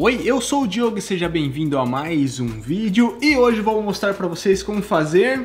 Oi, eu sou o Diogo e seja bem-vindo a mais um vídeo e hoje vou mostrar para vocês como fazer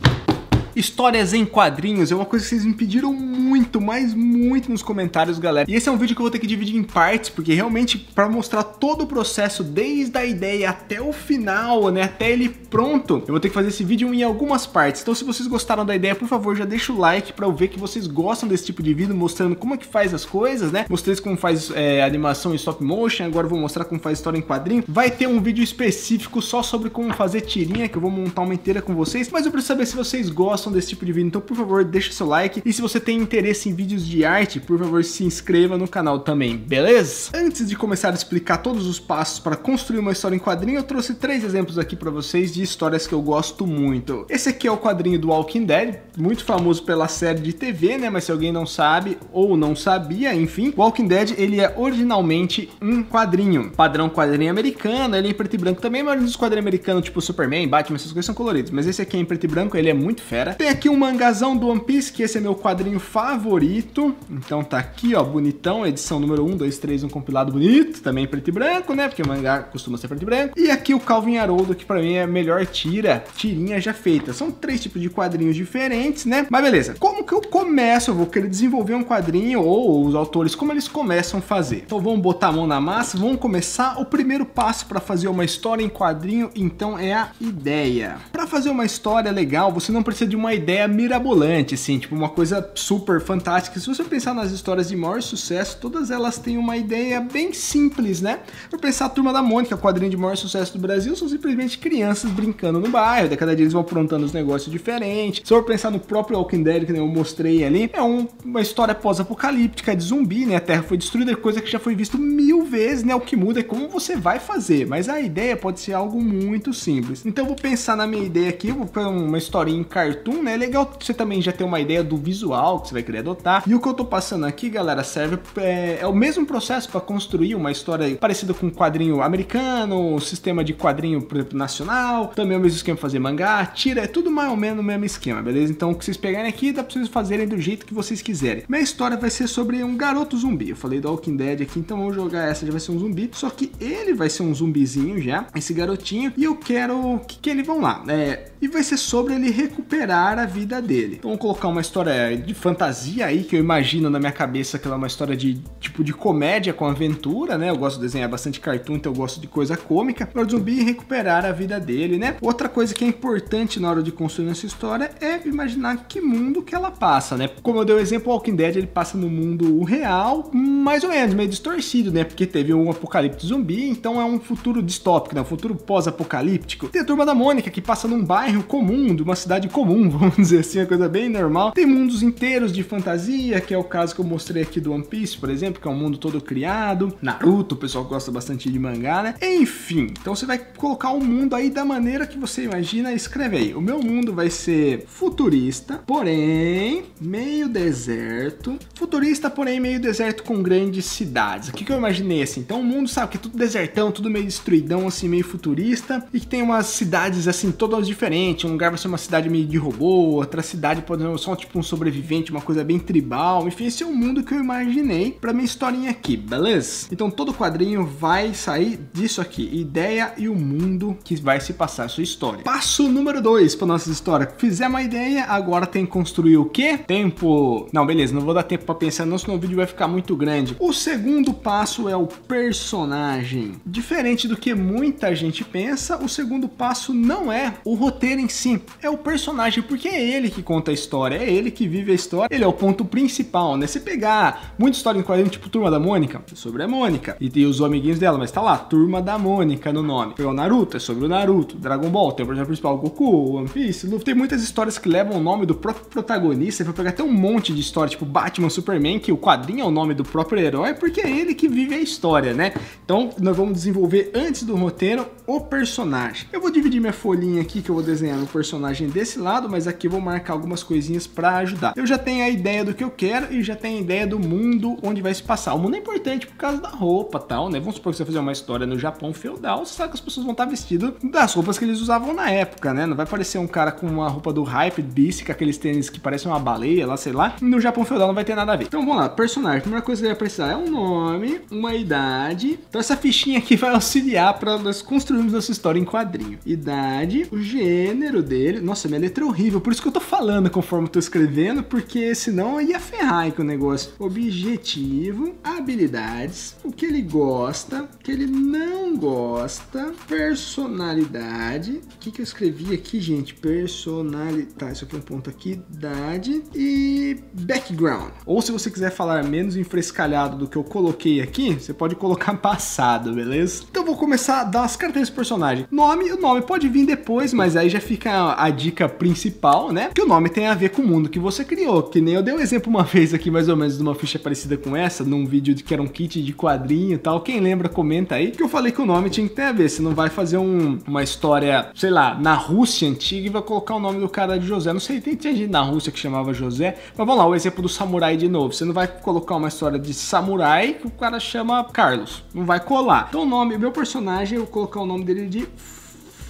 histórias em quadrinhos. É uma coisa que vocês me pediram muito, mas muito nos comentários, galera. E esse é um vídeo que eu vou ter que dividir em partes, porque realmente para mostrar todo o processo, desde a ideia até o final, né, até ele pronto, eu vou ter que fazer esse vídeo em algumas partes. Então se vocês gostaram da ideia, por favor, já deixa o like para eu ver que vocês gostam desse tipo de vídeo, mostrando como é que faz as coisas, né? Mostrei como faz é, animação em stop motion, agora vou mostrar como faz história em quadrinho. Vai ter um vídeo específico só sobre como fazer tirinha, que eu vou montar uma inteira com vocês, mas eu preciso saber se vocês gostam gostam desse tipo de vídeo, então por favor, deixa seu like. E se você tem interesse em vídeos de arte, por favor, se inscreva no canal também, beleza? Antes de começar a explicar todos os passos para construir uma história em quadrinho, eu trouxe três exemplos aqui para vocês de histórias que eu gosto muito. Esse aqui é o quadrinho do Walking Dead, muito famoso pela série de TV, né? Mas se alguém não sabe ou não sabia, enfim, Walking Dead ele é originalmente um quadrinho, padrão quadrinho americano, ele é em preto e branco também, mas os quadrinhos americanos tipo Superman, Batman, essas coisas são coloridos, mas esse aqui é em preto e branco, ele é muito fera. Tem aqui um mangazão do One Piece, que esse é meu quadrinho favorito. Então tá aqui, ó, bonitão, edição número 1, 2, 3, um compilado bonito, também preto e branco, né? Porque o mangá costuma ser preto e branco. E aqui o Calvin Haroldo, que pra mim é a melhor tira, tirinha já feita. São três tipos de quadrinhos diferentes, né? Mas beleza, como que eu começo? Eu vou querer desenvolver um quadrinho, ou os autores, como eles começam a fazer? Então vamos botar a mão na massa, vamos começar. O primeiro passo para fazer uma história em quadrinho, então, é a ideia. Para fazer uma história legal, você não precisa de uma uma ideia mirabolante, assim, tipo uma coisa super fantástica. Se você pensar nas histórias de maior sucesso, todas elas têm uma ideia bem simples, né? Pra pensar a Turma da Mônica, quadrinho de maior sucesso do Brasil, são simplesmente crianças brincando no bairro, da cada dia eles vão aprontando os negócios diferentes. Se for pensar no próprio Walking Dead, que eu mostrei ali, é um, uma história pós-apocalíptica é de zumbi, né? A Terra foi destruída, coisa que já foi visto mil vezes, né? O que muda é como você vai fazer, mas a ideia pode ser algo muito simples. Então eu vou pensar na minha ideia aqui, vou pegar uma historinha em cartoon, né? É legal você também já ter uma ideia do visual que você vai querer adotar. E o que eu tô passando aqui, galera, serve é, é o mesmo processo para construir uma história parecida com um quadrinho americano, um sistema de quadrinho, por exemplo, nacional, também é o mesmo esquema fazer mangá, tira, é tudo mais ou menos o mesmo esquema, beleza? Então o que vocês pegarem aqui, dá pra vocês fazerem do jeito que vocês quiserem. Minha história vai ser sobre um garoto zumbi. Eu falei do Walking Dead aqui, então vamos jogar essa, já vai ser um zumbi. Só que ele vai ser um zumbizinho já, esse garotinho, e eu quero que, que ele vão lá. É, e vai ser sobre ele recuperar a vida dele. Então vou colocar uma história de fantasia aí, que eu imagino na minha cabeça que ela é uma história de tipo de comédia com aventura, né? Eu gosto de desenhar bastante cartoon, então eu gosto de coisa cômica. O Zumbi recuperar a vida dele, né? Outra coisa que é importante na hora de construir essa história é imaginar que mundo que ela passa, né? Como eu dei o exemplo, o Walking Dead ele passa no mundo real, mais ou menos, meio distorcido, né? Porque teve um apocalipse zumbi, então é um futuro distópico, né? Um futuro pós-apocalíptico. Tem a Turma da Mônica, que passa num bairro bairro comum, de uma cidade comum, vamos dizer assim, uma coisa bem normal. Tem mundos inteiros de fantasia, que é o caso que eu mostrei aqui do One Piece, por exemplo, que é um mundo todo criado. Naruto, o pessoal gosta bastante de mangá, né? Enfim, então você vai colocar o um mundo aí da maneira que você imagina e escreve aí. O meu mundo vai ser futurista, porém meio deserto. Futurista, porém meio deserto com grandes cidades. O que, que eu imaginei assim? Então o mundo, sabe, que é tudo desertão, tudo meio destruidão, assim, meio futurista. E que tem umas cidades, assim, todas diferentes diferente, um lugar vai ser uma cidade meio de robô, outra cidade pode ser só tipo um sobrevivente, uma coisa bem tribal. Enfim, esse é o mundo que eu imaginei para minha historinha aqui, beleza? Então todo quadrinho vai sair disso aqui, ideia e o mundo que vai se passar a sua história. Passo número 2 para nossa história. Fizemos uma ideia, agora tem que construir o quê? Tempo. Não, beleza, não vou dar tempo para pensar, não, senão o vídeo vai ficar muito grande. O segundo passo é o personagem. Diferente do que muita gente pensa, o segundo passo não é o roteiro roteiro em si é o personagem, porque é ele que conta a história, é ele que vive a história, ele é o ponto principal, né? Se pegar muita história em quadrinho, tipo Turma da Mônica, é sobre a Mônica, e tem os amiguinhos dela, mas tá lá, Turma da Mônica no nome. Pegar o Naruto, é sobre o Naruto, Dragon Ball, tem o personagem principal, Goku, One Piece, Luffy, tem muitas histórias que levam o nome do próprio protagonista, vai pegar até um monte de história, tipo Batman, Superman, que o quadrinho é o nome do próprio herói, porque é ele que vive a história, né? Então, nós vamos desenvolver antes do roteiro o personagem. Eu vou dividir minha folhinha aqui, que eu vou desenhar um personagem desse lado, mas aqui vou marcar algumas coisinhas para ajudar. Eu já tenho a ideia do que eu quero e já tenho a ideia do mundo onde vai se passar. O mundo é importante por causa da roupa tal, né? Vamos supor que você vai fazer uma história no Japão feudal, você sabe que as pessoas vão estar vestidas das roupas que eles usavam na época, né? Não vai parecer um cara com uma roupa do Hype Beast, com aqueles tênis que parecem uma baleia lá, sei lá. No Japão feudal não vai ter nada a ver. Então vamos lá, personagem. A primeira coisa que vai precisar é um nome, uma idade. Então essa fichinha aqui vai auxiliar para nós construirmos nossa história em quadrinho. Idade, o gênero gênero dele. Nossa, minha letra é horrível, por isso que eu tô falando conforme eu tô escrevendo, porque senão ia ferrar com o negócio. Objetivo, habilidades, o que ele gosta, o que ele não gosta, personalidade. O que, que eu escrevi aqui, gente? Personalidade. Tá, isso aqui é um ponto aqui. Idade e background. Ou se você quiser falar menos enfrescalhado do que eu coloquei aqui, você pode colocar passado, beleza? Então vou começar a dar as características do personagem. Nome, o nome pode vir depois, mas aí já fica a dica principal, né? Que o nome tem a ver com o mundo que você criou. Que nem eu dei um exemplo uma vez aqui, mais ou menos, de uma ficha parecida com essa, num vídeo que era um kit de quadrinho e tal. Quem lembra, comenta aí. Que eu falei que o nome tinha que ter a ver. Você não vai fazer um, uma história, sei lá, na Rússia antiga e vai colocar o nome do cara de José. Não sei, tem, tinha gente na Rússia que chamava José. Mas vamos lá, o exemplo do samurai de novo. Você não vai colocar uma história de samurai que o cara chama Carlos. Não vai colar. Então o nome, meu personagem, eu vou colocar o nome dele de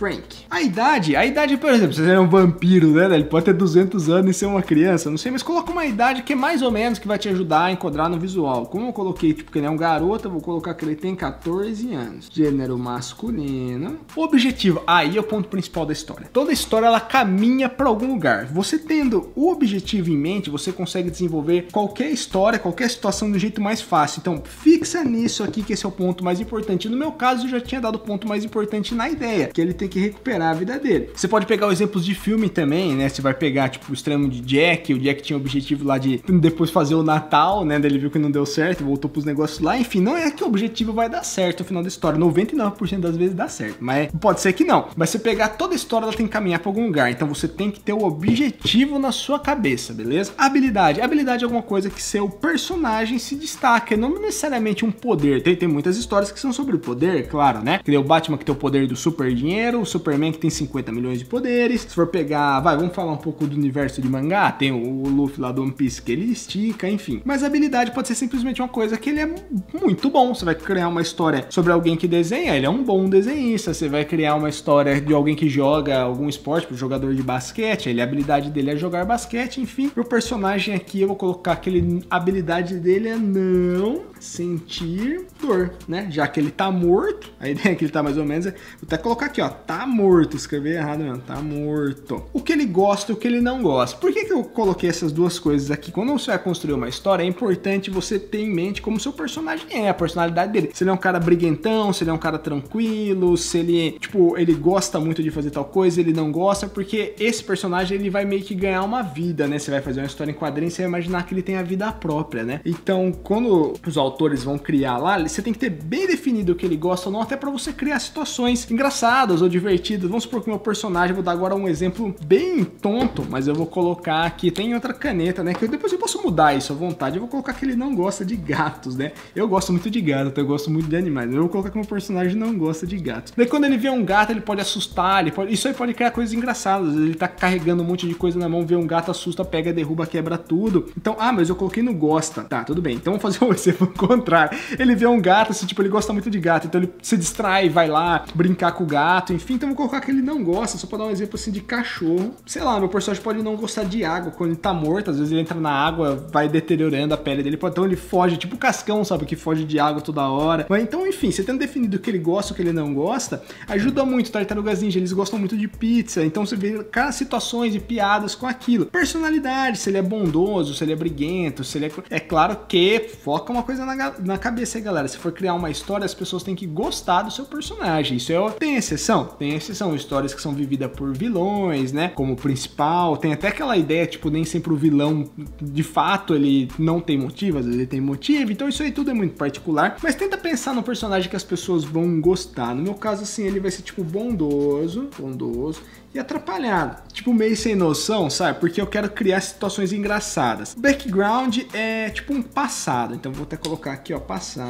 Frank. A idade, a idade, por exemplo, você é um vampiro, né? Ele pode ter 200 anos e ser uma criança, não sei, mas coloca uma idade que é mais ou menos que vai te ajudar a enquadrar no visual. Como eu coloquei, tipo, que ele é um garoto, eu vou colocar que ele tem 14 anos. Gênero masculino. Objetivo, aí é o ponto principal da história. Toda história, ela caminha para algum lugar. Você tendo o objetivo em mente, você consegue desenvolver qualquer história, qualquer situação do jeito mais fácil. Então, fixa nisso aqui que esse é o ponto mais importante. No meu caso, eu já tinha dado o ponto mais importante na ideia, que ele tem que que recuperar a vida dele. Você pode pegar exemplos de filme também, né? Você vai pegar, tipo, o extremo de Jack, o Jack tinha o objetivo lá de depois fazer o Natal, né? Ele viu que não deu certo, voltou pros negócios lá. Enfim, não é que o objetivo vai dar certo no final da história. 99% das vezes dá certo, mas pode ser que não. Mas você pegar toda a história, ela tem que caminhar pra algum lugar. Então você tem que ter o objetivo na sua cabeça, beleza? Habilidade. Habilidade é alguma coisa que seu personagem se destaca, não necessariamente um poder. Tem, tem muitas histórias que são sobre o poder, claro, né? Que o Batman que tem o poder do super dinheiro, o Superman que tem 50 milhões de poderes. Se for pegar, vai, vamos falar um pouco do universo de mangá, tem o Luffy lá do One Piece que ele estica, enfim. Mas a habilidade pode ser simplesmente uma coisa que ele é muito bom. Você vai criar uma história sobre alguém que desenha, ele é um bom desenhista. Você vai criar uma história de alguém que joga algum esporte, pro jogador de basquete, ele, a habilidade dele é jogar basquete, enfim. O personagem aqui, eu vou colocar aquele habilidade dele é não sentir dor, né? Já que ele tá morto, a ideia é que ele tá mais ou menos, é, vou até colocar aqui, ó, tá morto. Escrevi errado mano. tá morto. O que ele gosta e o que ele não gosta. Por que, que eu coloquei essas duas coisas aqui? Quando você vai construir uma história, é importante você ter em mente como seu personagem é, a personalidade dele. Se ele é um cara briguentão, se ele é um cara tranquilo, se ele, tipo, ele gosta muito de fazer tal coisa, ele não gosta, porque esse personagem ele vai meio que ganhar uma vida, né? Você vai fazer uma história em quadrinhos, você vai imaginar que ele tem a vida própria, né? Então, quando os autores vão criar lá, você tem que ter bem definido o que ele gosta ou não, até para você criar situações engraçadas ou divertido Vamos supor que meu personagem, vou dar agora um exemplo bem tonto, mas eu vou colocar aqui, tem outra caneta, né? Que eu, depois eu posso mudar isso à vontade. Eu vou colocar que ele não gosta de gatos, né? Eu gosto muito de gato, eu gosto muito de animais. Eu vou colocar que meu personagem não gosta de gatos. Daí quando ele vê um gato, ele pode assustar, ele pode... isso aí pode criar coisas engraçadas. Ele tá carregando um monte de coisa na mão, vê um gato, assusta, pega, derruba, quebra tudo. Então, ah, mas eu coloquei não gosta. Tá, tudo bem. Então vamos fazer um exemplo contrário. Ele vê um gato, assim, tipo, ele gosta muito de gato, então ele se distrai, vai lá brincar com o gato, enfim enfim, então vou colocar que ele não gosta, só pra dar um exemplo assim de cachorro. Sei lá, meu personagem pode não gostar de água quando ele tá morto, às vezes ele entra na água, vai deteriorando a pele dele, então ele foge, tipo cascão, sabe, que foge de água toda hora. Mas então, enfim, você tendo definido o que ele gosta e o que ele não gosta, ajuda muito. Tartaruga Ninja, eles gostam muito de pizza, então você vê cada situações e piadas com aquilo. Personalidade, se ele é bondoso, se ele é briguento, se ele é. É claro que foca uma coisa na, na cabeça aí, galera. Se for criar uma história, as pessoas têm que gostar do seu personagem. Isso é. Tem exceção? Tem exceção, histórias que são vividas por vilões, né? Como principal. Tem até aquela ideia, tipo, nem sempre o vilão, de fato, ele não tem motivo, às vezes ele tem motivo. Então isso aí tudo é muito particular. Mas tenta pensar no personagem que as pessoas vão gostar. No meu caso, assim, ele vai ser, tipo, bondoso, bondoso e atrapalhado. Tipo, meio sem noção, sabe? Porque eu quero criar situações engraçadas. background é tipo um passado. Então vou até colocar aqui, ó, passado.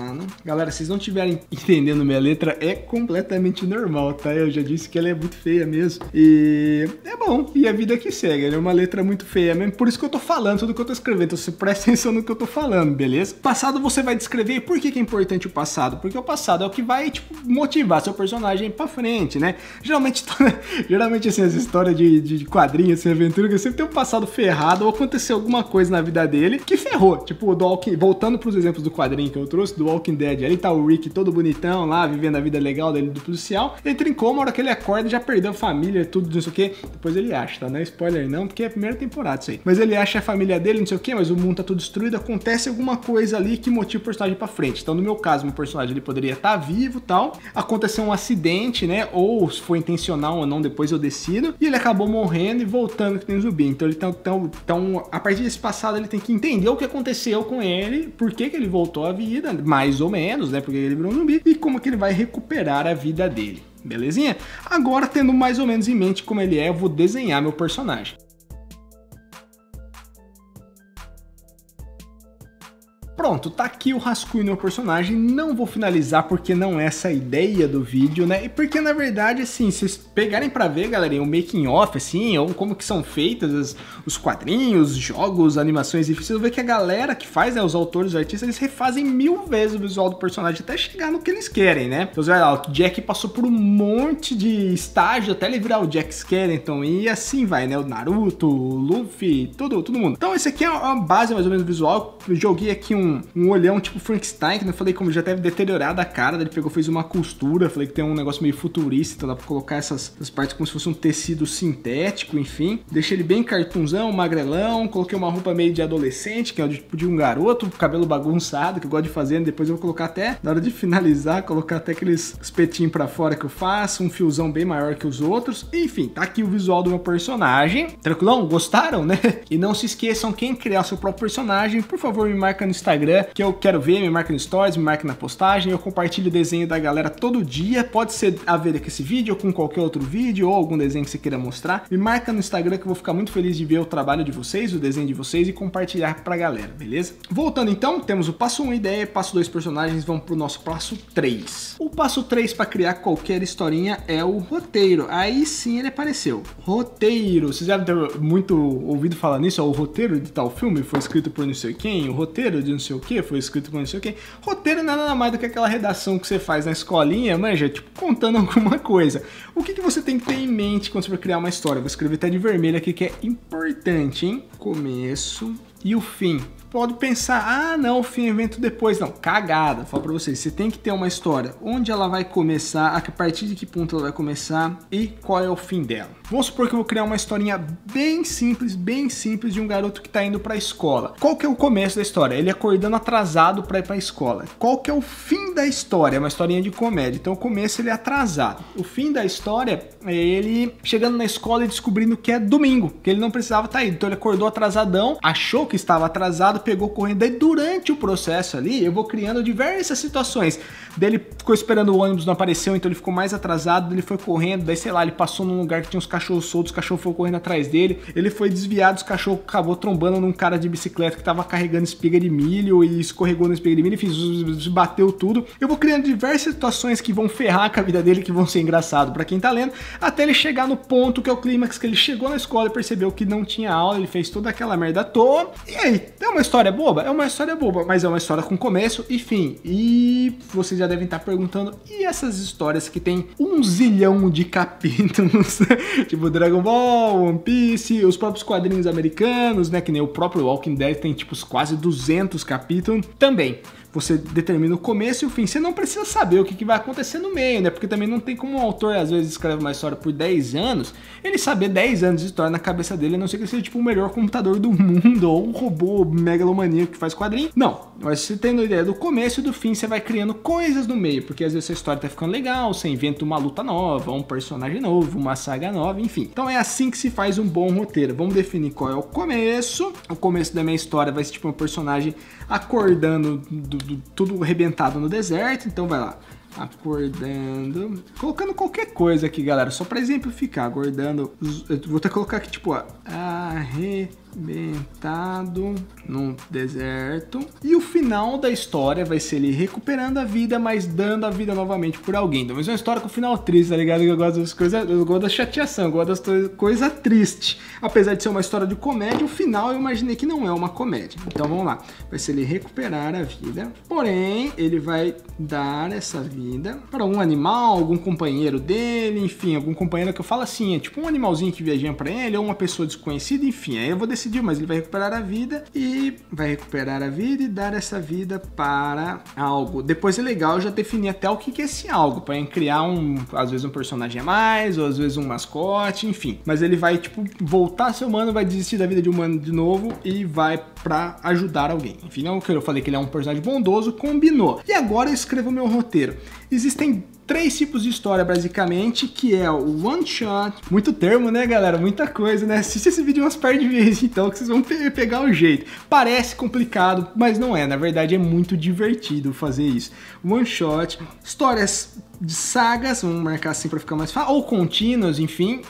Galera, se vocês não estiverem entendendo minha letra, é completamente normal, tá? Eu já disse, que ela é muito feia mesmo. E é bom, e a vida que segue. Ela é uma letra muito feia mesmo, por isso que eu tô falando tudo que eu tô escrevendo. Então você presta atenção no que eu tô falando, beleza? Passado você vai descrever por que, que é importante o passado, porque o passado é o que vai, tipo, motivar seu personagem pra frente, né? Geralmente, tá, geralmente assim, as histórias de, de quadrinhos, assim, aventura, que sempre tem um passado ferrado ou aconteceu alguma coisa na vida dele que ferrou. Tipo, o Walking, voltando pros exemplos do quadrinho que eu trouxe, do Walking Dead, ali tá o Rick todo bonitão lá, vivendo a vida legal dele do policial, entra em coma, hora que ele acorda, já perdeu a família, tudo, não sei o que Depois ele acha, tá? Não é spoiler não, porque é a primeira temporada isso aí. Mas ele acha a família dele, não sei o que, mas o mundo tá tudo destruído, acontece alguma coisa ali que motiva o personagem pra frente. Então, no meu caso, meu personagem ele poderia estar tá vivo tal. Aconteceu um acidente, né? Ou se foi intencional ou não, depois eu decido. E ele acabou morrendo e voltando que tem zumbi. Então ele tá, tão, tá, tá a partir desse passado ele tem que entender o que aconteceu com ele, por que, que ele voltou à vida, mais ou menos, né? Porque ele virou um zumbi, e como que ele vai recuperar a vida dele belezinha? Agora, tendo mais ou menos em mente como ele é, eu vou desenhar meu personagem. Pronto, tá aqui o rascunho do meu personagem, não vou finalizar porque não é essa a ideia do vídeo, né? E porque na verdade, assim, vocês pegarem para ver, galerinha, o making off, assim, ou como que são feitas os quadrinhos, jogos, animações, e vocês vão ver que a galera que faz, né, os autores, os artistas, eles refazem mil vezes o visual do personagem até chegar no que eles querem, né? Então, vai lá, o Jack passou por um monte de estágio até ele virar o Jack Skellington, e assim vai, né? O Naruto, o Luffy, todo, todo mundo. Então, esse aqui é uma base mais ou menos visual, eu joguei aqui um um, um olhão tipo Frankenstein, que eu falei como já teve deteriorado a cara, ele pegou, fez uma costura, falei que tem um negócio meio futurista, então dá pra colocar essas, essas partes como se fosse um tecido sintético, enfim. Deixei ele bem cartunzão, magrelão, coloquei uma roupa meio de adolescente, que é tipo de um garoto, cabelo bagunçado, que eu gosto de fazer, depois eu vou colocar até, na hora de finalizar, colocar até aqueles espetinhos pra fora que eu faço, um fiozão bem maior que os outros, enfim, tá aqui o visual do meu personagem. Tranquilão? Gostaram, né? E não se esqueçam, quem criar seu próprio personagem, por favor me marca no Instagram Instagram, que eu quero ver, me marca no Stories, me marca na postagem, eu compartilho o desenho da galera todo dia, pode ser a ver com esse vídeo ou com qualquer outro vídeo ou algum desenho que você queira mostrar. Me marca no Instagram que eu vou ficar muito feliz de ver o trabalho de vocês, o desenho de vocês e compartilhar pra galera, beleza? Voltando então, temos o passo 1, ideia, passo 2, personagens, vamos pro nosso passo 3. O passo 3 para criar qualquer historinha é o roteiro. Aí sim ele apareceu. Roteiro. Vocês já devem ter muito ouvido falar nisso, é o roteiro de tal filme foi escrito por não sei quem, o roteiro de não sei o que, foi escrito por não sei o que. Roteiro não é nada mais do que aquela redação que você faz na escolinha, manja, tipo, contando alguma coisa. O que, que você tem que ter em mente quando você for criar uma história? Vou escrever até de vermelho aqui que é importante, hein? Começo e o fim pode pensar, ah não, o fim é evento depois. Não, cagada, falo pra vocês, você tem que ter uma história, onde ela vai começar, a partir de que ponto ela vai começar e qual é o fim dela. Vamos supor que eu vou criar uma historinha bem simples, bem simples de um garoto que está indo para a escola. Qual que é o começo da história? Ele acordando atrasado para ir para a escola. Qual que é o fim da história? É uma historinha de comédia. Então o começo ele é atrasado. O fim da história é ele chegando na escola e descobrindo que é domingo, que ele não precisava estar tá indo. Então ele acordou atrasadão, achou que estava atrasado, pegou correndo. Daí durante o processo ali, eu vou criando diversas situações. Dele ficou esperando o ônibus não apareceu, então ele ficou mais atrasado, ele foi correndo, daí sei lá, ele passou num lugar que tinha uns cachorros cachorros soltos, os cachorros foram correndo atrás dele, ele foi desviado, os cachorros acabou trombando num cara de bicicleta que tava carregando espiga de milho e escorregou na espiga de milho, fez, bateu tudo. Eu vou criando diversas situações que vão ferrar com a vida dele, que vão ser engraçado para quem tá lendo, até ele chegar no ponto que é o clímax que ele chegou na escola e percebeu que não tinha aula, ele fez toda aquela merda à toa. E aí, é uma história boba? É uma história boba, mas é uma história com começo e fim. E vocês já devem estar tá perguntando, e essas histórias que tem um zilhão de capítulos tipo Dragon Ball, One Piece, os próprios quadrinhos americanos, né? Que nem o próprio Walking Dead tem, tipo, quase 200 capítulos também você determina o começo e o fim. Você não precisa saber o que, que vai acontecer no meio, né? Porque também não tem como um autor, às vezes, escreve uma história por 10 anos, ele saber 10 anos de história na cabeça dele, a não ser que ele seja, tipo, o melhor computador do mundo, ou um robô megalomaníaco que faz quadrinho. Não, mas você tendo ideia do começo e do fim, você vai criando coisas no meio, porque às vezes a história tá ficando legal, você inventa uma luta nova, um personagem novo, uma saga nova, enfim. Então é assim que se faz um bom roteiro. Vamos definir qual é o começo. O começo da minha história vai ser, tipo, um personagem acordando do, do, tudo arrebentado no deserto. Então vai lá. Acordando. Colocando qualquer coisa aqui, galera. Só para exemplificar. Acordando. Vou até colocar aqui, tipo, ó. Arre Betado num deserto. E o final da história vai ser ele recuperando a vida, mas dando a vida novamente por alguém. Então, mas é uma história com final triste, tá ligado? Eu gosto das coisas, eu gosto da chateação, eu gosto das coisas tristes. Apesar de ser uma história de comédia, o final eu imaginei que não é uma comédia. Então vamos lá. Vai ser ele recuperar a vida, porém, ele vai dar essa vida para um animal, algum companheiro dele, enfim, algum companheiro que eu falo assim, é tipo um animalzinho que viajinha para ele, ou uma pessoa desconhecida, enfim. Aí eu vou descer decidiu, mas ele vai recuperar a vida e vai recuperar a vida e dar essa vida para algo. Depois é legal já definir até o que é esse algo, para criar um, às vezes um personagem a mais, ou às vezes um mascote, enfim. Mas ele vai, tipo, voltar a ser humano, vai desistir da vida de humano de novo e vai para ajudar alguém. Enfim, não que eu falei que ele é um personagem bondoso, combinou. E agora eu escrevo meu roteiro. Existem três tipos de história, basicamente, que é o one shot. Muito termo, né, galera? Muita coisa, né? Assiste esse vídeo umas par de vezes, então, que vocês vão pe pegar o jeito. Parece complicado, mas não é. Na verdade, é muito divertido fazer isso. One shot, histórias de sagas, vamos marcar assim para ficar mais fácil, ou contínuas, enfim.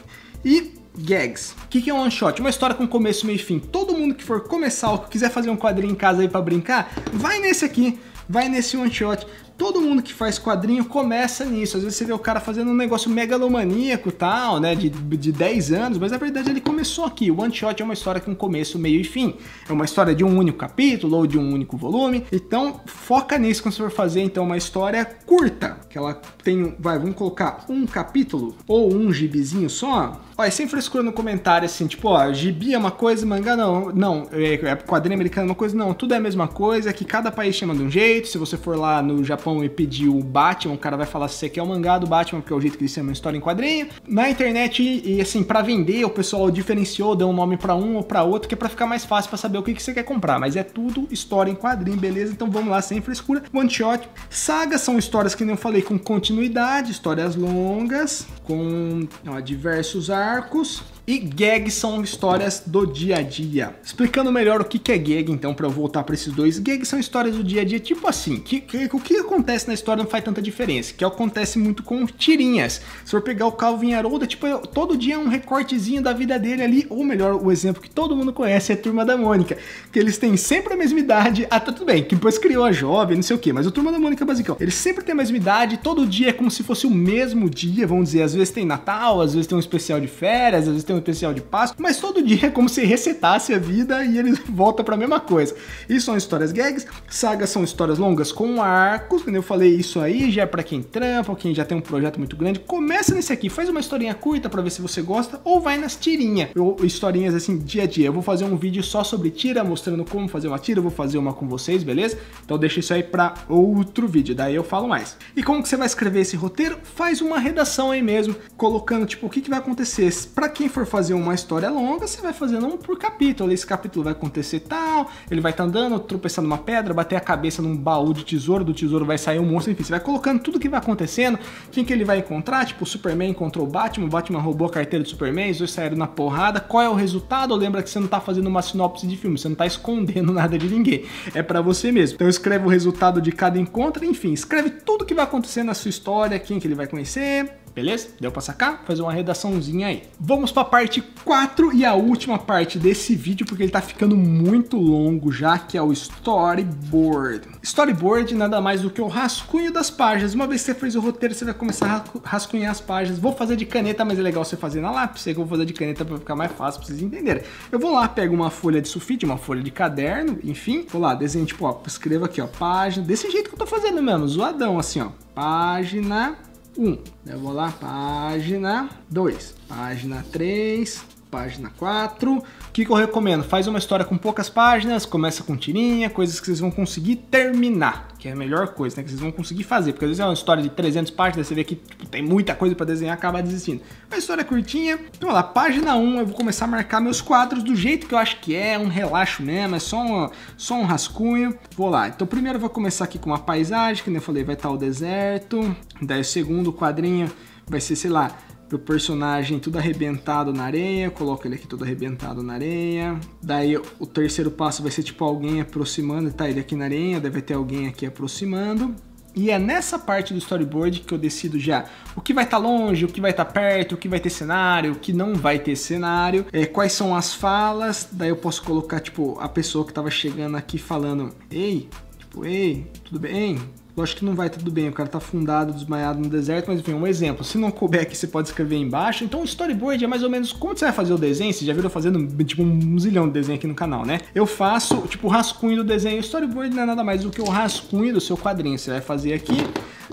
E gags. O que, que é um one shot? Uma história com começo, meio e fim. Todo mundo que for começar ou quiser fazer um quadrinho em casa aí para brincar, vai nesse aqui, vai nesse one shot, todo mundo que faz quadrinho começa nisso. Às vezes você vê o cara fazendo um negócio megalomaníaco tal, né? De, de 10 anos, mas na verdade ele começou aqui. O One Shot é uma história com começo, meio e fim. É uma história de um único capítulo ou de um único volume. Então foca nisso quando você for fazer então uma história curta, que ela tem, vai, vamos colocar um capítulo ou um gibizinho só. Ó, sempre é sem frescura no comentário assim, tipo, ó, gibi é uma coisa, mangá não, não, é, é, quadrinho americano é uma coisa, não, tudo é a mesma coisa, que cada país chama de um jeito, se você for lá no Japão e pediu o Batman, o cara vai falar se você quer o mangá do Batman, porque é o jeito que ele chama uma história em quadrinho. Na internet, e, e assim, para vender, o pessoal diferenciou, deu um nome para um ou para outro, que é pra ficar mais fácil para saber o que, que você quer comprar. Mas é tudo história em quadrinho, beleza? Então vamos lá, sem frescura. One shot. Sagas são histórias que nem eu falei, com continuidade, histórias longas, com ó, diversos arcos. E gags são histórias do dia a dia. Explicando melhor o que, é gag, então, para eu voltar para esses dois. Gags são histórias do dia a dia, tipo assim, que, que, o que acontece na história não faz tanta diferença, que acontece muito com tirinhas. Se for pegar o Calvin Harolda, tipo, eu, todo dia é um recortezinho da vida dele ali, ou melhor, o exemplo que todo mundo conhece é a Turma da Mônica, que eles têm sempre a mesma idade, até ah, tá tudo bem, que depois criou a jovem, não sei o que, mas o Turma da Mônica é basicão. Eles sempre têm a mesma idade, todo dia é como se fosse o mesmo dia, vamos dizer, às vezes tem Natal, às vezes tem um especial de férias, às vezes tem no especial de Páscoa, mas todo dia é como se resetasse a vida e ele volta para a mesma coisa. Isso são histórias gags, sagas são histórias longas com arcos, quando eu falei isso aí, já é para quem trampa, quem já tem um projeto muito grande, começa nesse aqui, faz uma historinha curta para ver se você gosta ou vai nas tirinhas, ou historinhas assim dia a dia. Eu vou fazer um vídeo só sobre tira, mostrando como fazer uma tira, eu vou fazer uma com vocês, beleza? Então deixa isso aí para outro vídeo, daí eu falo mais. E como que você vai escrever esse roteiro? Faz uma redação aí mesmo, colocando tipo o que, que vai acontecer. Para quem for for fazer uma história longa, você vai fazendo um por capítulo. Esse capítulo vai acontecer tal, ele vai estar tá andando, tropeçando numa pedra, bater a cabeça num baú de tesouro, do tesouro vai sair um monstro, enfim, você vai colocando tudo que vai acontecendo, quem que ele vai encontrar, tipo, o Superman encontrou o Batman, o Batman roubou a carteira do Superman, os dois saíram na porrada, qual é o resultado? Lembra que você não tá fazendo uma sinopse de filme, você não tá escondendo nada de ninguém, é para você mesmo. Então escreve o resultado de cada encontro, enfim, escreve tudo que vai acontecer na sua história, quem que ele vai conhecer, Beleza? Deu para sacar? Fazer uma redaçãozinha aí. Vamos para a parte 4 e a última parte desse vídeo, porque ele está ficando muito longo já, que é o storyboard. Storyboard nada mais do que o rascunho das páginas. Uma vez que você fez o roteiro, você vai começar a rascunhar as páginas. Vou fazer de caneta, mas é legal você fazer na lápis. Eu vou fazer de caneta para ficar mais fácil para vocês entenderem. Eu vou lá, pego uma folha de sulfite, uma folha de caderno, enfim. Vou lá, desenho, tipo, ó, escrevo aqui, ó, página. Desse jeito que eu tô fazendo mesmo, zoadão, assim, ó. Página 1. Eu vou lá, página 2, página 3, página 4. O que, que eu recomendo? Faz uma história com poucas páginas, começa com tirinha, coisas que vocês vão conseguir terminar, que é a melhor coisa, né? Que vocês vão conseguir fazer, porque às vezes é uma história de 300 páginas, você vê que tipo, tem muita coisa para desenhar, acaba desistindo. Uma história é curtinha, então olha lá, página 1, eu vou começar a marcar meus quadros do jeito que eu acho que é, um relaxo mesmo, é só, um só um rascunho. Vou lá, então primeiro eu vou começar aqui com uma paisagem, que nem eu falei, vai estar o deserto, daí o segundo quadrinho vai ser, sei lá, do personagem tudo arrebentado na areia, coloca ele aqui todo arrebentado na areia. Daí o terceiro passo vai ser tipo alguém aproximando, tá ele aqui na areia, deve ter alguém aqui aproximando. E é nessa parte do storyboard que eu decido já o que vai estar tá longe, o que vai estar tá perto, o que vai ter cenário, o que não vai ter cenário, é, quais são as falas. Daí eu posso colocar, tipo, a pessoa que estava chegando aqui falando: Ei, tipo, ei, tudo bem? Lógico que não vai tudo bem, o cara tá afundado, desmaiado no deserto, mas enfim, um exemplo. Se não couber aqui, você pode escrever embaixo. Então, o storyboard é mais ou menos como você vai fazer o desenho. Você já viram fazendo, tipo, um zilhão de desenho aqui no canal, né? Eu faço, tipo, o rascunho do desenho. O storyboard não é nada mais do que o rascunho do seu quadrinho. Você vai fazer aqui,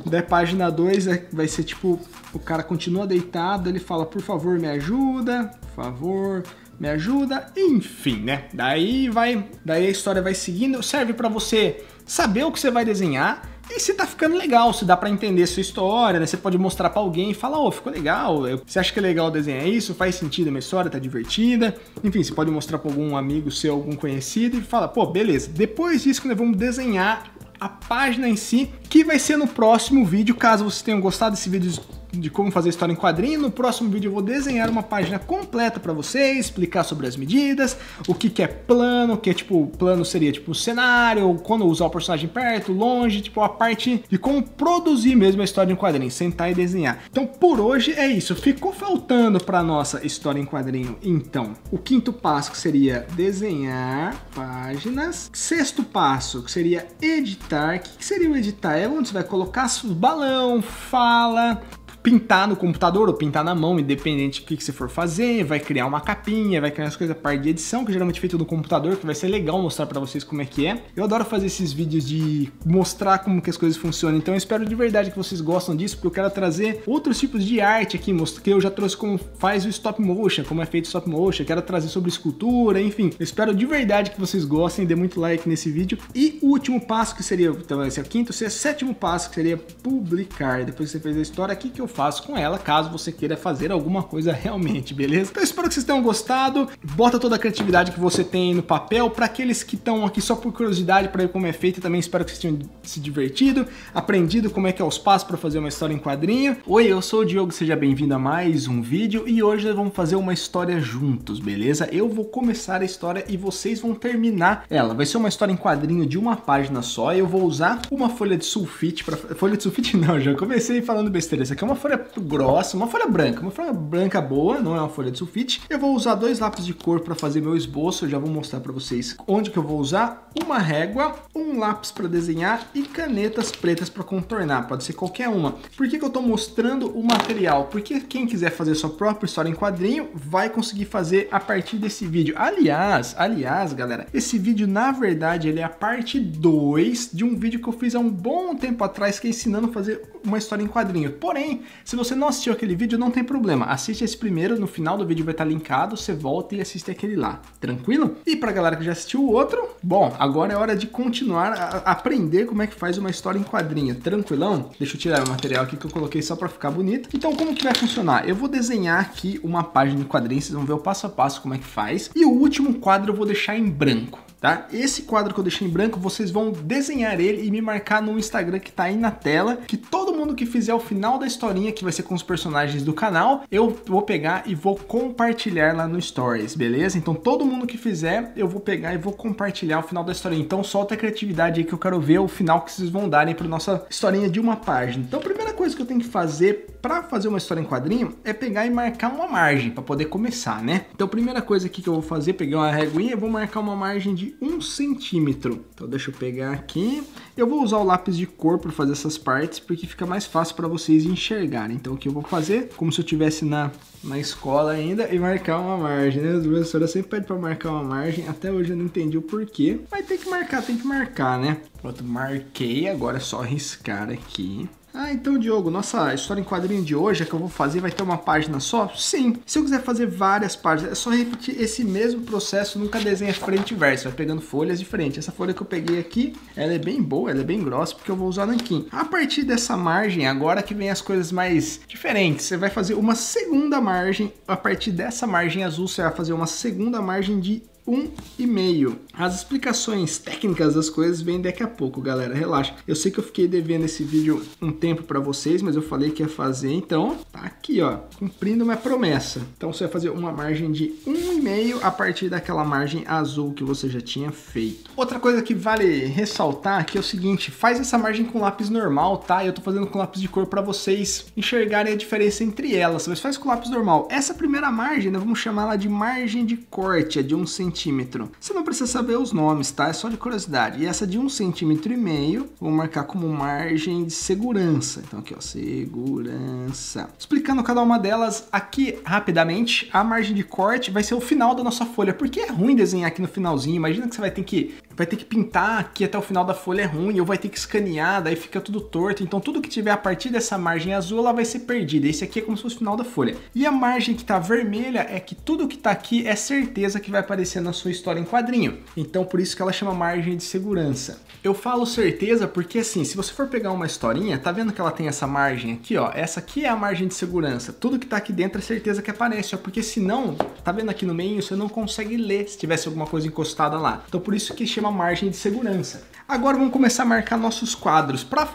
da página 2 é, vai ser, tipo, o cara continua deitado, ele fala, por favor, me ajuda, por favor, me ajuda, enfim, né? Daí vai, daí a história vai seguindo, serve para você saber o que você vai desenhar, e se tá ficando legal, se dá para entender sua história, né? Você pode mostrar para alguém e falar, ô, oh, ficou legal, você acha que é legal desenhar isso? Faz sentido a minha história, tá divertida. Enfim, você pode mostrar para algum amigo seu, algum conhecido e fala, pô, beleza. Depois disso que né, nós vamos desenhar a página em si, que vai ser no próximo vídeo. Caso vocês tenham gostado desse vídeo, de como fazer história em quadrinho. No próximo vídeo eu vou desenhar uma página completa para vocês, explicar sobre as medidas, o que, que é plano, que é tipo, plano seria tipo um cenário, quando usar o personagem perto, longe, tipo a parte de como produzir mesmo a história em quadrinho, sentar e desenhar. Então por hoje é isso. Ficou faltando para nossa história em quadrinho, então, o quinto passo que seria desenhar páginas. Sexto passo que seria editar. O que, que seria o editar? É onde você vai colocar balão, fala, pintar no computador ou pintar na mão, independente do que, que você for fazer, vai criar uma capinha, vai criar as coisas, a parte de edição, que geralmente é feito no computador, que vai ser legal mostrar para vocês como é que é. Eu adoro fazer esses vídeos de mostrar como que as coisas funcionam, então eu espero de verdade que vocês gostam disso, porque eu quero trazer outros tipos de arte aqui, que eu já trouxe como faz o stop motion, como é feito stop motion, quero trazer sobre escultura, enfim. Eu espero de verdade que vocês gostem, dê muito like nesse vídeo. E o último passo que seria, então esse é o quinto, esse é o sétimo passo que seria publicar. Depois que você fez a história, aqui que eu faço com ela, caso você queira fazer alguma coisa realmente, beleza? Então espero que vocês tenham gostado. Bota toda a criatividade que você tem no papel. Para aqueles que estão aqui só por curiosidade para ver como é feito, também espero que vocês tenham se divertido, aprendido como é que é os passos para fazer uma história em quadrinho. Oi, eu sou o Diogo, seja bem-vindo a mais um vídeo e hoje nós vamos fazer uma história juntos, beleza? Eu vou começar a história e vocês vão terminar ela. Vai ser uma história em quadrinho de uma página só. Eu vou usar uma folha de sulfite para folha de sulfite não, já comecei falando besteira. Isso aqui é uma folha grossa, uma folha branca, uma folha branca boa, não é uma folha de sulfite. Eu vou usar dois lápis de cor para fazer meu esboço, eu já vou mostrar para vocês onde que eu vou usar, uma régua, um lápis para desenhar e canetas pretas para contornar, pode ser qualquer uma. Por que, que eu estou mostrando o material? Porque quem quiser fazer sua própria história em quadrinho vai conseguir fazer a partir desse vídeo. Aliás, aliás, galera, esse vídeo na verdade ele é a parte 2 de um vídeo que eu fiz há um bom tempo atrás que é ensinando a fazer uma história em quadrinho. Porém, se você não assistiu aquele vídeo, não tem problema. Assiste esse primeiro, no final do vídeo vai estar tá linkado, você volta e assiste aquele lá. Tranquilo? E pra galera que já assistiu o outro, bom, agora é hora de continuar a aprender como é que faz uma história em quadrinho. Tranquilão? Deixa eu tirar o material aqui que eu coloquei só pra ficar bonito. Então, como que vai funcionar? Eu vou desenhar aqui uma página em quadrinho, vocês vão ver o passo a passo como é que faz. E o último quadro eu vou deixar em branco tá? Esse quadro que eu deixei em branco, vocês vão desenhar ele e me marcar no Instagram que tá aí na tela, que todo mundo que fizer o final da historinha, que vai ser com os personagens do canal, eu vou pegar e vou compartilhar lá no Stories, beleza? Então todo mundo que fizer, eu vou pegar e vou compartilhar o final da historinha. Então solta a criatividade aí que eu quero ver o final que vocês vão darem para nossa historinha de uma página. Então a primeira coisa que eu tenho que fazer para fazer uma história em quadrinho é pegar e marcar uma margem para poder começar, né? Então a primeira coisa aqui que eu vou fazer, pegar uma reguinha, eu vou marcar uma margem de um 1 centímetro. Então deixa eu pegar aqui. Eu vou usar o lápis de cor para fazer essas partes, porque fica mais fácil para vocês enxergarem. Então o que eu vou fazer, como se eu estivesse na, na escola ainda, e marcar uma margem, né? As professoras sempre pedem para marcar uma margem, até hoje eu não entendi o porquê. Mas tem que marcar, tem que marcar, né? Pronto, marquei, agora é só riscar aqui. Ah, então Diogo, nossa história em quadrinho de hoje, é que eu vou fazer, vai ter uma página só? Sim. Se eu quiser fazer várias páginas, é só repetir esse mesmo processo, nunca desenha frente e verso, vai pegando folhas de frente. Essa folha que eu peguei aqui, ela é bem boa, ela é bem grossa, porque eu vou usar nanquim. A partir dessa margem, agora que vem as coisas mais diferentes, você vai fazer uma segunda margem, a partir dessa margem azul, você vai fazer uma segunda margem de um e meio. As explicações técnicas das coisas vêm daqui a pouco, galera. Relaxa. Eu sei que eu fiquei devendo esse vídeo um tempo para vocês, mas eu falei que ia fazer, então tá aqui, ó, cumprindo uma promessa. Então você vai fazer uma margem de 1,5 a partir daquela margem azul que você já tinha feito. Outra coisa que vale ressaltar aqui é o seguinte, faz essa margem com lápis normal, tá? Eu tô fazendo com lápis de cor para vocês enxergarem a diferença entre elas, mas faz com lápis normal. Essa primeira margem, nós vamos chamar ela de margem de corte, é de um centímetro. Você não precisa saber os nomes, tá? É só de curiosidade. E essa de um centímetro e meio vou marcar como margem de segurança. Então aqui, ó, segurança. Explicando cada uma delas aqui rapidamente, a margem de corte vai ser o final da nossa folha, porque é ruim desenhar aqui no finalzinho. Imagina que você vai ter que vai ter que pintar aqui até o final da folha é ruim, ou vai ter que escanear, daí fica tudo torto. Então tudo que tiver a partir dessa margem azul, ela vai ser perdida. Esse aqui é como se fosse o final da folha. E a margem que está vermelha é que tudo que está aqui é certeza que vai aparecer na sua história em quadrinho. Então por isso que ela chama margem de segurança. Eu falo certeza porque assim, se você for pegar uma historinha, tá vendo que ela tem essa margem aqui, ó? Essa aqui é a margem de segurança. Tudo que tá aqui dentro é certeza que aparece, ó, porque senão, tá vendo aqui no meio, você não consegue ler se tivesse alguma coisa encostada lá. Então por isso que chama uma margem de segurança. Agora vamos começar a marcar nossos quadros. Para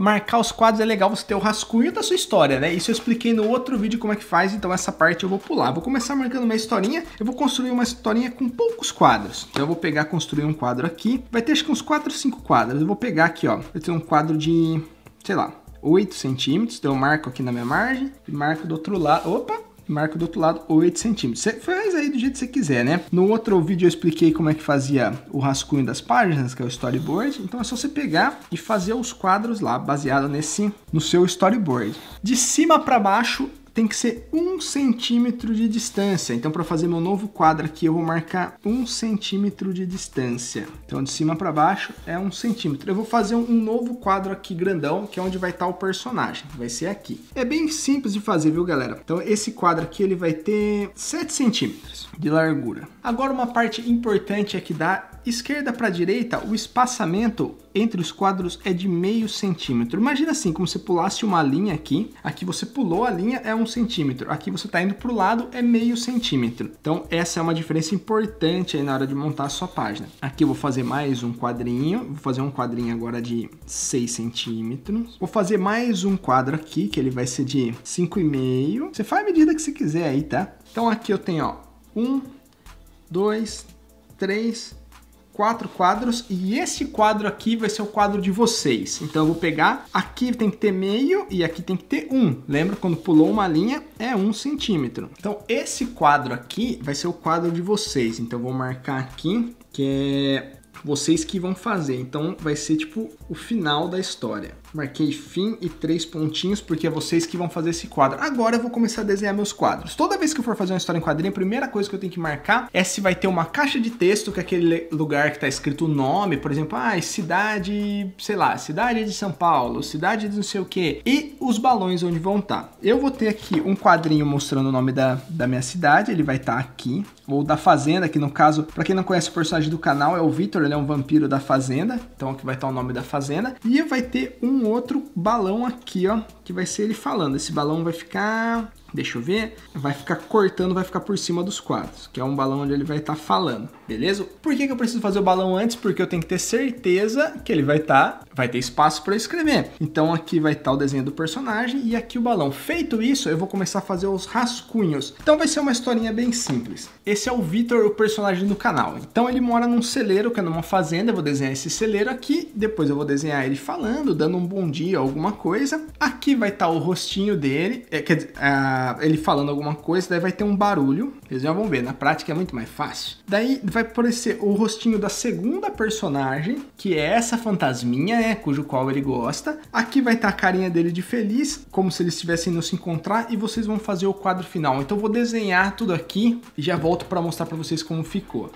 marcar os quadros é legal você ter o rascunho da sua história, né? Isso eu expliquei no outro vídeo como é que faz, então essa parte eu vou pular. Vou começar marcando uma historinha, eu vou construir uma historinha com poucos quadros. Então eu vou pegar, construir um quadro aqui, vai ter acho que uns 4 ou 5 quadros. Eu vou pegar aqui, ó, eu tenho um quadro de, sei lá, 8 centímetros, então eu marco aqui na minha margem, e marco do outro lado, opa, marca do outro lado 8 centímetros. Você faz aí do jeito que você quiser, né? No outro vídeo eu expliquei como é que fazia o rascunho das páginas, que é o storyboard. Então é só você pegar e fazer os quadros lá, baseado nesse no seu storyboard. De cima para baixo tem que ser um centímetro de distância. Então, para fazer meu novo quadro aqui, eu vou marcar um centímetro de distância. Então, de cima para baixo é um centímetro. Eu vou fazer um novo quadro aqui grandão, que é onde vai estar tá o personagem. Vai ser aqui. É bem simples de fazer, viu, galera? Então, esse quadro aqui, ele vai ter 7 centímetros de largura. Agora, uma parte importante é que dá esquerda para direita, o espaçamento entre os quadros é de meio centímetro. Imagina assim, como se pulasse uma linha aqui. Aqui você pulou a linha, é um centímetro. Aqui você está indo para o lado, é meio centímetro. Então essa é uma diferença importante aí na hora de montar a sua página. Aqui eu vou fazer mais um quadrinho. Vou fazer um quadrinho agora de 6 centímetros. Vou fazer mais um quadro aqui, que ele vai ser de 5,5. Você faz a medida que você quiser aí, tá? Então aqui eu tenho, ó, 1, 2, 3, quatro quadros e esse quadro aqui vai ser o quadro de vocês. Então eu vou pegar, aqui tem que ter meio e aqui tem que ter um. Lembra quando pulou uma linha é um centímetro. Então esse quadro aqui vai ser o quadro de vocês. Então eu vou marcar aqui que é vocês que vão fazer. Então vai ser tipo o final da história. Marquei fim e três pontinhos, porque é vocês que vão fazer esse quadro. Agora eu vou começar a desenhar meus quadros. Toda vez que eu for fazer uma história em quadrinho, a primeira coisa que eu tenho que marcar é se vai ter uma caixa de texto, que é aquele lugar que está escrito o nome, por exemplo, ah, cidade, sei lá, cidade de São Paulo, cidade de não sei o que, e os balões onde vão estar. Tá. Eu vou ter aqui um quadrinho mostrando o nome da, da minha cidade, ele vai estar tá aqui, ou da Fazenda, que no caso, para quem não conhece o personagem do canal, é o Victor, ele é um vampiro da Fazenda, então aqui vai estar o nome da Fazenda. E vai ter um outro balão aqui, ó, que vai ser ele falando. Esse balão vai ficar, deixa eu ver, vai ficar cortando, vai ficar por cima dos quadros, que é um balão onde ele vai estar tá falando, beleza? Por que, que eu preciso fazer o balão antes? Porque eu tenho que ter certeza que ele vai estar, tá, vai ter espaço para escrever. Então aqui vai estar tá o desenho do personagem e aqui o balão. Feito isso, eu vou começar a fazer os rascunhos. Então vai ser uma historinha bem simples. Esse é o Vitor, o personagem do canal. Então ele mora num celeiro, que é numa fazenda, eu vou desenhar esse celeiro aqui, depois eu vou desenhar ele falando, dando um bom dia, alguma coisa. Aqui aqui vai estar tá o rostinho dele, é, quer dizer, ele falando alguma coisa, daí vai ter um barulho. Vocês já vão ver, na prática é muito mais fácil. Daí vai aparecer o rostinho da segunda personagem, que é essa fantasminha, né, cujo qual ele gosta. Aqui vai estar tá a carinha dele de feliz, como se eles estivessem indo se encontrar, e vocês vão fazer o quadro final. Então eu vou desenhar tudo aqui e já volto para mostrar para vocês como ficou.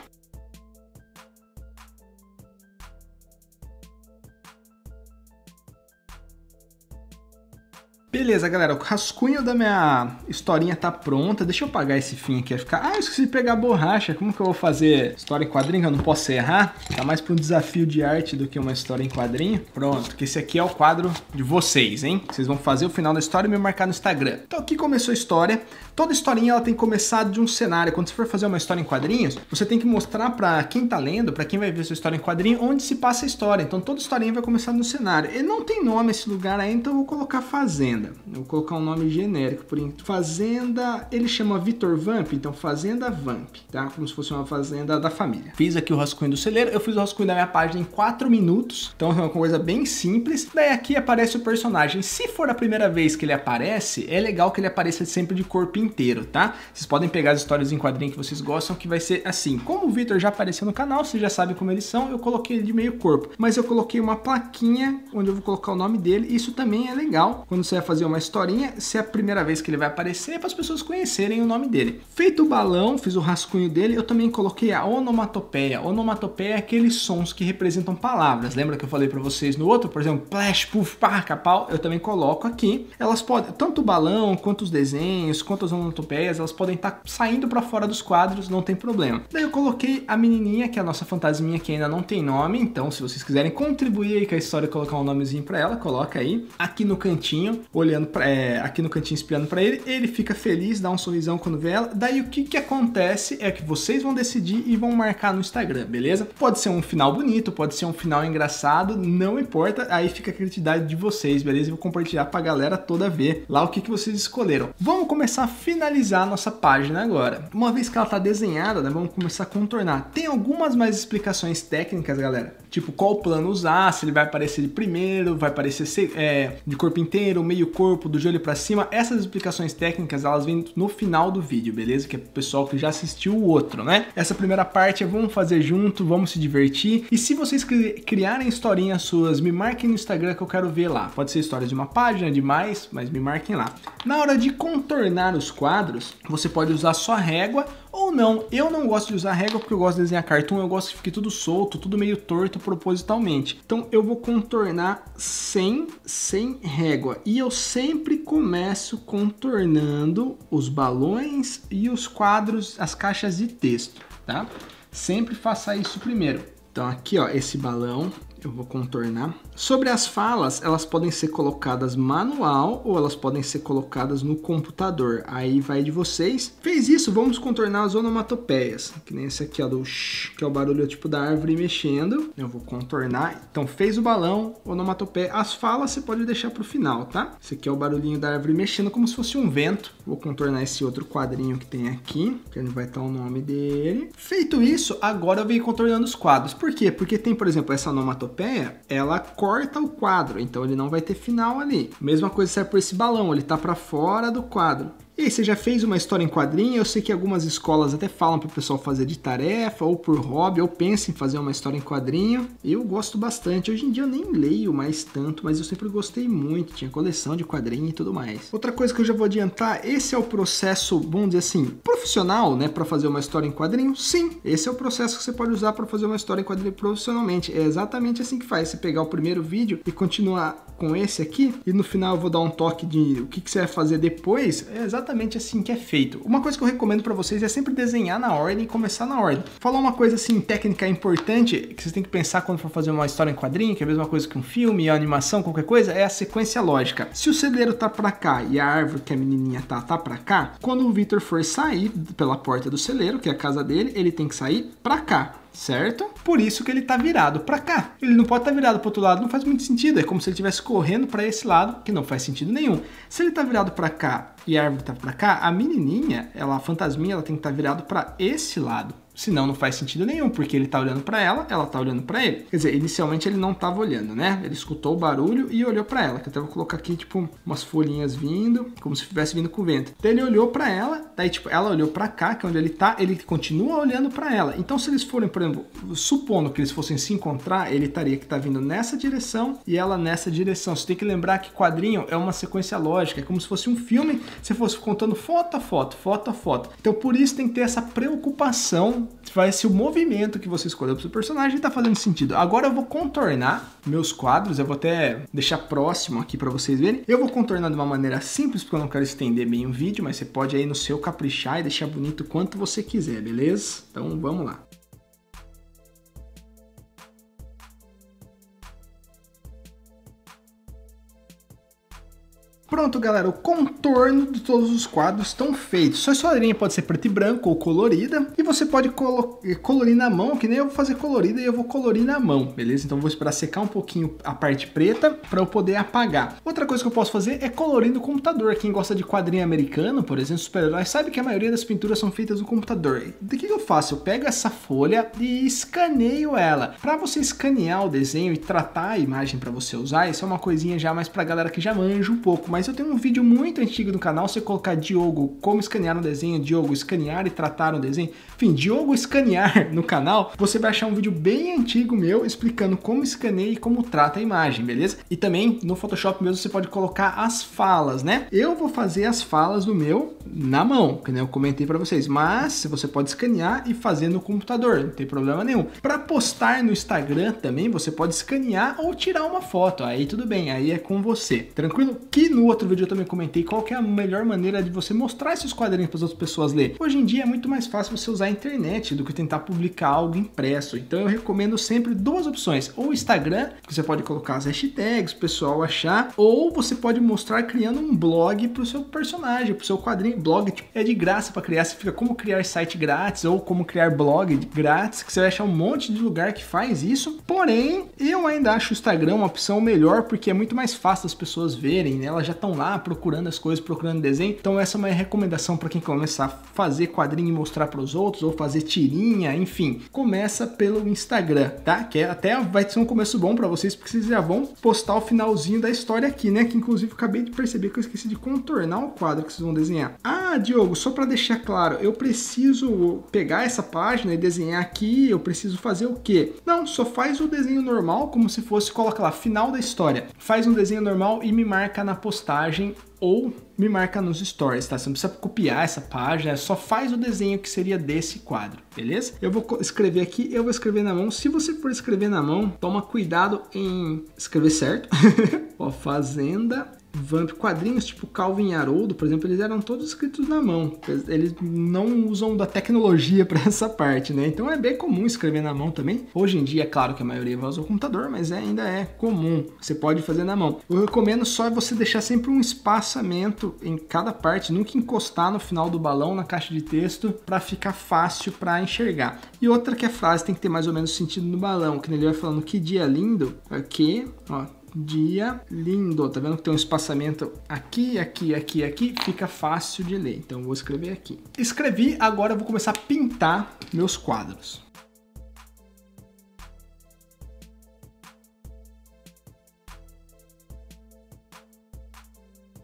Beleza, galera, o rascunho da minha historinha tá pronta. Deixa eu pagar esse fim aqui, vai ficar... Ah, eu esqueci de pegar a borracha. Como que eu vou fazer história em quadrinho? Eu não posso errar. Tá mais pra um desafio de arte do que uma história em quadrinho. Pronto, que esse aqui é o quadro de vocês, hein? Vocês vão fazer o final da história e me marcar no Instagram. Então aqui começou a história. Toda historinha ela tem que começar de um cenário. Quando você for fazer uma história em quadrinhos, você tem que mostrar para quem tá lendo, para quem vai ver sua história em quadrinho, onde se passa a história. Então toda historinha vai começar no cenário. E não tem nome esse lugar aí, então eu vou colocar Fazenda. Eu vou colocar um nome genérico por enquanto. Fazenda, ele chama Vitor Vamp, então Fazenda Vamp, tá? Como se fosse uma fazenda da família. Fiz aqui o rascunho do celeiro, eu fiz o rascunho da minha página em 4 minutos, então é uma coisa bem simples. Daí aqui aparece o personagem. Se for a primeira vez que ele aparece, é legal que ele apareça sempre de corpo inteiro, tá? Vocês podem pegar as histórias em quadrinho que vocês gostam, que vai ser assim. Como o Victor já apareceu no canal, vocês já sabem como eles são, eu coloquei ele de meio corpo. Mas eu coloquei uma plaquinha onde eu vou colocar o nome dele. Isso também é legal. Quando você vai fazer uma historinha, se é a primeira vez que ele vai aparecer, é para as pessoas conhecerem o nome dele. Feito o balão, fiz o rascunho dele, eu também coloquei a onomatopeia. Onomatopeia é aqueles sons que representam palavras. Lembra que eu falei para vocês no outro? Por exemplo, plash, puff, pá, pau. Eu também coloco aqui. Elas podem, tanto o balão, quanto os desenhos, quanto as as elas podem estar tá saindo para fora dos quadros, não tem problema. Daí eu coloquei a menininha, que é a nossa fantasminha que ainda não tem nome, então se vocês quiserem contribuir aí com a história e colocar um nomezinho para ela, coloca aí. Aqui no cantinho, olhando pra, é, aqui no cantinho espiando para ele, ele fica feliz, dá um sorrisão quando vê ela. Daí o que que acontece é que vocês vão decidir e vão marcar no Instagram, beleza? Pode ser um final bonito, pode ser um final engraçado, não importa, aí fica a criatividade de vocês, beleza? Eu vou compartilhar pra galera toda ver lá o que que vocês escolheram. Vamos começar a finalizar a nossa página agora. Uma vez que ela está desenhada, né, vamos começar a contornar. Tem algumas mais explicações técnicas, galera, Tipo, qual plano usar, se ele vai aparecer de primeiro, vai aparecer é, de corpo inteiro, meio corpo, do joelho para cima. Essas explicações técnicas, elas vêm no final do vídeo, beleza? Que é pro pessoal que já assistiu o outro, né? Essa primeira parte é vamos fazer junto, vamos se divertir. E se vocês criarem historinhas suas, me marquem no Instagram que eu quero ver lá. Pode ser história de uma página, de mais, mas me marquem lá. Na hora de contornar os quadros, você pode usar sua régua ou não. Eu não gosto de usar régua porque eu gosto de desenhar cartoon, eu gosto que fique tudo solto, tudo meio torto propositalmente. Então eu vou contornar sem, sem régua. E eu sempre começo contornando os balões e os quadros, as caixas de texto, tá? Sempre faça isso primeiro. Então aqui, ó, esse balão eu vou contornar Sobre as falas, elas podem ser colocadas manual ou elas podem ser colocadas no computador. Aí vai de vocês. Fez isso, vamos contornar as onomatopeias. Que nem esse aqui, ó, do sh, que é o barulho tipo da árvore mexendo. Eu vou contornar. Então fez o balão, onomatopeia. As falas você pode deixar pro final, tá? Esse aqui é o barulhinho da árvore mexendo como se fosse um vento. Vou contornar esse outro quadrinho que tem aqui, que vai estar o nome dele. Feito isso, agora eu venho contornando os quadros. Por quê? Porque tem, por exemplo, essa onomatopeia, ela corta corta o quadro, então ele não vai ter final ali. Mesma coisa serve é para esse balão, ele está para fora do quadro. E aí, você já fez uma história em quadrinho? Eu sei que algumas escolas até falam para o pessoal fazer de tarefa, ou por hobby, ou pensa em fazer uma história em quadrinho. Eu gosto bastante. Hoje em dia eu nem leio mais tanto, mas eu sempre gostei muito. Tinha coleção de quadrinho e tudo mais. Outra coisa que eu já vou adiantar, esse é o processo, vamos dizer assim, profissional, né, para fazer uma história em quadrinho? Sim, esse é o processo que você pode usar para fazer uma história em quadrinho profissionalmente. É exatamente assim que faz. Você pegar o primeiro vídeo e continuar com esse aqui, e no final eu vou dar um toque de o que, que você vai fazer depois, é exatamente assim que é feito. Uma coisa que eu recomendo para vocês é sempre desenhar na ordem e começar na ordem. Falar uma coisa assim, técnica importante, que você tem que pensar quando for fazer uma história em quadrinho, que é a mesma coisa que um filme, animação, qualquer coisa, é a sequência lógica. Se o celeiro tá para cá e a árvore que a menininha tá, tá para cá, quando o Victor for sair pela porta do celeiro, que é a casa dele, ele tem que sair para cá certo? Por isso que ele está virado para cá. Ele não pode estar tá virado para o outro lado, não faz muito sentido. É como se ele estivesse correndo para esse lado, que não faz sentido nenhum. Se ele está virado para cá e a árvore está para cá, a menininha, ela, a fantasminha, ela tem que estar tá virado para esse lado. Senão não faz sentido nenhum, porque ele tá olhando para ela, ela tá olhando para ele. Quer dizer, inicialmente ele não tava olhando, né? Ele escutou o barulho e olhou para ela, que eu até vou colocar aqui tipo umas folhinhas vindo, como se estivesse vindo com o vento. Então ele olhou para ela, daí tipo, ela olhou para cá, que é onde ele tá, ele continua olhando para ela. Então se eles forem, por exemplo, supondo que eles fossem se encontrar, ele estaria que tá vindo nessa direção e ela nessa direção. Você tem que lembrar que quadrinho é uma sequência lógica, é como se fosse um filme, se fosse contando foto a foto, foto a foto. Então por isso tem que ter essa preocupação vai se o movimento que você escolheu para o seu personagem está fazendo sentido. Agora eu vou contornar meus quadros, eu vou até deixar próximo aqui para vocês verem. Eu vou contornar de uma maneira simples, porque eu não quero estender bem o vídeo, mas você pode aí no seu caprichar e deixar bonito quanto você quiser, beleza? Então, vamos lá. Pronto, galera, o contorno de todos os quadros estão feitos. Só sua linha pode ser preto e branco ou colorida. E você pode colo eh, colorir na mão, que nem eu vou fazer colorida e eu vou colorir na mão, beleza? Então vou esperar secar um pouquinho a parte preta para eu poder apagar. Outra coisa que eu posso fazer é colorir no computador. Quem gosta de quadrinho americano, por exemplo, super herói sabe que a maioria das pinturas são feitas no computador. O que eu faço? Eu pego essa folha e escaneio ela. Para você escanear o desenho e tratar a imagem para você usar, isso é uma coisinha já mais para galera que já manja um pouco, mas eu tenho um vídeo muito antigo no canal, você colocar Diogo como escanear um desenho, Diogo escanear e tratar um desenho, enfim, Diogo escanear no canal, você vai achar um vídeo bem antigo meu explicando como escaneia e como trata a imagem, beleza? E também no Photoshop mesmo você pode colocar as falas, né? Eu vou fazer as falas do meu na mão, que nem eu comentei para vocês, mas você pode escanear e fazer no computador, não tem problema nenhum. Para postar no Instagram também, você pode escanear ou tirar uma foto, aí tudo bem, aí é com você, tranquilo? Que no outro vídeo eu também comentei qual que é a melhor maneira de você mostrar esses quadrinhos para as outras pessoas lerem. Hoje em dia é muito mais fácil você usar a internet do que tentar publicar algo impresso. Então eu recomendo sempre duas opções: ou Instagram, que você pode colocar as hashtags, o pessoal achar, ou você pode mostrar criando um blog para o seu personagem, para o seu quadrinho. Blog tipo, é de graça para criar, você fica como criar site grátis ou como criar blog grátis, que você vai achar um monte de lugar que faz isso. Porém, eu ainda acho o Instagram uma opção melhor porque é muito mais fácil as pessoas verem, né? Ela já estão lá procurando as coisas, procurando desenho. Então essa é uma recomendação para quem começar a fazer quadrinho e mostrar para os outros, ou fazer tirinha, enfim. Começa pelo Instagram, tá? Que é até vai ser um começo bom para vocês, porque vocês já vão postar o finalzinho da história aqui, né? Que inclusive acabei de perceber que eu esqueci de contornar o quadro que vocês vão desenhar. Ah, Diogo, só para deixar claro, eu preciso pegar essa página e desenhar aqui, eu preciso fazer o quê? Não, só faz o desenho normal, como se fosse, coloca lá, final da história. Faz um desenho normal e me marca na postagem postagem ou me marca nos stories, tá? Você não precisa copiar essa página, só faz o desenho que seria desse quadro, beleza? Eu vou escrever aqui, eu vou escrever na mão. Se você for escrever na mão, toma cuidado em escrever certo. Ó, fazenda Vamp, quadrinhos tipo Calvin e Haroldo, por exemplo, eles eram todos escritos na mão. Eles não usam da tecnologia para essa parte, né? Então é bem comum escrever na mão também. Hoje em dia, é claro que a maioria vai usar o computador, mas é, ainda é comum. Você pode fazer na mão. Eu recomendo só você deixar sempre um espaçamento em cada parte, nunca encostar no final do balão na caixa de texto para ficar fácil para enxergar. E outra que a é frase tem que ter mais ou menos sentido no balão, que ele vai falando que dia lindo, aqui, é ó, dia lindo. Tá vendo que tem um espaçamento aqui, aqui, aqui, aqui? Fica fácil de ler. Então, vou escrever aqui. Escrevi, agora eu vou começar a pintar meus quadros.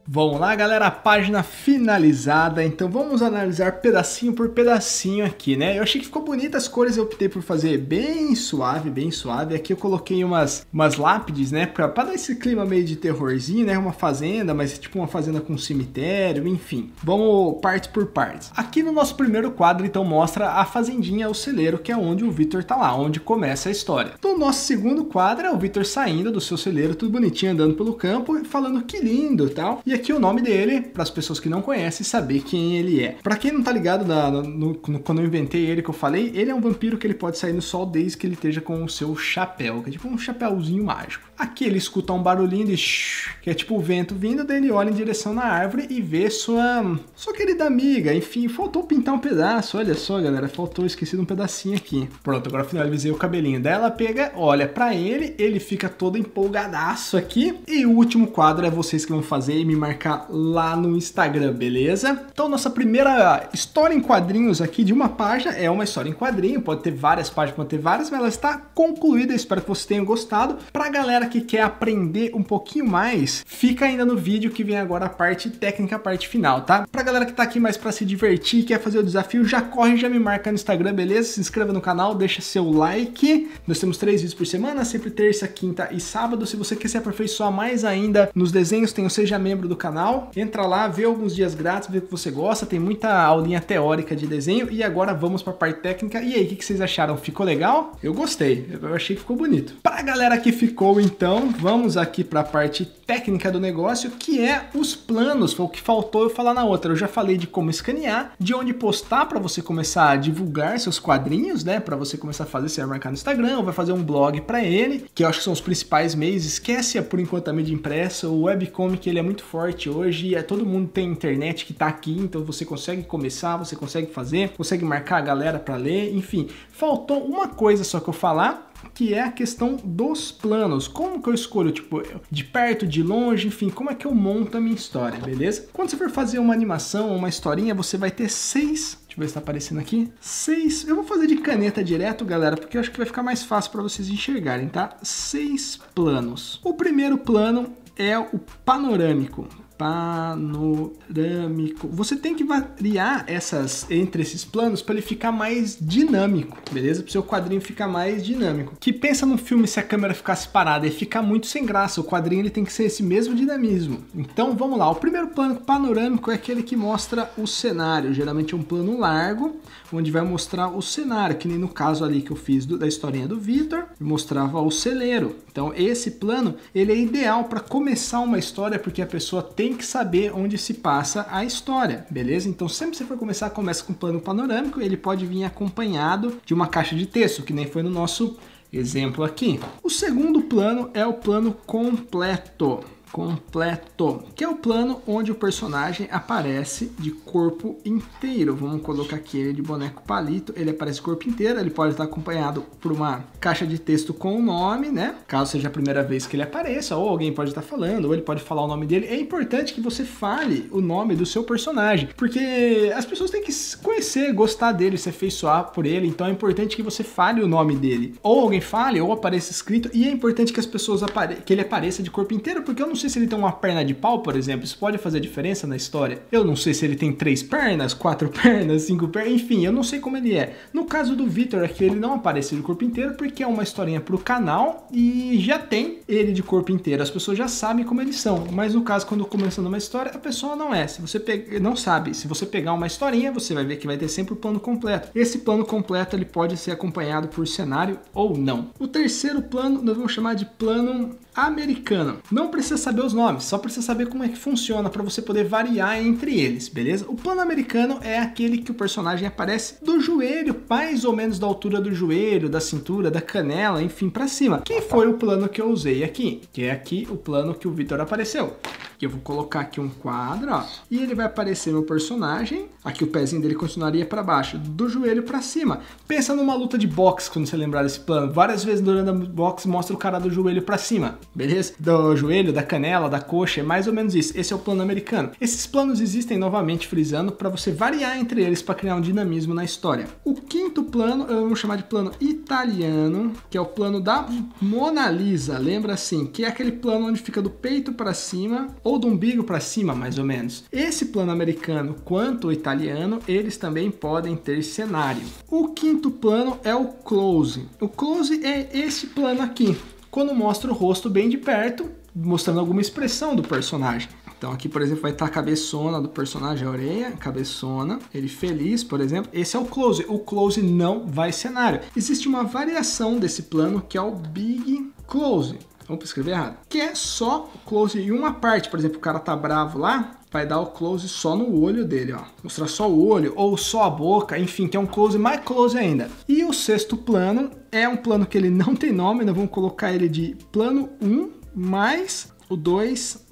Vamos lá, galera, página finalizada. Então vamos analisar pedacinho por pedacinho aqui, né? Eu achei que ficou bonita as cores, eu optei por fazer bem suave, bem suave. Aqui eu coloquei umas, umas lápides, né? Pra, pra dar esse clima meio de terrorzinho, né? Uma fazenda, mas tipo uma fazenda com cemitério, enfim. Vamos parte por parte. Aqui no nosso primeiro quadro, então, mostra a fazendinha, o celeiro, que é onde o Vitor tá lá, onde começa a história. No nosso segundo quadro é o Vitor saindo do seu celeiro, tudo bonitinho, andando pelo campo e falando que lindo tal. E aqui o nome dele, para as pessoas que não conhecem saber quem ele é. Para quem não tá ligado na, no, no, quando eu inventei ele, que eu falei, ele é um vampiro que ele pode sair no sol desde que ele esteja com o seu chapéu, que é tipo um chapéuzinho mágico. Aqui ele escuta um barulhinho de shh, que é tipo o vento vindo, dele olha em direção na árvore e vê sua, sua querida amiga. Enfim, faltou pintar um pedaço, olha só, galera, faltou, esquecer um pedacinho aqui. Pronto, agora finalizei o cabelinho dela, pega, olha para ele, ele fica todo empolgadaço aqui. E o último quadro é vocês que vão fazer e me marcar lá no Instagram, beleza? Então, nossa primeira história em quadrinhos aqui de uma página é uma história em quadrinho, pode ter várias páginas, pode ter várias, mas ela está concluída, espero que vocês tenham gostado. Pra galera que quer aprender um pouquinho mais, fica ainda no vídeo que vem agora a parte técnica, a parte final, tá? Pra galera que tá aqui mais pra se divertir e quer fazer o desafio, já corre, já me marca no Instagram, beleza? Se inscreva no canal, deixa seu like. Nós temos três vídeos por semana, sempre terça, quinta e sábado. Se você quer se aperfeiçoar mais ainda nos desenhos, tem o Seja Membro do canal. Entra lá, vê alguns dias grátis, vê o que você gosta. Tem muita aulinha teórica de desenho. E agora vamos pra parte técnica. E aí, o que, que vocês acharam? Ficou legal? Eu gostei. Eu achei que ficou bonito. Pra galera que ficou, então, então vamos aqui para a parte técnica do negócio, que é os planos. Foi o que faltou eu falar na outra. Eu já falei de como escanear, de onde postar para você começar a divulgar seus quadrinhos, né? Para você começar a fazer, você vai marcar no Instagram, vai fazer um blog para ele, que eu acho que são os principais meios. Esquece por enquanto a mídia impressa, o webcomic ele é muito forte hoje, é todo mundo tem internet que está aqui, então você consegue começar, você consegue fazer, consegue marcar a galera para ler, enfim, Faltou uma coisa só que eu falar, que é a questão dos planos. Como que eu escolho, tipo, de perto, de longe, enfim, como é que eu monto a minha história, beleza? Quando você for fazer uma animação, uma historinha, você vai ter seis Deixa eu ver se tá aparecendo aqui. Seis. Eu vou fazer de caneta direto, galera, porque eu acho que vai ficar mais fácil para vocês enxergarem, tá? Seis planos. O primeiro plano é o panorâmico panorâmico. Você tem que variar essas entre esses planos para ele ficar mais dinâmico, beleza? Para o seu quadrinho ficar mais dinâmico. Que pensa no filme se a câmera ficasse parada e ficar muito sem graça. O quadrinho ele tem que ser esse mesmo dinamismo. Então vamos lá. O primeiro plano panorâmico é aquele que mostra o cenário. Geralmente é um plano largo, onde vai mostrar o cenário, que nem no caso ali que eu fiz do, da historinha do Victor, mostrava o celeiro. Então esse plano ele é ideal para começar uma história porque a pessoa tem tem que saber onde se passa a história, beleza? Então sempre que você for começar, começa com um plano panorâmico, ele pode vir acompanhado de uma caixa de texto, que nem foi no nosso exemplo aqui. O segundo plano é o plano completo completo, que é o plano onde o personagem aparece de corpo inteiro. Vamos colocar aqui ele de boneco palito, ele aparece corpo inteiro, ele pode estar acompanhado por uma caixa de texto com o nome, né? Caso seja a primeira vez que ele apareça, ou alguém pode estar falando, ou ele pode falar o nome dele. É importante que você fale o nome do seu personagem, porque as pessoas têm que conhecer, gostar dele, se afeiçoar por ele, então é importante que você fale o nome dele. Ou alguém fale, ou apareça escrito, e é importante que as pessoas que ele apareça de corpo inteiro, porque eu não sei sei se ele tem uma perna de pau, por exemplo. Isso pode fazer diferença na história. Eu não sei se ele tem três pernas, quatro pernas, cinco pernas, enfim, eu não sei como ele é. No caso do Victor aqui, ele não apareceu de corpo inteiro porque é uma historinha pro canal e já tem ele de corpo inteiro. As pessoas já sabem como eles são. Mas no caso, quando começando uma história, a pessoa não é. Se você pega, não sabe, se você pegar uma historinha, você vai ver que vai ter sempre o plano completo. Esse plano completo ele pode ser acompanhado por cenário ou não. O terceiro plano nós vamos chamar de plano americana. Não precisa saber os nomes, só precisa saber como é que funciona para você poder variar entre eles, beleza? O plano americano é aquele que o personagem aparece do joelho, mais ou menos da altura do joelho, da cintura, da canela, enfim, para cima. Que ah, tá. foi o plano que eu usei aqui, que é aqui o plano que o Victor apareceu que eu vou colocar aqui um quadro, ó, e ele vai aparecer meu personagem, aqui o pezinho dele continuaria para baixo, do joelho para cima. Pensa numa luta de boxe quando você lembrar desse plano, várias vezes durante a boxe mostra o cara do joelho para cima, beleza? Do joelho, da canela, da coxa, é mais ou menos isso. Esse é o plano americano. Esses planos existem novamente frisando para você variar entre eles para criar um dinamismo na história. O quinto plano, eu vou chamar de plano italiano, que é o plano da Mona Lisa, lembra assim, que é aquele plano onde fica do peito para cima ou do umbigo para cima, mais ou menos. Esse plano americano quanto o italiano, eles também podem ter cenário. O quinto plano é o close. O close é esse plano aqui, quando mostra o rosto bem de perto, mostrando alguma expressão do personagem. Então aqui, por exemplo, vai estar a cabeçona do personagem, a orelha, cabeçona, ele feliz, por exemplo. Esse é o close. O close não vai cenário. Existe uma variação desse plano que é o big close. Opa, escrevi errado. Que é só close em uma parte. Por exemplo, o cara tá bravo lá, vai dar o close só no olho dele, ó. Mostrar só o olho ou só a boca, enfim, que é um close mais close ainda. E o sexto plano é um plano que ele não tem nome, nós né? vamos colocar ele de plano 1 mais o 2,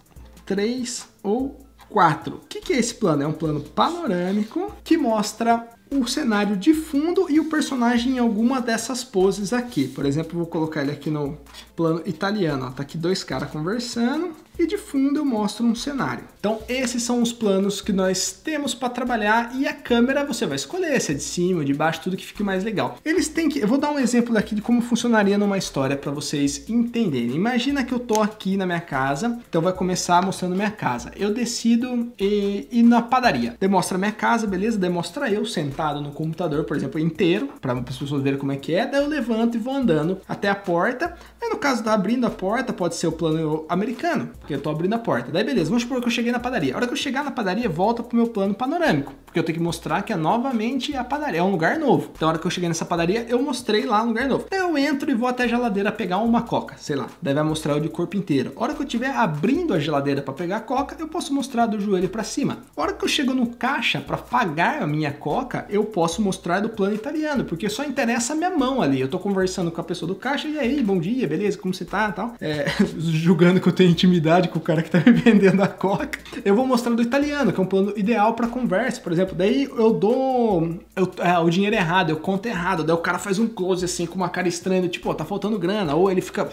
3 ou 4. O que, que é esse plano? É um plano panorâmico que mostra o cenário de fundo e o personagem em alguma dessas poses aqui. Por exemplo, vou colocar ele aqui no plano italiano. Ó. Tá aqui dois caras conversando e de fundo eu mostro um cenário. Então esses são os planos que nós temos para trabalhar e a câmera você vai escolher se é de cima ou de baixo, tudo que fique mais legal. Eles têm que, eu vou dar um exemplo aqui de como funcionaria numa história para vocês entenderem. Imagina que eu tô aqui na minha casa, então vai começar mostrando minha casa. Eu decido e ir na padaria. Demonstra minha casa, beleza? Demonstra eu sentado no computador, por exemplo, inteiro, para as pessoas verem como é que é. Daí eu levanto e vou andando até a porta. Aí no caso da abrindo a porta, pode ser o plano americano porque eu tô abrindo a porta. Daí beleza, vamos supor que eu cheguei na padaria. A hora que eu chegar na padaria, volta pro meu plano panorâmico, porque eu tenho que mostrar que é novamente a padaria, é um lugar novo. Então a hora que eu cheguei nessa padaria, eu mostrei lá um lugar novo. Daí eu entro e vou até a geladeira pegar uma coca, sei lá. Daí vai mostrar o de corpo inteiro. A hora que eu tiver abrindo a geladeira para pegar a coca, eu posso mostrar do joelho para cima. A hora que eu chego no caixa para pagar a minha coca, eu posso mostrar do plano italiano, porque só interessa a minha mão ali. Eu tô conversando com a pessoa do caixa e aí, bom dia, beleza, como você tá, tal. É, julgando que eu tenho intimidade intimidade com o cara que tá me vendendo a coca. Eu vou mostrar do italiano, que é um plano ideal para conversa, por exemplo. Daí eu dou eu, é, o dinheiro é errado, eu conto errado. Daí o cara faz um close assim com uma cara estranha, tipo, oh, tá faltando grana, ou ele fica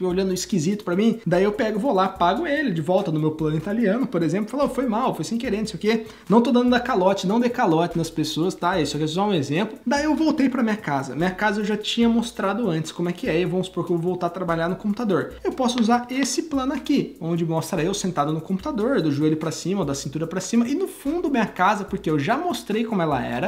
olhando esquisito para mim. Daí eu pego, vou lá, pago ele de volta no meu plano italiano, por exemplo, Falou, oh, foi mal, foi sem querer, não sei o quê. Não tô dando da calote, não dê calote nas pessoas, tá? Isso aqui é só um exemplo. Daí eu voltei para minha casa. Minha casa eu já tinha mostrado antes como é que é, e vamos supor que eu vou voltar a trabalhar no computador. Eu posso usar esse plano aqui, onde mostra eu sentado no computador, do joelho para cima, da cintura para cima, e no fundo minha casa, porque eu já mostrei como ela era.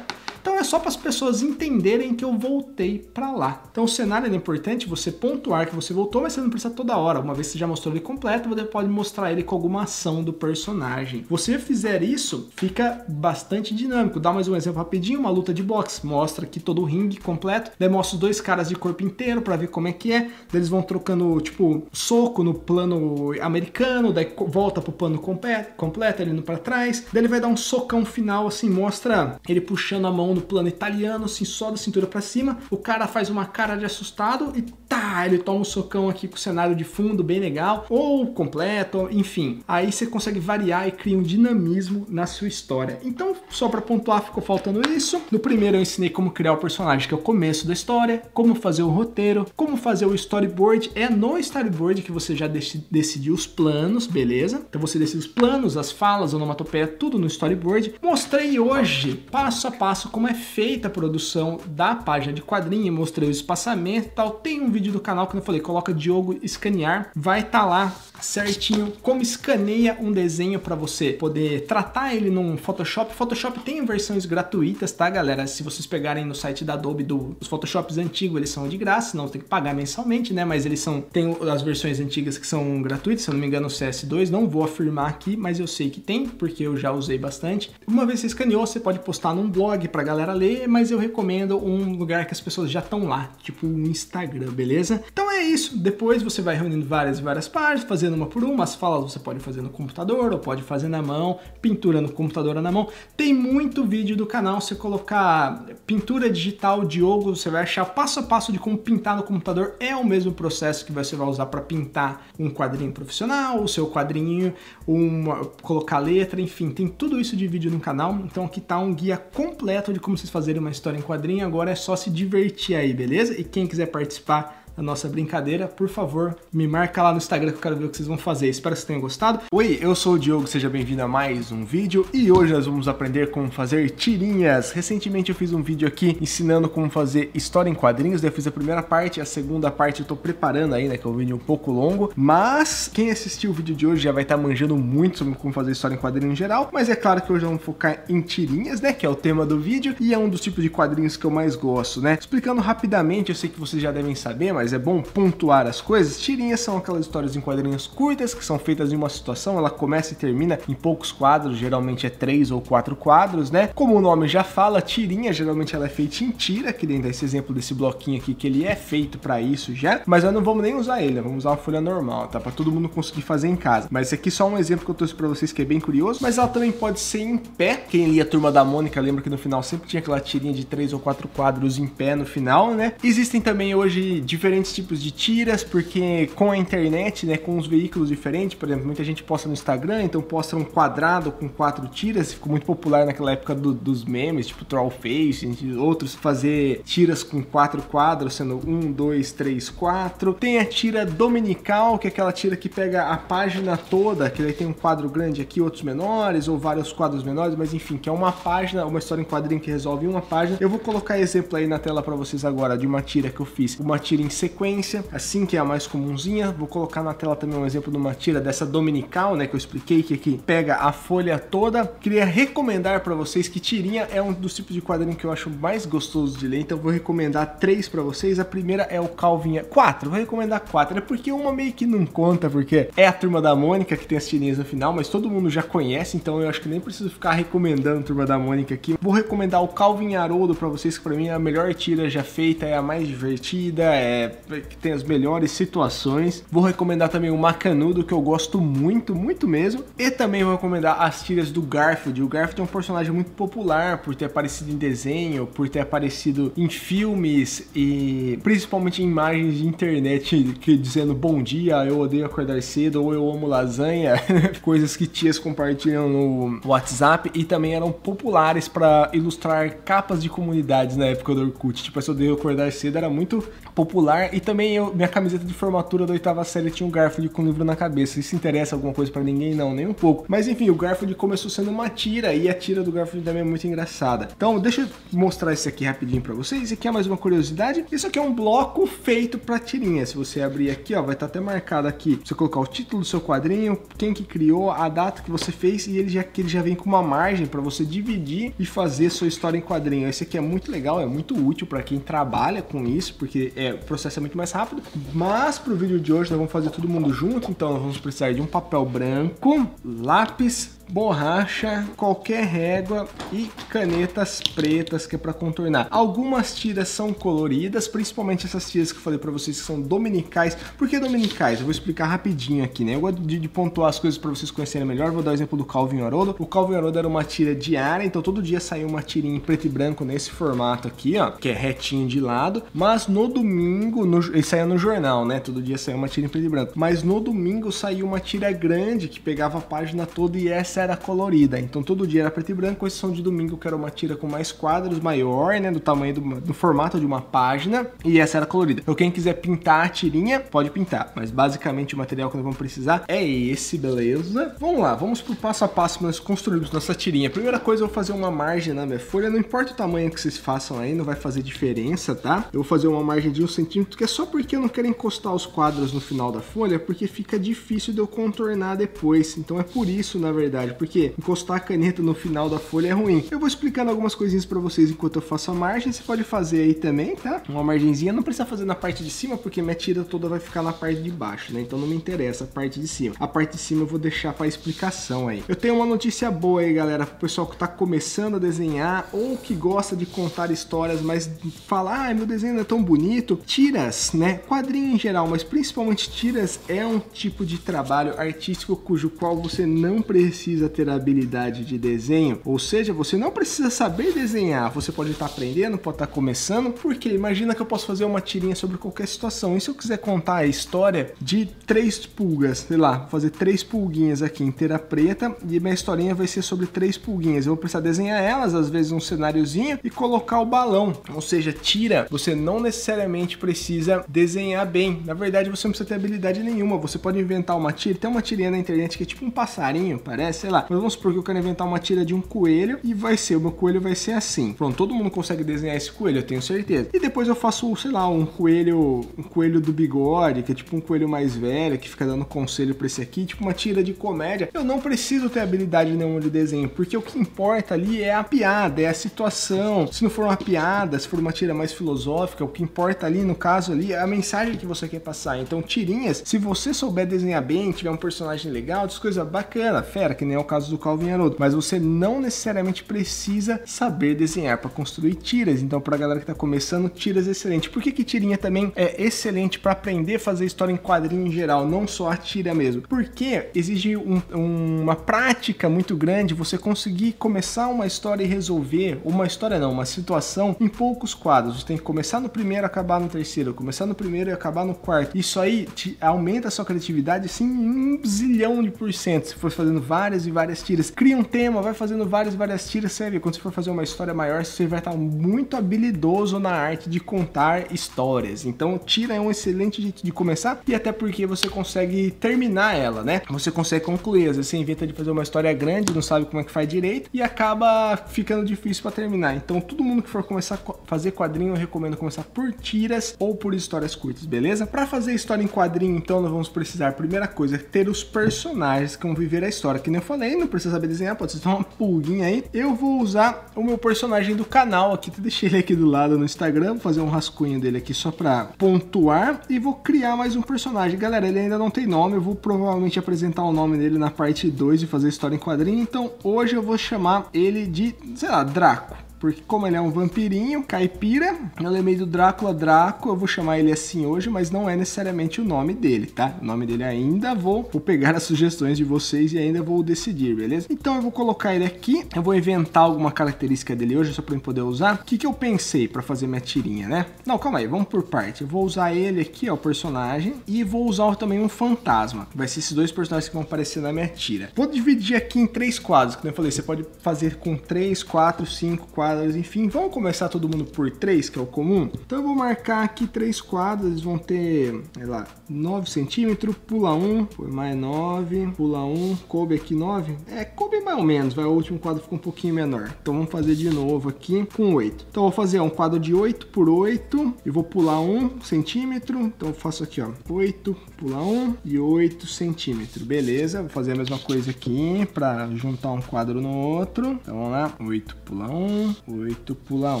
Então é só para as pessoas entenderem que eu voltei para lá. Então o cenário é importante você pontuar que você voltou, mas você não precisa toda hora. Uma vez que você já mostrou ele completo, você pode mostrar ele com alguma ação do personagem. Você fizer isso, fica bastante dinâmico. Dá mais um exemplo rapidinho, uma luta de boxe, mostra aqui todo o ringue completo, daí mostra os dois caras de corpo inteiro para ver como é que é, daí eles vão trocando tipo soco no plano americano, daí volta pro plano completo, completo ele indo para trás, daí ele vai dar um socão final assim, mostra ele puxando a mão no plano italiano, assim, só da cintura para cima. O cara faz uma cara de assustado e tá, ele toma um socão aqui com o cenário de fundo bem legal, ou completo, enfim. Aí você consegue variar e cria um dinamismo na sua história. Então, só para pontuar, ficou faltando isso. No primeiro eu ensinei como criar o personagem, que é o começo da história, como fazer o roteiro, como fazer o storyboard. É no storyboard que você já dec decidiu os planos, beleza? Então você decide os planos, as falas, onomatopeia, tudo no storyboard. Mostrei hoje, passo a passo, como como é feita a produção da página de quadrinho, mostrei o espaçamento e tal. Tem um vídeo do canal que eu falei, coloca Diogo escanear, vai estar tá lá certinho como escaneia um desenho para você poder tratar ele num Photoshop. Photoshop tem versões gratuitas, tá, galera? Se vocês pegarem no site da Adobe do, os Photoshops antigos, eles são de graça, não tem que pagar mensalmente, né? Mas eles são tem as versões antigas que são gratuitas, se eu não me engano, CS2, não vou afirmar aqui, mas eu sei que tem, porque eu já usei bastante. Uma vez que você escaneou, você pode postar num blog para galera galera ler, mas eu recomendo um lugar que as pessoas já estão lá, tipo o Instagram, beleza? Então é isso, depois você vai reunindo várias e várias partes, fazendo uma por uma, as falas você pode fazer no computador ou pode fazer na mão, pintura no computador ou na mão. Tem muito vídeo do canal, se colocar pintura digital Diogo, você vai achar passo a passo de como pintar no computador, é o mesmo processo que você vai usar para pintar um quadrinho profissional, o seu quadrinho, uma, colocar letra, enfim, tem tudo isso de vídeo no canal, então aqui tá um guia completo de como vocês fazerem uma história em quadrinho, agora é só se divertir aí, beleza? E quem quiser participar a nossa brincadeira, por favor, me marca lá no Instagram que eu quero ver o que vocês vão fazer. Espero que vocês tenham gostado. Oi, eu sou o Diogo, seja bem-vindo a mais um vídeo e hoje nós vamos aprender como fazer tirinhas. Recentemente eu fiz um vídeo aqui ensinando como fazer história em quadrinhos, eu fiz a primeira parte, a segunda parte eu tô preparando aí, né, que é um vídeo um pouco longo, mas quem assistiu o vídeo de hoje já vai estar tá manjando muito sobre como fazer história em quadrinhos em geral, mas é claro que hoje vamos focar em tirinhas, né, que é o tema do vídeo e é um dos tipos de quadrinhos que eu mais gosto, né. Explicando rapidamente, eu sei que vocês já devem saber, mas mas é bom pontuar as coisas. Tirinhas são aquelas histórias em quadrinhos curtas que são feitas em uma situação, ela começa e termina em poucos quadros, geralmente é três ou quatro quadros, né? Como o nome já fala, tirinha geralmente ela é feita em tira, que dentro desse exemplo desse bloquinho aqui, que ele é feito para isso já, mas nós não vamos nem usar ele, vamos usar uma folha normal, tá? Para todo mundo conseguir fazer em casa. Mas aqui só um exemplo que eu trouxe para vocês que é bem curioso, mas ela também pode ser em pé. Quem lia a Turma da Mônica lembra que no final sempre tinha aquela tirinha de três ou quatro quadros em pé no final, né? Existem também hoje diferentes diferentes tipos de tiras, porque com a internet, né, com os veículos diferentes, por exemplo, muita gente posta no Instagram, então posta um quadrado com quatro tiras, ficou muito popular naquela época do, dos memes, tipo Trollface, outros fazer tiras com quatro quadros, sendo um, dois, três, quatro. Tem a tira dominical, que é aquela tira que pega a página toda, que daí tem um quadro grande aqui, outros menores, ou vários quadros menores, mas enfim, que é uma página, uma história em quadrinho que resolve uma página. Eu vou colocar exemplo aí na tela para vocês agora de uma tira que eu fiz, uma tira em sequência, assim que é a mais comumzinha, Vou colocar na tela também um exemplo de uma tira dessa dominical, né, que eu expliquei, que aqui pega a folha toda. Queria recomendar para vocês que tirinha é um dos tipos de quadrinho que eu acho mais gostoso de ler, então vou recomendar três para vocês. A primeira é o Calvinha, quatro, vou recomendar quatro, é porque uma meio que não conta, porque é a Turma da Mônica que tem as tirinhas no final, mas todo mundo já conhece, então eu acho que nem preciso ficar recomendando Turma da Mônica aqui. Vou recomendar o Calvin Haroldo para vocês, que para mim é a melhor tira já feita, é a mais divertida, é né, que tem as melhores situações. Vou recomendar também o Macanudo, que eu gosto muito, muito mesmo. E também vou recomendar as tiras do Garfield. O Garfield é um personagem muito popular por ter aparecido em desenho, por ter aparecido em filmes e principalmente em imagens de internet que dizendo bom dia, eu odeio acordar cedo ou eu amo lasanha, coisas que tias compartilham no WhatsApp e também eram populares para ilustrar capas de comunidades na época do Orkut. Tipo, essa odeio acordar cedo era muito popular e também eu, minha camiseta de formatura da oitava série tinha um Garfield com um livro na cabeça. Isso interessa alguma coisa para ninguém? Não, nem um pouco. Mas enfim, o Garfield começou sendo uma tira e a tira do Garfield também é muito engraçada. Então, deixa eu mostrar isso aqui rapidinho para vocês. Isso aqui é mais uma curiosidade. Isso aqui é um bloco feito para tirinha. Se você abrir aqui, ó, vai estar tá até marcado aqui. Você colocar o título do seu quadrinho, quem que criou, a data que você fez e ele já ele já vem com uma margem para você dividir e fazer sua história em quadrinho. Esse aqui é muito legal, é muito útil para quem trabalha com isso, porque é processo processo é muito mais rápido. Mas pro vídeo de hoje nós vamos fazer todo mundo junto, então nós vamos precisar de um papel branco, lápis, borracha, qualquer régua e canetas pretas que é para contornar. Algumas tiras são coloridas, principalmente essas tiras que eu falei para vocês que são dominicais. Por que dominicais? Eu vou explicar rapidinho aqui, né? Eu gosto de, de pontuar as coisas para vocês conhecerem melhor. Vou dar o exemplo do Calvin Haroldo. O Calvin Haroldo era uma tira diária, então todo dia saiu uma tirinha em preto e branco nesse formato aqui, ó, que é retinho de lado, mas no domingo, no, ele saía no jornal, né? Todo dia saiu uma tira em preto e branco. Mas no domingo saiu uma tira grande que pegava a página toda e essa era colorida, então todo dia era preto e branco, com exceção de domingo, que era uma tira com mais quadros, maior, né, do tamanho, do, do formato de uma página, e essa era colorida. Então quem quiser pintar a tirinha, pode pintar, mas basicamente o material que nós vamos precisar é esse, beleza? Vamos lá, vamos pro passo a passo nós construímos nossa tirinha. Primeira coisa, eu vou fazer uma margem na minha folha, não importa o tamanho que vocês façam aí, não vai fazer diferença, tá? Eu vou fazer uma margem de um centímetro, que é só porque eu não quero encostar os quadros no final da folha, porque fica difícil de eu contornar depois, então é por isso, na verdade, porque encostar a caneta no final da folha é ruim. Eu vou explicando algumas coisinhas para vocês enquanto eu faço a margem, você pode fazer aí também, tá? Uma margenzinha, não precisa fazer na parte de cima, porque minha tira toda vai ficar na parte de baixo, né? Então não me interessa a parte de cima. A parte de cima eu vou deixar para explicação aí. Eu tenho uma notícia boa aí, galera, pro pessoal que tá começando a desenhar ou que gosta de contar histórias, mas falar, ah, meu desenho não é tão bonito. Tiras, né? Quadrinho em geral, mas principalmente tiras é um tipo de trabalho artístico cujo qual você não precisa precisa ter habilidade de desenho, ou seja, você não precisa saber desenhar, você pode estar tá aprendendo, pode estar tá começando, porque imagina que eu posso fazer uma tirinha sobre qualquer situação, e se eu quiser contar a história de três pulgas, sei lá, fazer três pulguinhas aqui inteira preta, e minha historinha vai ser sobre três pulguinhas, eu vou precisar desenhar elas, às vezes um cenáriozinho, e colocar o balão, ou seja, tira, você não necessariamente precisa desenhar bem, na verdade você não precisa ter habilidade nenhuma, você pode inventar uma tira, tem uma tirinha na internet que é tipo um passarinho, parece, sei lá. Mas vamos supor que eu quero inventar uma tira de um coelho e vai ser, o meu coelho vai ser assim. Pronto, todo mundo consegue desenhar esse coelho, eu tenho certeza. E depois eu faço, sei lá, um coelho, um coelho do bigode, que é tipo um coelho mais velho, que fica dando conselho pra esse aqui, tipo uma tira de comédia. Eu não preciso ter habilidade nenhuma de desenho, porque o que importa ali é a piada, é a situação. Se não for uma piada, se for uma tira mais filosófica, o que importa ali, no caso ali, é a mensagem que você quer passar. Então, tirinhas, se você souber desenhar bem, tiver um personagem legal, diz coisa bacana, fera, que nem nem é o caso do Calvin Haroldo, mas você não necessariamente precisa saber desenhar para construir tiras. Então, para a galera que está começando, tiras é excelente. Por que, que tirinha também é excelente para aprender a fazer história em quadrinho em geral, não só a tira mesmo? Porque exige um, uma prática muito grande você conseguir começar uma história e resolver, uma história não, uma situação em poucos quadros. Você tem que começar no primeiro, acabar no terceiro, começar no primeiro e acabar no quarto. Isso aí aumenta a sua criatividade assim em um zilhão de por cento, se for fazendo várias várias e várias tiras. Cria um tema, vai fazendo várias e várias tiras, sério. Quando você for fazer uma história maior, você vai estar muito habilidoso na arte de contar histórias. Então, tira é um excelente jeito de começar e até porque você consegue terminar ela, né? Você consegue concluir. Às vezes você inventa de fazer uma história grande, não sabe como é que faz direito e acaba ficando difícil para terminar. Então, todo mundo que for começar a fazer quadrinho, eu recomendo começar por tiras ou por histórias curtas, beleza? Para fazer história em quadrinho, então, nós vamos precisar, primeira coisa, ter os personagens que vão viver a história, que nem eu falei, não precisa saber desenhar, pode ser uma pulguinha aí. Eu vou usar o meu personagem do canal aqui, deixei ele aqui do lado no Instagram, vou fazer um rascunho dele aqui só pra pontuar e vou criar mais um personagem. Galera, ele ainda não tem nome, eu vou provavelmente apresentar o nome dele na parte 2 e fazer história em quadrinho, então hoje eu vou chamar ele de, sei lá, Draco. Porque como ele é um vampirinho, caipira, eu meio do Drácula Draco, eu vou chamar ele assim hoje, mas não é necessariamente o nome dele, tá? O nome dele ainda vou, vou pegar as sugestões de vocês e ainda vou decidir, beleza? Então eu vou colocar ele aqui, eu vou inventar alguma característica dele hoje, só pra eu poder usar. O que, que eu pensei para fazer minha tirinha, né? Não, calma aí, vamos por parte. Eu vou usar ele aqui, ó, o personagem, e vou usar também um fantasma. Vai ser esses dois personagens que vão aparecer na minha tira. Vou dividir aqui em três quadros, como eu falei, você pode fazer com três, quatro, cinco, quatro, quadras, enfim. Vamos começar todo mundo por três, que é o comum? Então eu vou marcar aqui três quadras, eles vão ter, sei lá, 9 centímetros, pula um, foi mais 9, pula um, coube aqui 9. É, coube mais ou menos, vai, o último quadro ficou um pouquinho menor. Então vamos fazer de novo aqui com 8. Então eu vou fazer um quadro de 8 por 8, e vou pular um centímetro, então eu faço aqui, ó, 8, pula um e 8 centímetros, beleza? Vou fazer a mesma coisa aqui para juntar um quadro no outro. Então vamos lá, 8 pula 1, 8 pula 1.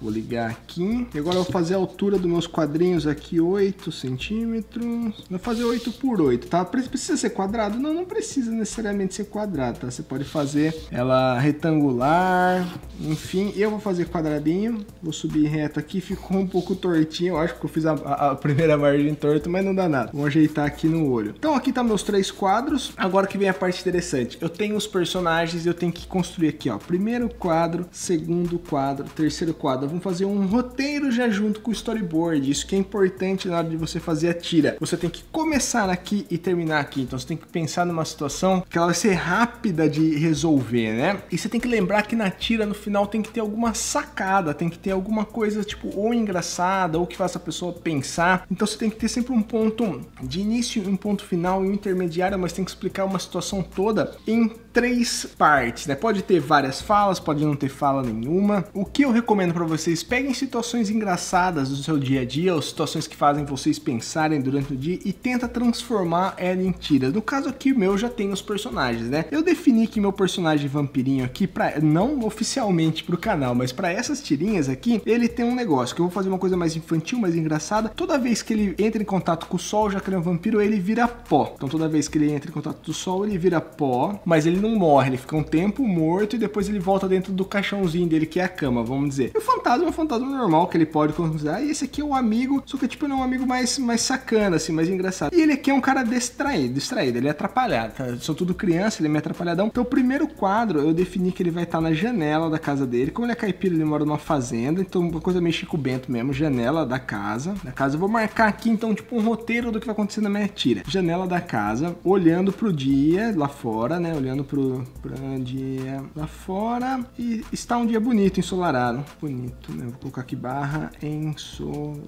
Vou ligar aqui. E agora eu vou fazer a altura dos meus quadrinhos aqui, 8 centímetros. Vou fazer 8 por 8, tá? Precisa ser quadrado? Não, não precisa necessariamente ser quadrado, tá? Você pode fazer ela retangular, enfim. Eu vou fazer quadradinho. Vou subir reto aqui. Ficou um pouco tortinho. Eu acho que eu fiz a, a primeira margem torta, mas não dá nada. Vou ajeitar aqui no olho. Então aqui tá meus três quadros. Agora que vem a parte interessante. Eu tenho os personagens e eu tenho que construir aqui, ó. Primeiro quadro, segundo segundo quadro, terceiro quadro. Vamos fazer um roteiro já junto com o storyboard. Isso que é importante na hora de você fazer a tira. Você tem que começar aqui e terminar aqui. Então você tem que pensar numa situação que ela vai ser rápida de resolver, né? E você tem que lembrar que na tira, no final, tem que ter alguma sacada, tem que ter alguma coisa, tipo, ou engraçada, ou que faça a pessoa pensar. Então você tem que ter sempre um ponto de início, um ponto final e um intermediário, mas tem que explicar uma situação toda em três partes, né? Pode ter várias falas, pode não ter fala nenhuma. O que eu recomendo para vocês, peguem situações engraçadas do seu dia a dia, ou situações que fazem vocês pensarem durante o dia e tenta transformar ela em tiras. No caso aqui, o meu já tem os personagens, né? Eu defini que meu personagem vampirinho aqui, pra, não oficialmente pro canal, mas para essas tirinhas aqui, ele tem um negócio, que eu vou fazer uma coisa mais infantil, mais engraçada. Toda vez que ele entra em contato com o sol, já que ele é um vampiro, ele vira pó. Então toda vez que ele entra em contato com o sol, ele vira pó, mas ele não morre, ele fica um tempo morto e depois ele volta dentro do caixãozinho dele, que é a cama, vamos dizer. E o fantasma é um fantasma normal que ele pode considerar. E esse aqui é o um amigo, só que tipo, é um amigo mais, mais sacana, assim, mais engraçado. E ele aqui é um cara distraído, distraído, ele é atrapalhado. Tá? Sou tudo criança, ele é meio atrapalhadão. Então, o primeiro quadro eu defini que ele vai estar tá na janela da casa dele. Como ele é caipira, ele mora numa fazenda, então uma coisa meio Chico Bento mesmo, janela da casa. Da casa, eu vou marcar aqui então, tipo, um roteiro do que vai acontecer na minha tira. Janela da casa, olhando pro dia lá fora, né? Olhando pro, pra dia lá fora. E está um dia bonito, ensolarado. Bonito, né? Vou colocar aqui barra ensolarado.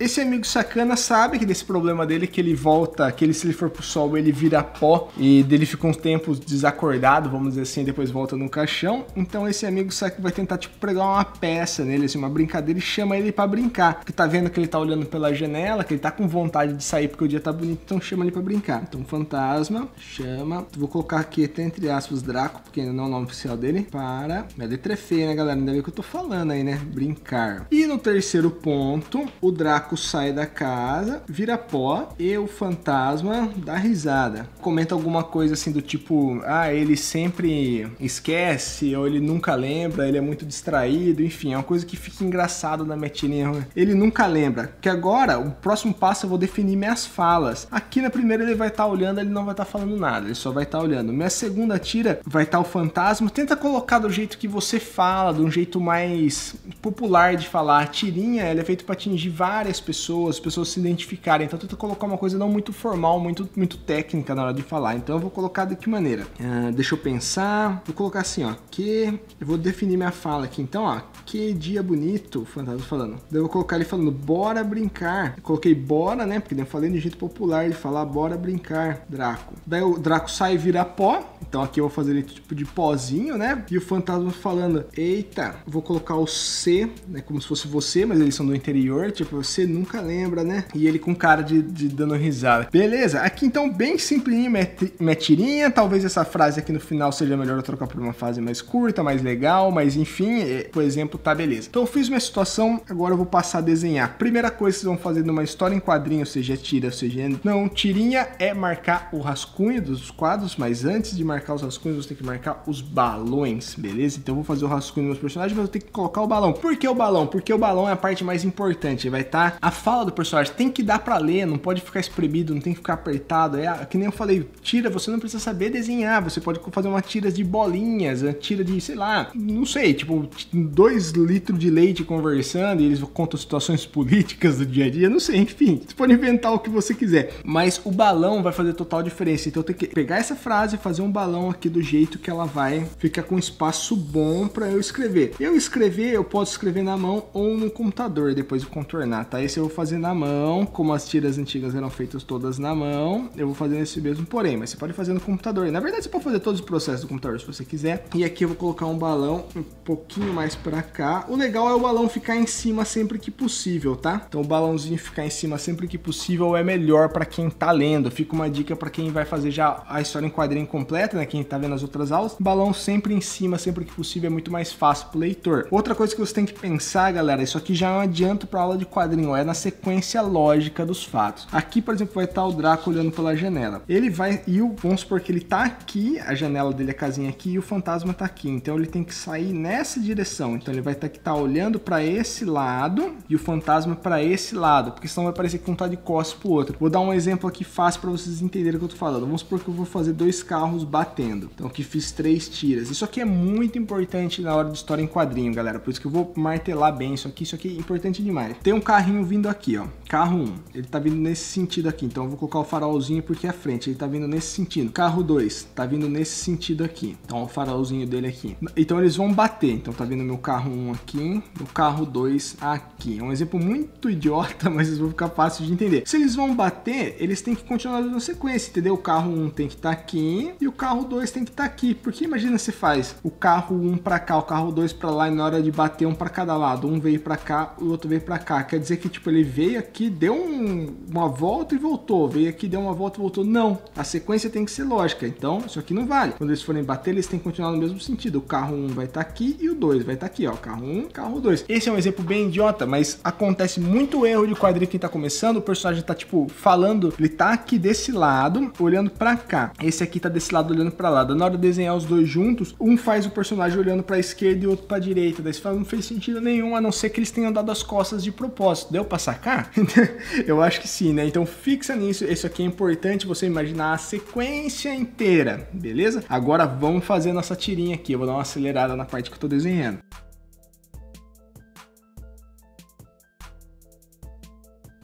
Esse amigo sacana sabe que desse problema dele é que ele volta, que ele se ele for pro sol, ele vira pó e dele ficou uns tempos desacordado, vamos dizer assim, depois volta no caixão. Então esse amigo que vai tentar tipo pregar uma peça nele, assim, uma brincadeira e chama ele para brincar. Porque tá vendo que ele tá olhando pela janela, que ele tá com vontade de sair porque o dia tá bonito, então chama ele para brincar. Então fantasma chama, vou Vou colocar aqui, entre aspas, Draco, porque não é o nome oficial dele, para... Minha é letra é feia, né, galera? Ainda bem que eu tô falando aí, né? Brincar. E no terceiro ponto, o Draco sai da casa, vira pó e o fantasma dá risada. Comenta alguma coisa assim do tipo, ah, ele sempre esquece, ou ele nunca lembra, ele é muito distraído, enfim, é uma coisa que fica engraçada na metinha. Né? Ele nunca lembra. Que agora, o próximo passo eu vou definir minhas falas. Aqui na primeira ele vai estar tá olhando, ele não vai estar tá falando nada, ele só vai estar tá tá olhando. Minha segunda tira vai estar tá o fantasma. Tenta colocar do jeito que você fala, de um jeito mais popular de falar. A tirinha, ela é feita para atingir várias pessoas, as pessoas se identificarem. Então tenta colocar uma coisa não muito formal, muito, muito técnica na hora de falar. Então eu vou colocar de que maneira? Uh, deixa eu pensar. Vou colocar assim, ó. Que... Eu vou definir minha fala aqui. Então, ó. Que dia bonito, o fantasma falando. Daí eu vou colocar ele falando, bora brincar. Eu coloquei bora, né? Porque eu falei de jeito popular, de falar, bora brincar, Draco. Daí o Draco sai e virar pó. Então aqui eu vou fazer ele tipo de pozinho, né? E o fantasma falando: Eita, vou colocar o C, né? Como se fosse você, mas eles são do interior. Tipo, você nunca lembra, né? E ele com cara de, de dando risada. Beleza, aqui então, bem simplinho, metirinha. Talvez essa frase aqui no final seja melhor eu trocar por uma fase mais curta, mais legal, mas enfim, é, por exemplo, tá beleza. Então eu fiz minha situação, agora eu vou passar a desenhar. Primeira coisa que vocês vão fazer numa história em quadrinho, seja é tira, seja é não, tirinha é marcar o rascunho dos quadros mas antes de marcar os rascunhos, você tem que marcar os balões, beleza? Então eu vou fazer o rascunho dos meus personagens, mas eu tenho que colocar o balão. Por que o balão? Porque o balão é a parte mais importante, vai estar tá a fala do personagem, tem que dar para ler, não pode ficar espremido, não tem que ficar apertado, é que nem eu falei, tira, você não precisa saber desenhar, você pode fazer uma tira de bolinhas, tira de, sei lá, não sei, tipo, dois litros de leite conversando e eles contam situações políticas do dia a dia, não sei, enfim, você pode inventar o que você quiser, mas o balão vai fazer total diferença, então tem que pegar essa frase, fazer um balão aqui do jeito que ela vai ficar com espaço bom para eu escrever. Eu escrever, eu posso escrever na mão ou no computador, depois de contornar, tá? Esse eu vou fazer na mão, como as tiras antigas eram feitas todas na mão, eu vou fazer nesse mesmo porém, mas você pode fazer no computador. Na verdade, você pode fazer todos os processos do computador se você quiser. E aqui eu vou colocar um balão um pouquinho mais para cá. O legal é o balão ficar em cima sempre que possível, tá? Então o balãozinho ficar em cima sempre que possível é melhor para quem tá lendo. Fica uma dica para quem vai fazer já a história quadrinho completo, né? Quem tá vendo as outras aulas, balão sempre em cima, sempre que possível, é muito mais fácil pro leitor. Outra coisa que você tem que pensar, galera, isso aqui já é um adianto pra aula de quadrinho, é na sequência lógica dos fatos. Aqui, por exemplo, vai estar tá o Draco olhando pela janela. Ele vai, e o, vamos supor que ele tá aqui, a janela dele, a casinha aqui, e o fantasma tá aqui. Então ele tem que sair nessa direção. Então ele vai ter que estar tá olhando para esse lado e o fantasma para esse lado, porque senão vai parecer que um tá de costas pro outro. Vou dar um exemplo aqui fácil para vocês entenderem o que eu tô falando. Vamos supor que eu vou fazer dois carros batendo. Então que fiz três tiras. Isso aqui é muito importante na hora de história em quadrinho, galera. Por isso que eu vou martelar bem isso aqui. Isso aqui é importante demais. Tem um carrinho vindo aqui, ó. Carro 1. Ele tá vindo nesse sentido aqui. Então eu vou colocar o farolzinho porque é a frente. Ele tá vindo nesse sentido. Carro 2 tá vindo nesse sentido aqui. Então o farolzinho dele aqui. Então eles vão bater. Então tá vindo meu carro 1 aqui, o carro 2 aqui. É um exemplo muito idiota, mas vão ficar fácil de entender. Se eles vão bater, eles têm que continuar na sequência, entendeu? O carro 1 tem que estar tá aqui aqui e o carro 2 tem que estar tá aqui. Porque imagina se faz o carro 1 um para cá, o carro 2 para lá e na hora de bater um para cada lado, um veio para cá, o outro veio para cá. Quer dizer que tipo ele veio aqui, deu um, uma volta e voltou, veio aqui, deu uma volta e voltou. Não, a sequência tem que ser lógica. Então isso aqui não vale. Quando eles forem bater, eles têm que continuar no mesmo sentido. O carro 1 um vai estar tá aqui e o 2 vai estar tá aqui, ó, carro 1, um, carro 2. Esse é um exemplo bem idiota, mas acontece muito erro de quadrinho que tá começando, o personagem tá tipo falando, ele tá aqui desse lado, olhando para cá. Esse esse aqui tá desse lado olhando para lá. Na hora de desenhar os dois juntos, um faz o personagem olhando para esquerda e outro para direita. Daí você fala, não fez sentido nenhum, a não ser que eles tenham dado as costas de propósito. Deu para sacar? Eu acho que sim, né? Então fixa nisso. Isso aqui é importante você imaginar a sequência inteira, beleza? Agora vamos fazer nossa tirinha aqui. Eu vou dar uma acelerada na parte que eu tô desenhando.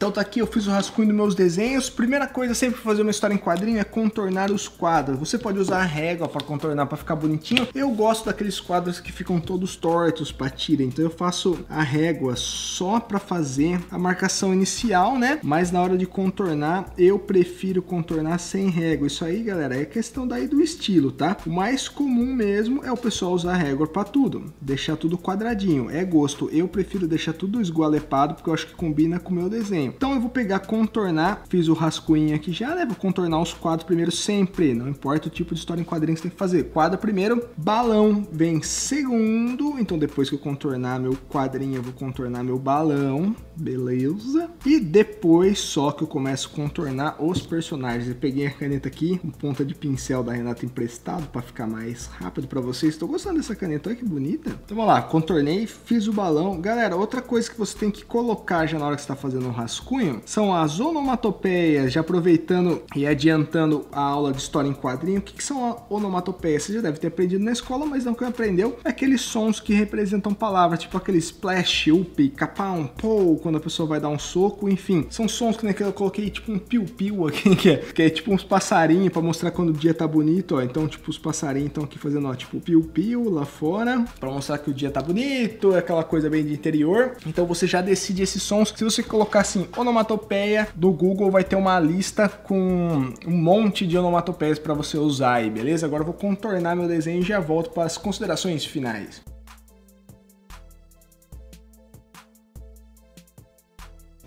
Então tá aqui, eu fiz o rascunho dos meus desenhos. Primeira coisa sempre fazer uma história em quadrinho é contornar os quadros. Você pode usar a régua para contornar para ficar bonitinho. Eu gosto daqueles quadros que ficam todos tortos para tira, então eu faço a régua só para fazer a marcação inicial, né? Mas na hora de contornar, eu prefiro contornar sem régua. Isso aí, galera, é questão daí do estilo, tá? O mais comum mesmo é o pessoal usar régua para tudo, deixar tudo quadradinho. É gosto. Eu prefiro deixar tudo esgualepado porque eu acho que combina com o meu desenho. Então eu vou pegar contornar, fiz o rascunho aqui já, né? Vou contornar os quadros primeiro sempre, não importa o tipo de história em quadrinhos que tem que fazer. Quadro primeiro, balão vem segundo, então depois que eu contornar meu quadrinho, eu vou contornar meu balão, beleza? E depois só que eu começo a contornar os personagens. Eu peguei a caneta aqui, com ponta de pincel da Renata emprestado para ficar mais rápido para vocês. Estou gostando dessa caneta, olha que bonita. Então vamos lá, contornei, fiz o balão. Galera, outra coisa que você tem que colocar já na hora que você está fazendo o rascunho rascunho são as onomatopeias, já aproveitando e adiantando a aula de história em quadrinho. O que, que são onomatopeias? Você já deve ter aprendido na escola, mas não que aprendeu. É aqueles sons que representam palavras, tipo aquele splash, up, capão, pou, quando a pessoa vai dar um soco, enfim. São sons que, né, que eu coloquei tipo um piu-piu aqui, que é, que é tipo uns passarinhos para mostrar quando o dia tá bonito, ó. Então, tipo, os passarinhos estão aqui fazendo, ó, tipo piu-piu lá fora, para mostrar que o dia tá bonito, aquela coisa bem de interior. Então você já decide esses sons. Se você colocar assim, onomatopeia do Google vai ter uma lista com um monte de onomatopeias para você usar aí, beleza? Agora eu vou contornar meu desenho e já volto para as considerações finais.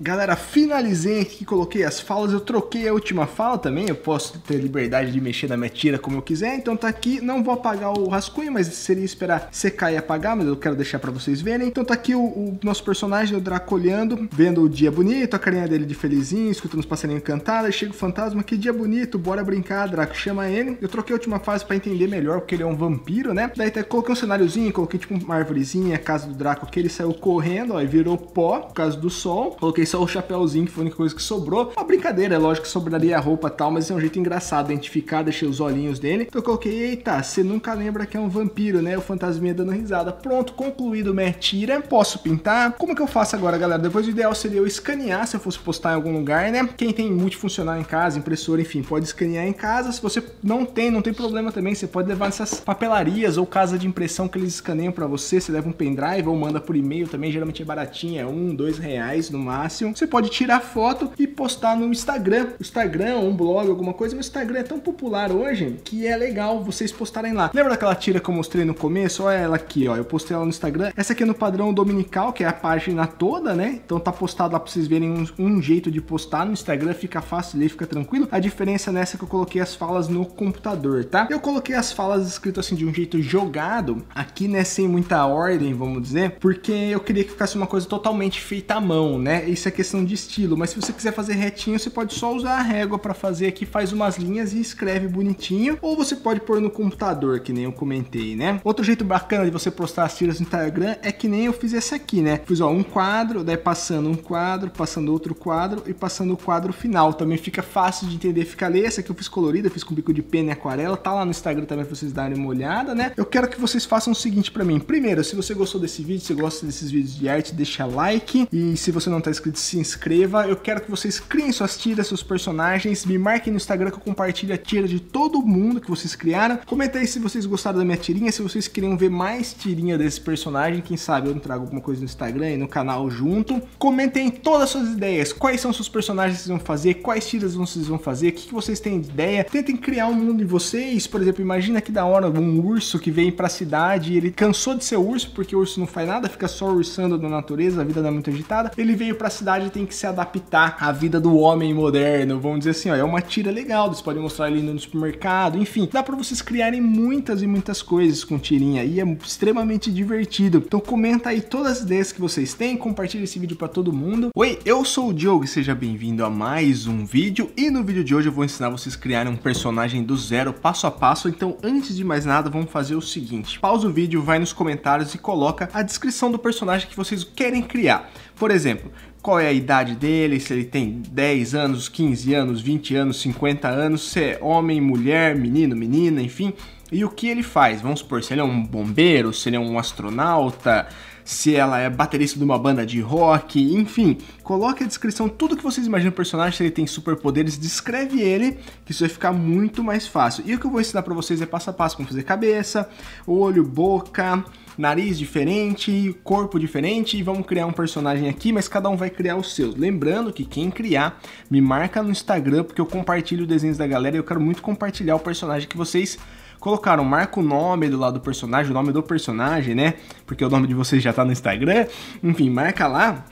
Galera, finalizei aqui, coloquei as falas, eu troquei a última fala também, eu posso ter liberdade de mexer na minha tira como eu quiser, então tá aqui, não vou apagar o rascunho, mas seria esperar secar e apagar, mas eu quero deixar para vocês verem. Então tá aqui o, o, nosso personagem, o Draco olhando, vendo o dia bonito, a carinha dele de felizinho, escutando os passarinhos cantar, aí chega o fantasma, que dia bonito, bora brincar, Draco chama ele. Eu troquei a última fase para entender melhor, porque ele é um vampiro, né? Daí até coloquei um cenáriozinho, coloquei tipo uma árvorezinha, a casa do Draco, que ele saiu correndo, ó, e virou pó, por causa do sol, coloquei só é o chapéuzinho, que foi a única coisa que sobrou. Uma brincadeira, é lógico que sobraria a roupa e tal, mas é um jeito engraçado identificar, deixei os olhinhos dele. Então eu coloquei, eita, você nunca lembra que é um vampiro, né? O fantasminha dando risada. Pronto, concluído minha tira. Posso pintar? Como que eu faço agora, galera? Depois o ideal seria eu escanear se eu fosse postar em algum lugar, né? Quem tem multifuncional em casa, impressora, enfim, pode escanear em casa. Se você não tem, não tem problema também, você pode levar nessas papelarias ou casa de impressão que eles escaneiam para você, você leva um pendrive ou manda por e-mail também, geralmente é baratinho, é um, dois reais no máximo Assim, você pode tirar foto e postar no Instagram. Instagram, um blog, alguma coisa, mas o Instagram é tão popular hoje que é legal vocês postarem lá. Lembra daquela tira que eu mostrei no começo? Olha ela aqui, ó. Eu postei ela no Instagram. Essa aqui é no padrão dominical, que é a página toda, né? Então tá postado lá pra vocês verem um, um jeito de postar no Instagram, fica fácil ler, fica tranquilo. A diferença nessa é que eu coloquei as falas no computador, tá? Eu coloquei as falas escritas assim de um jeito jogado, aqui né, sem muita ordem, vamos dizer, porque eu queria que ficasse uma coisa totalmente feita à mão, né? Isso isso é questão de estilo, mas se você quiser fazer retinho, você pode só usar a régua para fazer aqui, faz umas linhas e escreve bonitinho, ou você pode pôr no computador, que nem eu comentei, né? Outro jeito bacana de você postar as tiras no Instagram é que nem eu fiz essa aqui, né? Fiz ó, um quadro, daí passando um quadro, passando outro quadro e passando o quadro final. Também fica fácil de entender, fica ali. Essa aqui eu fiz colorida, fiz com bico de pena e aquarela, tá lá no Instagram também pra vocês darem uma olhada, né? Eu quero que vocês façam o seguinte para mim. Primeiro, se você gostou desse vídeo, se gosta desses vídeos de arte, deixa like. E se você não tá inscrito, se inscreva. Eu quero que vocês criem suas tiras, seus personagens. Me marquem no Instagram que eu compartilho a tira de todo mundo que vocês criaram. Comenta aí se vocês gostaram da minha tirinha, se vocês queriam ver mais tirinha desse personagem. Quem sabe eu não trago alguma coisa no Instagram e no canal junto. Comentem todas as suas ideias. Quais são seus personagens que vocês vão fazer? Quais tiras vocês vão fazer? O que, vocês têm de ideia? Tentem criar um mundo em vocês. Por exemplo, imagina que da hora um urso que vem pra cidade e ele cansou de ser urso porque o urso não faz nada, fica só ursando na natureza, a vida dá muito agitada. Ele veio pra cidade cidade tem que se adaptar à vida do homem moderno. Vamos dizer assim, ó, é uma tira legal, vocês podem mostrar ali no supermercado, enfim. Dá para vocês criarem muitas e muitas coisas com tirinha e é extremamente divertido. Então comenta aí todas as ideias que vocês têm, compartilha esse vídeo para todo mundo. Oi, eu sou o Diogo e seja bem-vindo a mais um vídeo. E no vídeo de hoje eu vou ensinar vocês a criarem um personagem do zero, passo a passo. Então antes de mais nada, vamos fazer o seguinte. Pausa o vídeo, vai nos comentários e coloca a descrição do personagem que vocês querem criar. Por exemplo, qual é a idade dele, se ele tem 10 anos, 15 anos, 20 anos, 50 anos, se é homem, mulher, menino, menina, enfim. E o que ele faz? Vamos supor, se ele é um bombeiro, se ele é um astronauta, se ela é baterista de uma banda de rock, enfim. Coloque a descrição, tudo que vocês imaginam do personagem, se ele tem superpoderes, descreve ele, que isso vai ficar muito mais fácil. E o que eu vou ensinar para vocês é passo a passo como fazer cabeça, olho, boca, nariz diferente, corpo diferente e vamos criar um personagem aqui, mas cada um vai criar os seus. Lembrando que quem criar, me marca no Instagram, porque eu compartilho desenhos da galera e eu quero muito compartilhar o personagem que vocês colocaram, marca o nome do lado do personagem, o nome do personagem, né? Porque o nome de vocês já tá no Instagram. Enfim, marca lá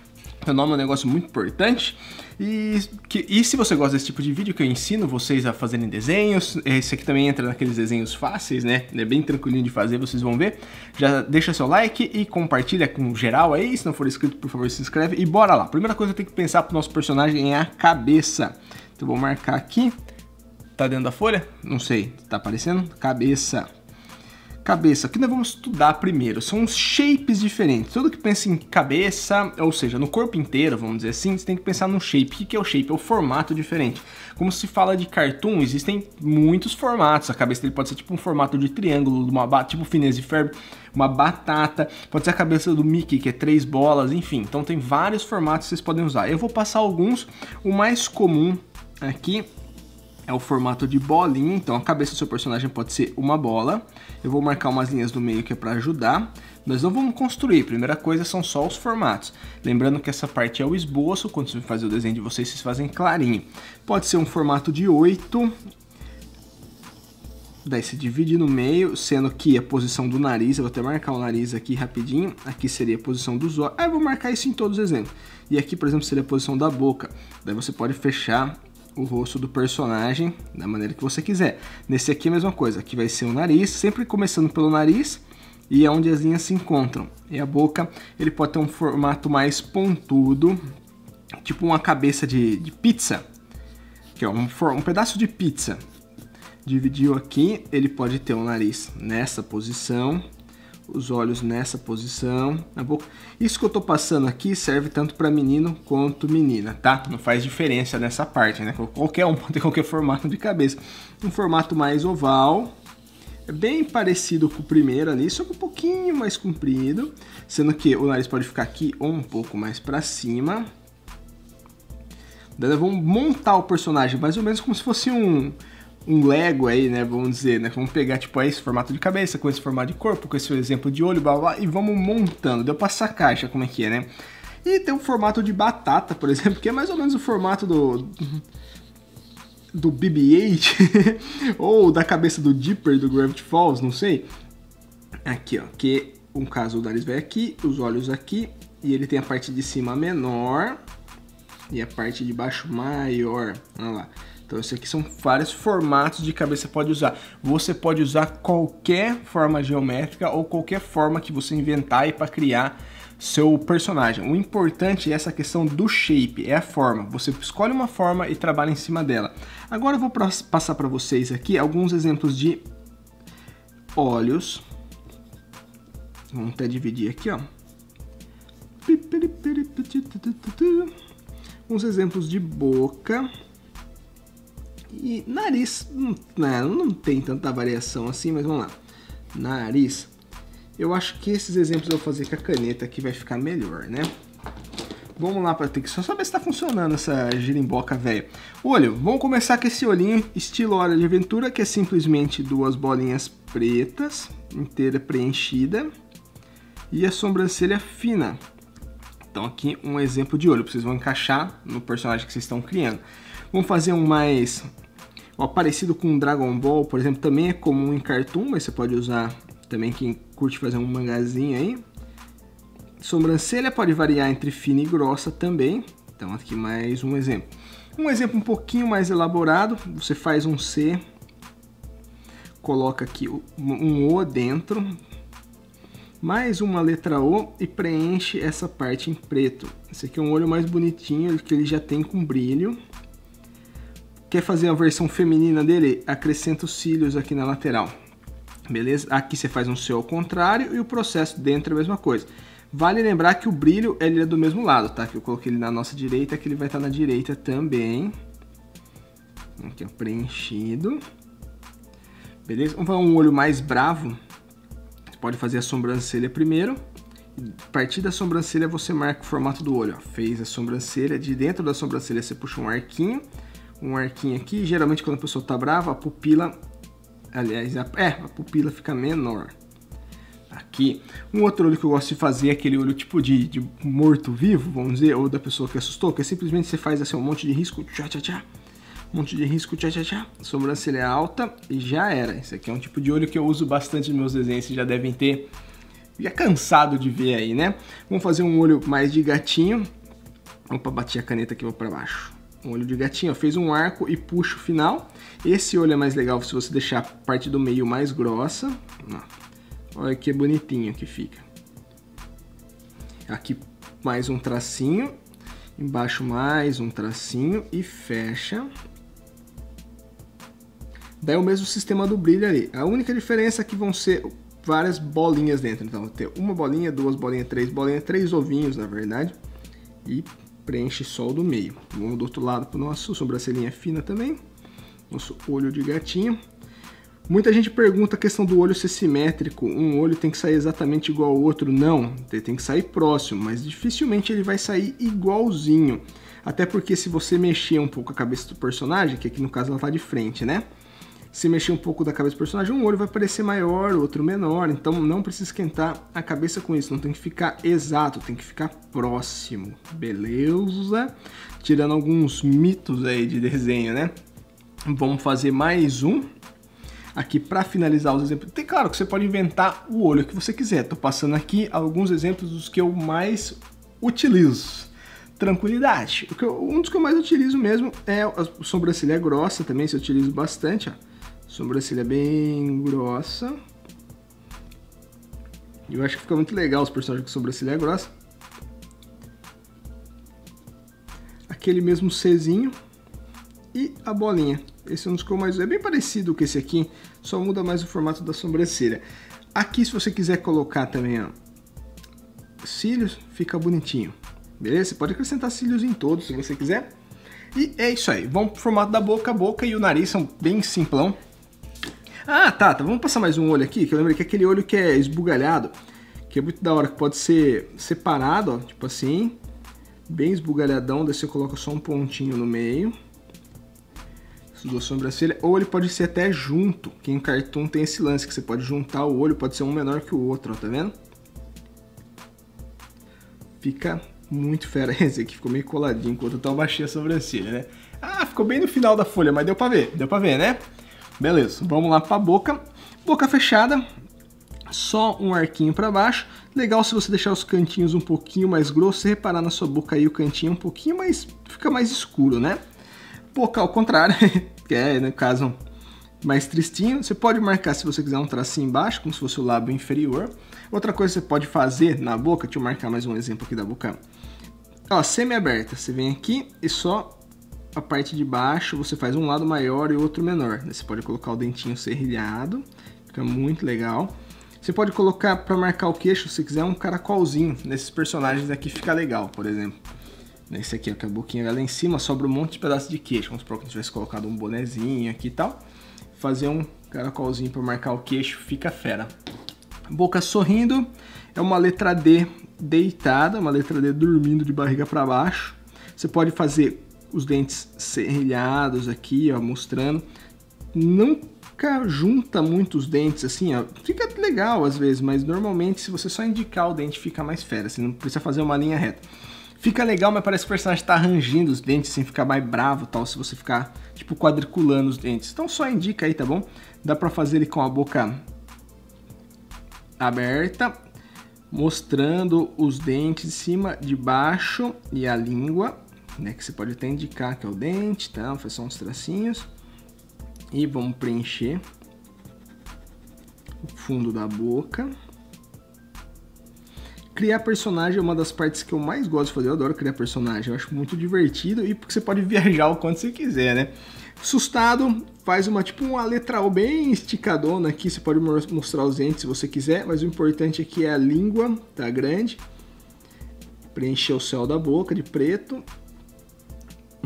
o nome é um negócio muito importante. E, que, e se você gosta desse tipo de vídeo que eu ensino vocês a fazerem desenhos, esse aqui também entra naqueles desenhos fáceis, né? É bem tranquilinho de fazer, vocês vão ver. Já deixa seu like e compartilha com geral aí. Se não for inscrito, por favor, se inscreve. E bora lá. Primeira coisa que eu tenho que pensar pro nosso personagem é a cabeça. Então vou marcar aqui. Tá dentro da folha? Não sei. Tá aparecendo? Cabeça cabeça. O que nós vamos estudar primeiro são os shapes diferentes. Tudo que pensa em cabeça, ou seja, no corpo inteiro, vamos dizer assim, você tem que pensar no shape. O que é o shape? É o formato diferente. Como se fala de cartoon, existem muitos formatos. A cabeça dele pode ser tipo um formato de triângulo, uma tipo finesse de ferro, uma batata, pode ser a cabeça do Mickey, que é três bolas, enfim. Então tem vários formatos que vocês podem usar. Eu vou passar alguns. O mais comum aqui é o formato de bolinha, então a cabeça do seu personagem pode ser uma bola. Eu vou marcar umas linhas no meio que é para ajudar. Nós não vamos construir, primeira coisa são só os formatos. Lembrando que essa parte é o esboço, quando você fazer o desenho de vocês, vocês fazem clarinho. Pode ser um formato de 8, daí se divide no meio, sendo que a posição do nariz, eu vou até marcar o nariz aqui rapidinho, aqui seria a posição dos olhos, aí ah, eu vou marcar isso em todos os exemplos. E aqui, por exemplo, seria a posição da boca, daí você pode fechar o rosto do personagem da maneira que você quiser. Nesse aqui é a mesma coisa, aqui vai ser o nariz, sempre começando pelo nariz e é onde as linhas se encontram. E a boca, ele pode ter um formato mais pontudo, tipo uma cabeça de, de pizza, que é um, um pedaço de pizza. Dividiu aqui, ele pode ter o nariz nessa posição, os olhos nessa posição na tá boca. Isso que eu tô passando aqui serve tanto para menino quanto menina, tá? Não faz diferença nessa parte, né? Qualquer um pode qualquer formato de cabeça. Um formato mais oval, é bem parecido com o primeiro ali, só que um pouquinho mais comprido, sendo que o nariz pode ficar aqui ou um pouco mais para cima. Daí vamos montar o personagem mais ou menos como se fosse um um Lego aí, né? Vamos dizer, né? Vamos pegar, tipo, esse formato de cabeça, com esse formato de corpo, com esse exemplo de olho, blá, blá, blá e vamos montando. Deu pra sacar, já como é que é, né? E tem o um formato de batata, por exemplo, que é mais ou menos o formato do... do BB-8 ou da cabeça do Dipper do Gravity Falls, não sei. Aqui, ó, que um caso o nariz vai aqui, os olhos aqui, e ele tem a parte de cima menor e a parte de baixo maior. Olha lá. Então, esse aqui são vários formatos de cabeça que você pode usar. Você pode usar qualquer forma geométrica ou qualquer forma que você inventar para criar seu personagem. O importante é essa questão do shape, é a forma. Você escolhe uma forma e trabalha em cima dela. Agora eu vou passar para vocês aqui alguns exemplos de olhos. Vamos até dividir aqui, ó. Uns exemplos de boca. E nariz, hum, não, né, não tem tanta variação assim, mas vamos lá. Nariz. Eu acho que esses exemplos eu vou fazer com a caneta que vai ficar melhor, né? Vamos lá para ter que só saber se tá funcionando essa girimboca velha. Olho, vamos começar com esse olhinho estilo Hora de Aventura, que é simplesmente duas bolinhas pretas, inteira preenchida, e a sobrancelha fina. Então aqui um exemplo de olho, vocês vão encaixar no personagem que vocês estão criando. Vamos fazer um mais ó, parecido com Dragon Ball, por exemplo, também é comum em cartoon, mas você pode usar também quem curte fazer um mangazinho aí. Sobrancelha pode variar entre fina e grossa também. Então aqui mais um exemplo. Um exemplo um pouquinho mais elaborado, você faz um C, coloca aqui um O dentro, mais uma letra O e preenche essa parte em preto. Esse aqui é um olho mais bonitinho, que ele já tem com brilho. Quer fazer a versão feminina dele? Acrescenta os cílios aqui na lateral. Beleza? Aqui você faz um seu ao contrário e o processo dentro é a mesma coisa. Vale lembrar que o brilho ele é do mesmo lado, tá? Que eu coloquei ele na nossa direita, que ele vai estar tá na direita também. Aqui, ó, preenchido. Beleza? Vamos fazer um olho mais bravo. Você pode fazer a sobrancelha primeiro. A partir da sobrancelha, você marca o formato do olho. Ó. Fez a sobrancelha, de dentro da sobrancelha você puxa um arquinho um arquinho aqui. Geralmente quando a pessoa está brava, a pupila, aliás, a, é, a pupila fica menor. Aqui. Um outro olho que eu gosto de fazer é aquele olho tipo de, de morto-vivo, vamos dizer, ou da pessoa que assustou, que é simplesmente você faz assim um monte de risco, tchá, tchá, tchá. Um monte de risco, tchá, tchá, tchá. Sobrancelha é alta e já era. Esse aqui é um tipo de olho que eu uso bastante nos meus desenhos, vocês já devem ter já cansado de ver aí, né? Vamos fazer um olho mais de gatinho. Opa, bati a caneta aqui para baixo um olho de gatinho, ó, fez um arco e puxa o final. Esse olho é mais legal se você deixar a parte do meio mais grossa. Ó. Olha que bonitinho que fica. Aqui mais um tracinho, embaixo mais um tracinho e fecha. Daí o mesmo sistema do brilho ali. A única diferença é que vão ser várias bolinhas dentro. Então, vou ter uma bolinha, duas bolinhas, três bolinhas, três ovinhos, na verdade. E preenche só o do meio. Vamos do outro lado para o nosso sobrancelhinha fina também, nosso olho de gatinho. Muita gente pergunta a questão do olho ser simétrico, um olho tem que sair exatamente igual ao outro. Não, ele tem que sair próximo, mas dificilmente ele vai sair igualzinho. Até porque se você mexer um pouco a cabeça do personagem, que aqui no caso ela está de frente, né? se mexer um pouco da cabeça do personagem, um olho vai parecer maior, o outro menor, então não precisa esquentar a cabeça com isso, não tem que ficar exato, tem que ficar próximo, beleza? Tirando alguns mitos aí de desenho, né? Vamos fazer mais um aqui para finalizar os exemplos. Tem claro que você pode inventar o olho que você quiser. Tô passando aqui alguns exemplos dos que eu mais utilizo. Tranquilidade. Eu, um dos que eu mais utilizo mesmo é a sobrancelha grossa também, se eu utilizo bastante, ó Sobrancelha bem grossa. Eu acho que fica muito legal os personagens com sobrancelha grossa. Aquele mesmo Czinho. E a bolinha. Esse é um dos que mais... É bem parecido com esse aqui, só muda mais o formato da sobrancelha. Aqui, se você quiser colocar também, ó, cílios, fica bonitinho. Beleza? Você pode acrescentar cílios em todos, se você quiser. E é isso aí. Vamos pro formato da boca. A boca e o nariz são bem simplão. Ah, tá, tá. Vamos passar mais um olho aqui, que eu lembrei que é aquele olho que é esbugalhado, que é muito da hora, que pode ser separado, ó, tipo assim, bem esbugalhadão, daí você coloca só um pontinho no meio. duas sobrancelha, ou ele pode ser até junto, que em cartoon tem esse lance, que você pode juntar o olho, pode ser um menor que o outro, ó, tá vendo? Fica muito fera esse aqui, ficou meio coladinho enquanto eu baixei a sobrancelha, né? Ah, ficou bem no final da folha, mas deu pra ver, deu pra ver, né? Beleza, vamos lá para a boca. Boca fechada, só um arquinho para baixo. Legal se você deixar os cantinhos um pouquinho mais grossos e reparar na sua boca aí o cantinho é um pouquinho mais... fica mais escuro, né? Boca ao contrário, que é, no caso, mais tristinho. Você pode marcar, se você quiser, um tracinho embaixo, como se fosse o lábio inferior. Outra coisa que você pode fazer na boca, deixa eu marcar mais um exemplo aqui da boca. Ó, semi-aberta. Você vem aqui e só a parte de baixo você faz um lado maior e outro menor. Né? Você pode colocar o dentinho serrilhado, fica muito legal. Você pode colocar para marcar o queixo, se quiser, um caracolzinho. Nesses personagens aqui fica legal, por exemplo. Nesse aqui, ó, que a boquinha vai lá em cima, sobra um monte de pedaço de queixo. Vamos supor que a gente tivesse colocado um bonezinho aqui e tal. Fazer um caracolzinho para marcar o queixo fica fera. Boca sorrindo é uma letra D deitada, uma letra D dormindo de barriga para baixo. Você pode fazer os dentes serrilhados aqui, ó, mostrando. nunca junta muitos dentes assim, ó. Fica legal às vezes, mas normalmente se você só indicar o dente fica mais fera, assim, não precisa fazer uma linha reta. Fica legal, mas parece que o personagem tá rangindo os dentes, assim, ficar mais bravo tal, se você ficar, tipo, quadriculando os dentes. Então só indica aí, tá bom? Dá pra fazer ele com a boca aberta, mostrando os dentes de cima, de baixo e a língua né? Que você pode até indicar que é o dente, tá? Faz só uns tracinhos. E vamos preencher o fundo da boca. Criar personagem é uma das partes que eu mais gosto de fazer. Eu adoro criar personagem, eu acho muito divertido e porque você pode viajar o quanto você quiser, né? Sustado, faz uma tipo uma letra O bem esticadona aqui, você pode mostrar os dentes se você quiser, mas o importante aqui é a língua, tá grande. Preencher o céu da boca de preto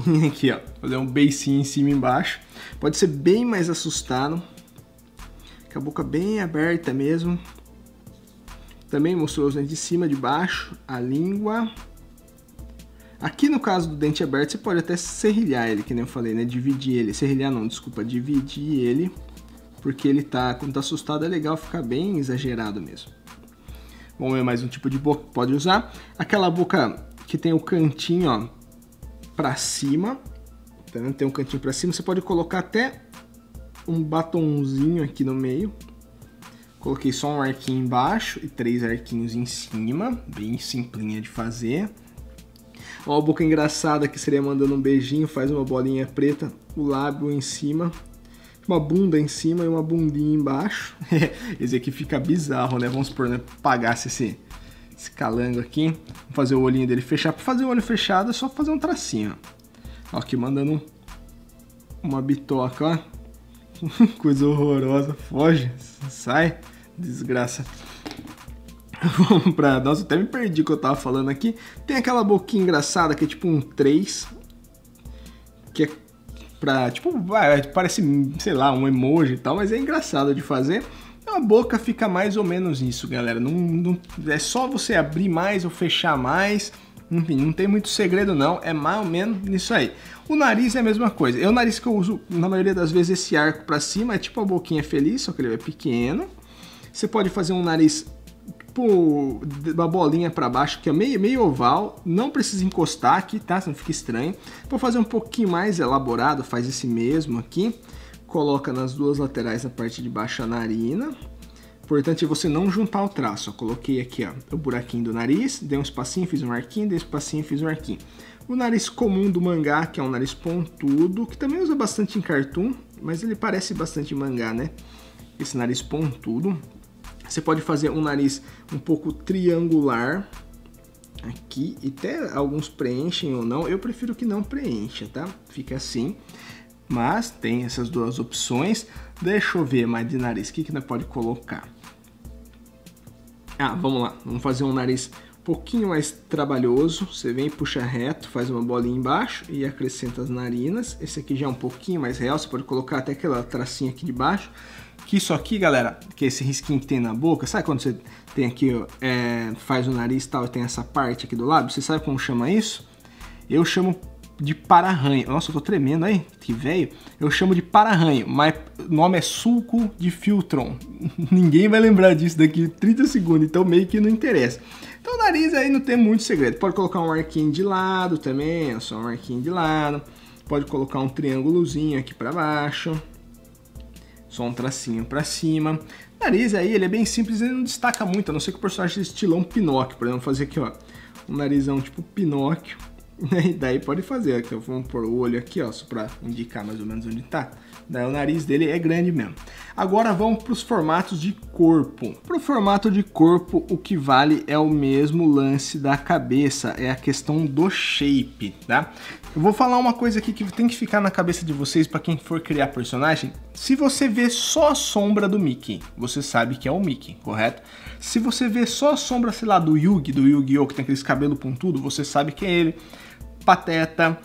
aqui, ó. Fazer um beicinho em cima e embaixo. Pode ser bem mais assustado. Com a boca bem aberta mesmo. Também mostrou os dentes de cima, de baixo, a língua. Aqui no caso do dente aberto, você pode até serrilhar ele, que nem eu falei, né? Dividir ele. Serrilhar não, desculpa, dividir ele. Porque ele tá, quando tá assustado, é legal ficar bem exagerado mesmo. Bom, é mais um tipo de boca que pode usar. Aquela boca que tem o cantinho, ó, para cima, tá Tem um cantinho para cima, você pode colocar até um batonzinho aqui no meio. Coloquei só um arquinho embaixo e três arquinhos em cima, bem simplinha de fazer. Ó, a boca engraçada que seria mandando um beijinho, faz uma bolinha preta, o lábio em cima, uma bunda em cima e uma bundinha embaixo. Esse aqui fica bizarro, né? Vamos supor, né? Pagasse esse esse calango aqui. fazer o olhinho dele fechar. Para fazer o olho fechado é só fazer um tracinho. Ó, aqui mandando uma bitoca, ó. Coisa horrorosa. Foge, sai, desgraça. Vamos pra... Nossa, até me perdi o que eu tava falando aqui. Tem aquela boquinha engraçada que é tipo um 3. Que é pra... Tipo, vai, parece, sei lá, um emoji e tal, mas é engraçado de fazer a boca fica mais ou menos nisso, galera. Não, não, é só você abrir mais ou fechar mais. Enfim, não tem muito segredo não, é mais ou menos nisso aí. O nariz é a mesma coisa. É o nariz que eu uso, na maioria das vezes, esse arco para cima, é tipo a boquinha feliz, só que ele é pequeno. Você pode fazer um nariz tipo uma bolinha para baixo, que é meio, meio oval, não precisa encostar aqui, tá? Senão fica estranho. Vou fazer um pouquinho mais elaborado, faz esse mesmo aqui coloca nas duas laterais a parte de baixo a narina. Importante é você não juntar o traço. eu Coloquei aqui ó, o buraquinho do nariz, dei um espacinho, fiz um arquinho, dei um espacinho, fiz um arquinho. O nariz comum do mangá, que é um nariz pontudo, que também usa bastante em cartoon, mas ele parece bastante mangá, né? Esse nariz pontudo. Você pode fazer um nariz um pouco triangular, aqui, e até alguns preenchem ou não, eu prefiro que não preencha, tá? Fica assim mas tem essas duas opções. Deixa eu ver mais de nariz, o que, que nós pode colocar? Ah, vamos lá, vamos fazer um nariz um pouquinho mais trabalhoso. Você vem, puxa reto, faz uma bolinha embaixo e acrescenta as narinas. Esse aqui já é um pouquinho mais real, você pode colocar até aquela tracinha aqui de baixo. Que isso aqui, galera, que é esse risquinho que tem na boca, sabe quando você tem aqui, é, faz o nariz e tal, e tem essa parte aqui do lado? Você sabe como chama isso? Eu chamo de pararranho. Nossa, eu tô tremendo aí, que velho. Eu chamo de pararranho, mas o nome é sulco de Filtron. Ninguém vai lembrar disso daqui 30 segundos, então meio que não interessa. Então o nariz aí não tem muito segredo. Pode colocar um arquinho de lado também, é só um arquinho de lado. Pode colocar um triângulozinho aqui para baixo. Só um tracinho para cima. O nariz aí, ele é bem simples, ele não destaca muito, a não ser que o personagem estilão Pinóquio, por exemplo, fazer aqui, ó, um narizão tipo Pinóquio Daí pode fazer, aqui, vamos pôr o olho aqui, ó, só pra indicar mais ou menos onde tá. Daí o nariz dele é grande mesmo. Agora vamos para os formatos de corpo. pro formato de corpo, o que vale é o mesmo lance da cabeça, é a questão do shape, tá? Eu vou falar uma coisa aqui que tem que ficar na cabeça de vocês para quem for criar personagem. Se você vê só a sombra do Mickey, você sabe que é o Mickey, correto? Se você vê só a sombra, sei lá, do Yugi, do Yu-Gi-Oh! que tem aqueles cabelo pontudo, você sabe que é ele. Pateta,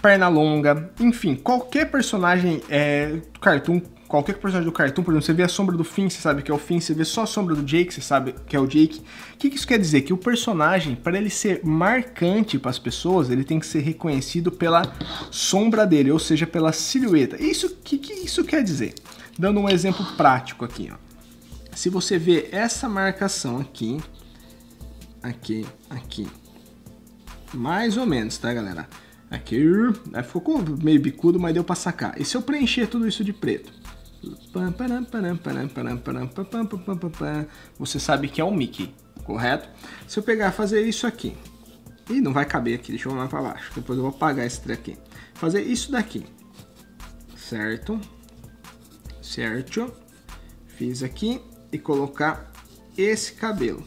Pernalonga, enfim, qualquer personagem é, do cartoon, qualquer personagem do cartoon, por exemplo, você vê a sombra do Finn, você sabe que é o Finn, você vê só a sombra do Jake, você sabe que é o Jake. O que, que isso quer dizer? Que o personagem, para ele ser marcante para as pessoas, ele tem que ser reconhecido pela sombra dele, ou seja, pela silhueta. Isso que, que isso quer dizer? Dando um exemplo prático aqui, ó. Se você vê essa marcação aqui, aqui, aqui mais ou menos, tá, galera? Aqui, aí é, ficou meio bicudo, mas deu pra sacar. E se eu preencher tudo isso de preto? Você sabe que é um Mickey, correto? Se eu pegar fazer isso aqui, e não vai caber aqui, deixa eu lá pra baixo, depois eu vou apagar esse daqui. Fazer isso daqui, certo? Certo? Fiz aqui e colocar esse cabelo.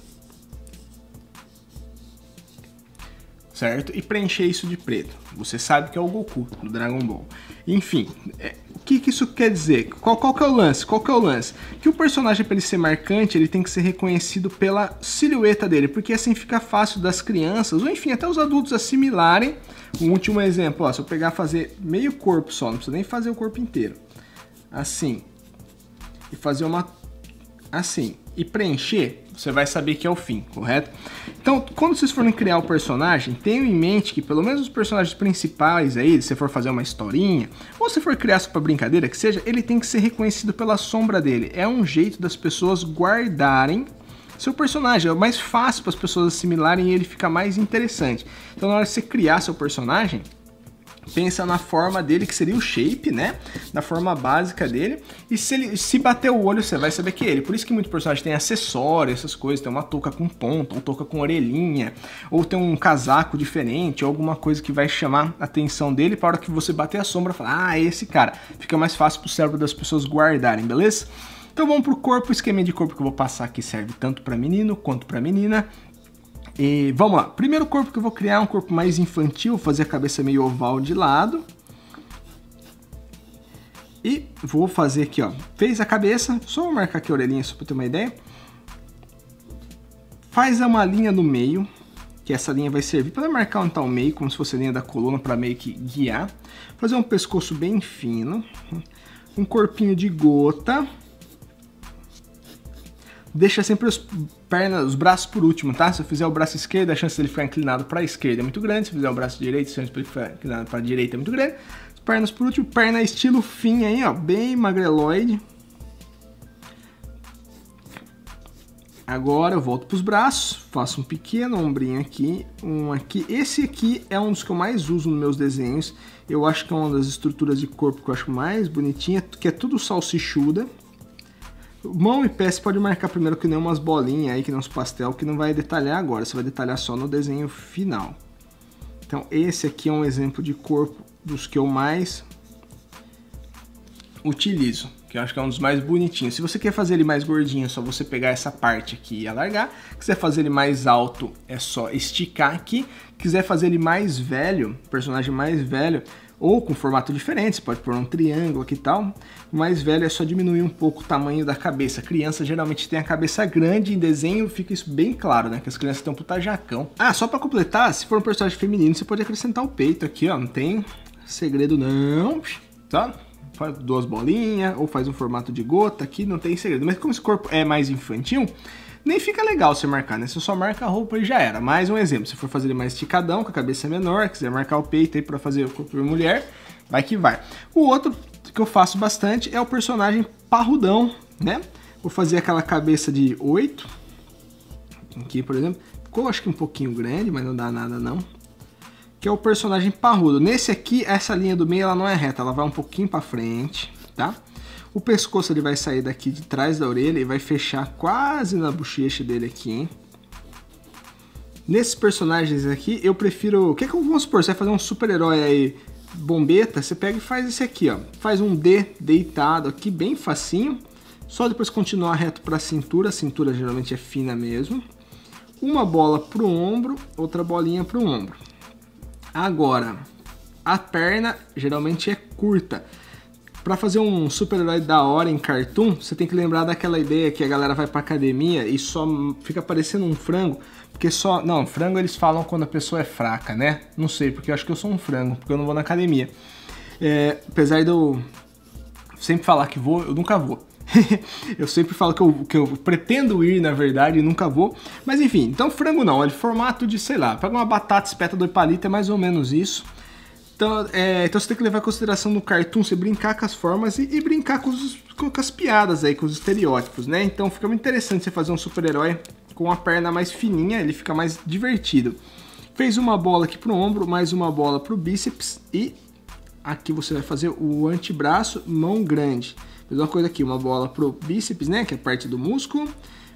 certo? E preencher isso de preto. Você sabe que é o Goku do Dragon Ball. Enfim, é, o que, que, isso quer dizer? Qual, qual que é o lance? Qual que é o lance? Que o personagem, para ele ser marcante, ele tem que ser reconhecido pela silhueta dele, porque assim fica fácil das crianças, ou enfim, até os adultos assimilarem. Um último exemplo, ó, se eu pegar fazer meio corpo só, não precisa nem fazer o corpo inteiro. Assim. E fazer uma... Assim. E preencher, você vai saber que é o fim, correto? Então, quando vocês forem criar o personagem, tenham em mente que pelo menos os personagens principais aí, se você for fazer uma historinha, ou se for criar só pra brincadeira que seja, ele tem que ser reconhecido pela sombra dele. É um jeito das pessoas guardarem seu personagem, é mais fácil para as pessoas assimilarem e ele fica mais interessante. Então, na hora de você criar seu personagem, pensa na forma dele, que seria o shape, né? Na forma básica dele. E se ele se bater o olho, você vai saber que é ele. Por isso que muitos personagens têm acessório, essas coisas, tem uma touca com ponta, ou touca com orelhinha, ou tem um casaco diferente, ou alguma coisa que vai chamar a atenção dele para a hora que você bater a sombra, falar: "Ah, é esse cara". Fica mais fácil pro cérebro das pessoas guardarem, beleza? Então vamos pro corpo, o esquema de corpo que eu vou passar aqui serve tanto para menino quanto para menina. E vamos lá. Primeiro corpo que eu vou criar é um corpo mais infantil, fazer a cabeça meio oval de lado. E vou fazer aqui, ó. Fez a cabeça, só vou marcar aqui a orelhinha só para ter uma ideia. Faz uma linha no meio, que essa linha vai servir para marcar onde tal tá o meio, como se fosse a linha da coluna para meio que guiar. Fazer um pescoço bem fino, um corpinho de gota. Deixa sempre os pernas, os braços por último, tá? Se eu fizer o braço esquerdo, a chance dele ficar inclinado para a esquerda é muito grande. Se eu fizer o braço direito, a chance dele ficar inclinado para a direita é muito grande. As pernas por último, perna estilo fim aí, ó, bem magreloide. Agora eu volto para os braços, faço um pequeno ombrinho aqui, um aqui. Esse aqui é um dos que eu mais uso nos meus desenhos. Eu acho que é uma das estruturas de corpo que eu acho mais bonitinha, que é tudo salsichuda. Mão e pés pode marcar primeiro que nem umas bolinhas aí, que nem uns pastel, que não vai detalhar agora, você vai detalhar só no desenho final. Então esse aqui é um exemplo de corpo dos que eu mais utilizo, que eu acho que é um dos mais bonitinhos. Se você quer fazer ele mais gordinho, é só você pegar essa parte aqui e alargar. Quiser fazer ele mais alto, é só esticar aqui. Quiser fazer ele mais velho, personagem mais velho, ou com formato diferente, você pode pôr um triângulo aqui e tal. Mais velho é só diminuir um pouco o tamanho da cabeça. A criança geralmente tem a cabeça grande em desenho, fica isso bem claro, né? Que as crianças têm um puta jacão. Ah, só para completar, se for um personagem feminino, você pode acrescentar o peito aqui, ó. Não tem segredo não, tá? Faz duas bolinhas, ou faz um formato de gota aqui, não tem segredo. Mas como esse corpo é mais infantil, nem fica legal você marcar, né? Você só marca a roupa e já era. Mais um exemplo, se for fazer ele mais esticadão, com a cabeça menor, quiser marcar o peito aí pra fazer o corpo de mulher, vai que vai. O outro que eu faço bastante é o personagem parrudão, né? Vou fazer aquela cabeça de 8, aqui por exemplo, ficou acho que um pouquinho grande, mas não dá nada não. Que é o personagem parrudo. Nesse aqui, essa linha do meio ela não é reta, ela vai um pouquinho pra frente, Tá? O pescoço ele vai sair daqui de trás da orelha e vai fechar quase na bochecha dele aqui, hein? Nesses personagens aqui, eu prefiro... O que é que eu vou supor? Você vai fazer um super-herói aí, bombeta, você pega e faz esse aqui, ó. Faz um D deitado aqui, bem facinho. Só depois continuar reto para a cintura, a cintura geralmente é fina mesmo. Uma bola pro ombro, outra bolinha pro ombro. Agora, a perna geralmente é curta. Para fazer um super-herói da hora em cartoon, você tem que lembrar daquela ideia que a galera vai pra academia e só fica parecendo um frango, porque só. Não, frango eles falam quando a pessoa é fraca, né? Não sei, porque eu acho que eu sou um frango, porque eu não vou na academia. É, apesar de eu sempre falar que vou, eu nunca vou. eu sempre falo que eu, que eu pretendo ir, na verdade, e nunca vou. Mas enfim, então frango não, ele é formato de, sei lá, pega uma batata, espeta do palito, é mais ou menos isso. Então, é, então você tem que levar em consideração no cartoon você brincar com as formas e, e brincar com, os, com, com, as piadas aí, com os estereótipos, né? Então fica muito interessante você fazer um super-herói com a perna mais fininha, ele fica mais divertido. Fez uma bola aqui pro ombro, mais uma bola pro bíceps e aqui você vai fazer o antebraço, mão grande. Mesma coisa aqui, uma bola pro bíceps, né, que é parte do músculo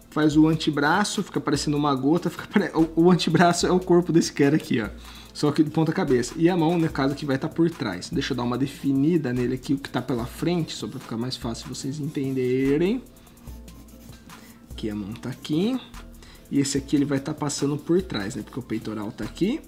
faz o antebraço, fica parecendo uma gota, fica pare... o, o, antebraço é o corpo desse cara aqui, ó. Só que de ponta cabeça. E a mão, no caso, que vai estar tá por trás. Deixa eu dar uma definida nele aqui, o que está pela frente, só para ficar mais fácil vocês entenderem. Aqui a mão tá aqui. E esse aqui ele vai estar tá passando por trás, né? Porque o peitoral tá aqui.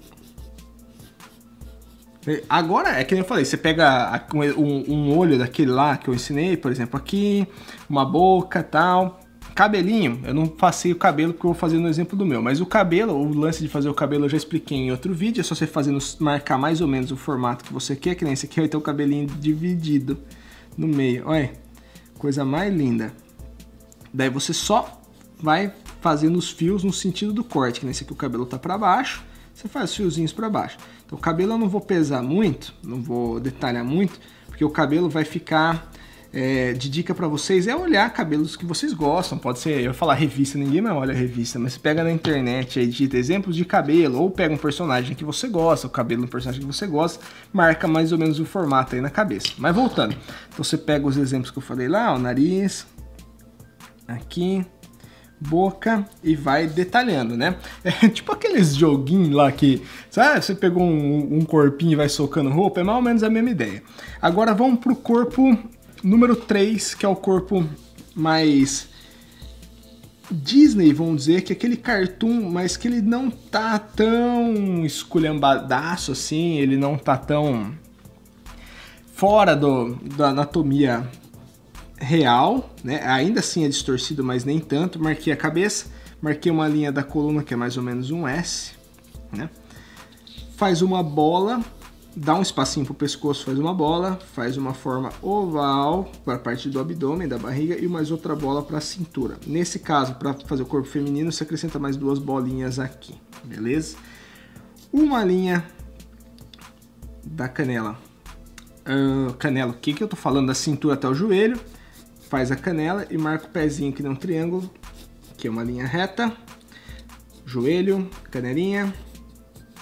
Agora, é que eu falei, você pega um, um olho daquele lá que eu ensinei, por exemplo, aqui, uma boca tal Cabelinho, eu não passei o cabelo porque eu vou fazer no exemplo do meu, mas o cabelo, o lance de fazer o cabelo eu já expliquei em outro vídeo, é só você fazer, marcar mais ou menos o formato que você quer, que nem esse aqui vai ter o cabelinho dividido no meio, olha, coisa mais linda. Daí você só vai fazendo os fios no sentido do corte, que nesse aqui o cabelo tá para baixo, você faz os fiozinhos para baixo. Então o cabelo eu não vou pesar muito, não vou detalhar muito, porque o cabelo vai ficar é, de dica para vocês é olhar cabelos que vocês gostam. Pode ser, eu falar revista, ninguém mais olha revista, mas você pega na internet aí, digita exemplos de cabelo, ou pega um personagem que você gosta, o cabelo do personagem que você gosta, marca mais ou menos o formato aí na cabeça. Mas voltando, então você pega os exemplos que eu falei lá, o nariz, aqui, boca e vai detalhando, né? É tipo aqueles joguinhos lá que, sabe, você pegou um, um corpinho e vai socando roupa, é mais ou menos a mesma ideia. Agora vamos pro corpo Número 3, que é o corpo mais Disney, vão dizer que é aquele cartoon, mas que ele não tá tão esculhambadaço assim, ele não tá tão fora do, da anatomia real, né? Ainda assim é distorcido, mas nem tanto. Marquei a cabeça, marquei uma linha da coluna que é mais ou menos um S, né? Faz uma bola dá um espacinho pro pescoço, faz uma bola, faz uma forma oval para a parte do abdômen, da barriga e mais outra bola para a cintura. Nesse caso, para fazer o corpo feminino, você acrescenta mais duas bolinhas aqui, beleza? Uma linha da canela. Uh, canela, o que que eu tô falando? Da cintura até o joelho. Faz a canela e marca o pezinho que é um triângulo, que é uma linha reta. Joelho, canelinha,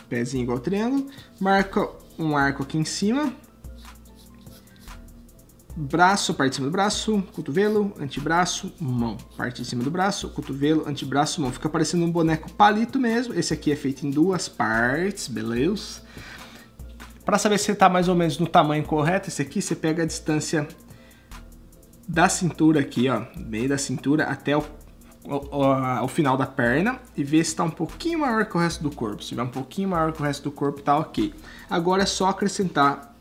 pezinho igual triângulo. Marca um arco aqui em cima. Braço, parte de cima do braço, cotovelo, antebraço, mão. Parte de cima do braço, cotovelo, antebraço, mão. Fica parecendo um boneco palito mesmo. Esse aqui é feito em duas partes, beleza? Para saber se está mais ou menos no tamanho correto, esse aqui você pega a distância da cintura aqui, ó, meio da cintura até o o, o, final da perna e ver se está um pouquinho maior que o resto do corpo. Se tiver um pouquinho maior que o resto do corpo, tá ok. Agora é só acrescentar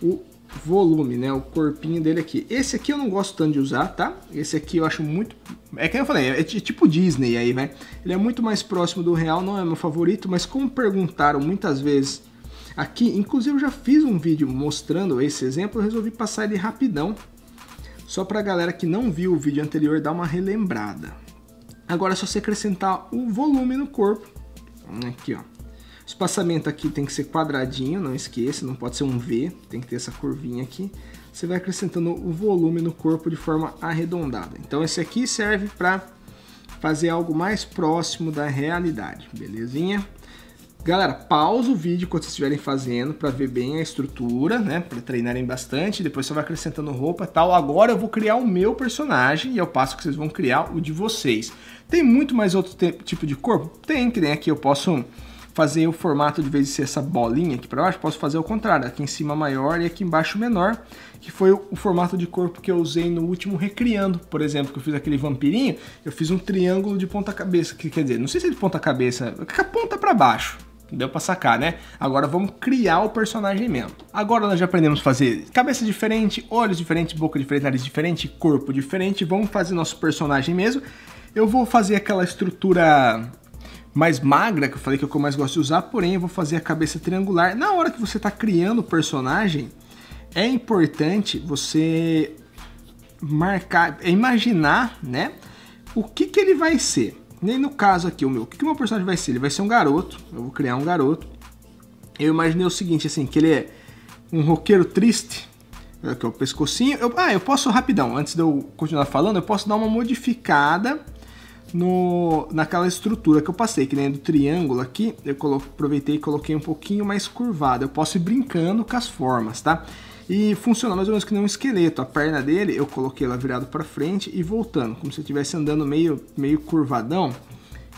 o volume, né? O corpinho dele aqui. Esse aqui eu não gosto tanto de usar, tá? Esse aqui eu acho muito... É que eu falei, é tipo Disney aí, né? Ele é muito mais próximo do real, não é meu favorito, mas como perguntaram muitas vezes aqui, inclusive eu já fiz um vídeo mostrando esse exemplo, eu resolvi passar ele rapidão, só para a galera que não viu o vídeo anterior dar uma relembrada. Agora é só você acrescentar o volume no corpo. Aqui, ó. O espaçamento aqui tem que ser quadradinho, não esqueça, não pode ser um V, tem que ter essa curvinha aqui. Você vai acrescentando o volume no corpo de forma arredondada. Então esse aqui serve para fazer algo mais próximo da realidade, belezinha? Galera, pausa o vídeo quando vocês estiverem fazendo para ver bem a estrutura, né? Para treinarem bastante, depois você vai acrescentando roupa e tal. Agora eu vou criar o meu personagem e eu passo que vocês vão criar o de vocês. Tem muito mais outro tipo de corpo? Tem, que nem aqui eu posso fazer o formato de vez de ser essa bolinha aqui para baixo, posso fazer o contrário, aqui em cima maior e aqui embaixo menor, que foi o, formato de corpo que eu usei no último Recriando, por exemplo, que eu fiz aquele vampirinho, eu fiz um triângulo de ponta cabeça, que quer dizer, não sei se é de ponta cabeça, é ponta para baixo, Deu pra sacar, né? Agora vamos criar o personagem mesmo. Agora nós já aprendemos a fazer cabeça diferente, olhos diferentes, boca diferente, nariz diferente, corpo diferente. Vamos fazer nosso personagem mesmo. Eu vou fazer aquela estrutura mais magra, que eu falei que é que eu mais gosto de usar, porém eu vou fazer a cabeça triangular. Na hora que você está criando o personagem, é importante você marcar, imaginar, né, o que, que ele vai ser nem no caso aqui o meu. O que, que o meu personagem vai ser? Ele vai ser um garoto. Eu vou criar um garoto. Eu imaginei o seguinte, assim, que ele é um roqueiro triste. Aqui, né, é o pescocinho. Eu, ah, eu posso, rapidão, antes de eu continuar falando, eu posso dar uma modificada no, naquela estrutura que eu passei, que nem do triângulo aqui, eu colo, aproveitei e coloquei um pouquinho mais curvado. Eu posso ir brincando com as formas, tá? e funciona mais ou menos que nem um esqueleto. A perna dele eu coloquei ela virado para frente e voltando, como se eu estivesse andando meio, meio curvadão.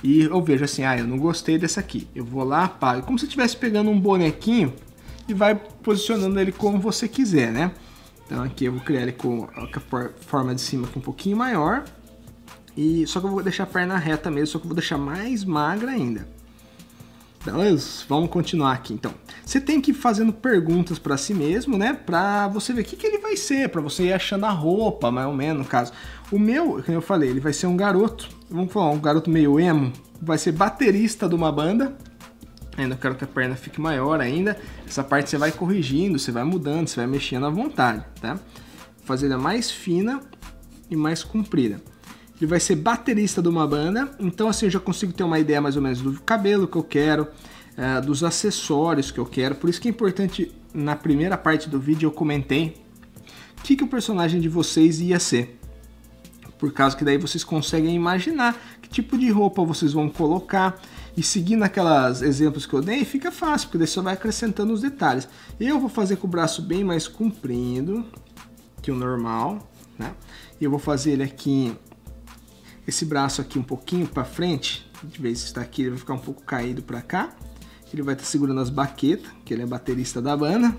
E eu vejo assim, ah, eu não gostei dessa aqui. Eu vou lá, apago. como se eu estivesse pegando um bonequinho e vai posicionando ele como você quiser, né? Então aqui eu vou criar ele com a forma de cima com um pouquinho maior. E só que eu vou deixar a perna reta mesmo, só que eu vou deixar mais magra ainda. Beleza, vamos continuar aqui então. Você tem que ir fazendo perguntas para si mesmo, né? Pra você ver o que, que ele vai ser, para você ir achando a roupa, mais ou menos, no caso. O meu, como eu falei, ele vai ser um garoto, vamos falar, um garoto meio emo, vai ser baterista de uma banda. Ainda quero que a perna fique maior ainda. Essa parte você vai corrigindo, você vai mudando, você vai mexendo à vontade, tá? Fazer ela mais fina e mais comprida ele vai ser baterista de uma banda, então assim eu já consigo ter uma ideia mais ou menos do cabelo que eu quero, uh, dos acessórios que eu quero, por isso que é importante na primeira parte do vídeo eu comentei o que, que o personagem de vocês ia ser. Por causa que daí vocês conseguem imaginar que tipo de roupa vocês vão colocar e seguindo aquelas exemplos que eu dei, fica fácil, porque daí você vai acrescentando os detalhes. Eu vou fazer com o braço bem mais comprido que o normal, né? E eu vou fazer ele aqui esse braço aqui um pouquinho para frente, de vez está aqui, ele vai ficar um pouco caído para cá. Ele vai estar tá segurando as baquetas, que ele é baterista da banda.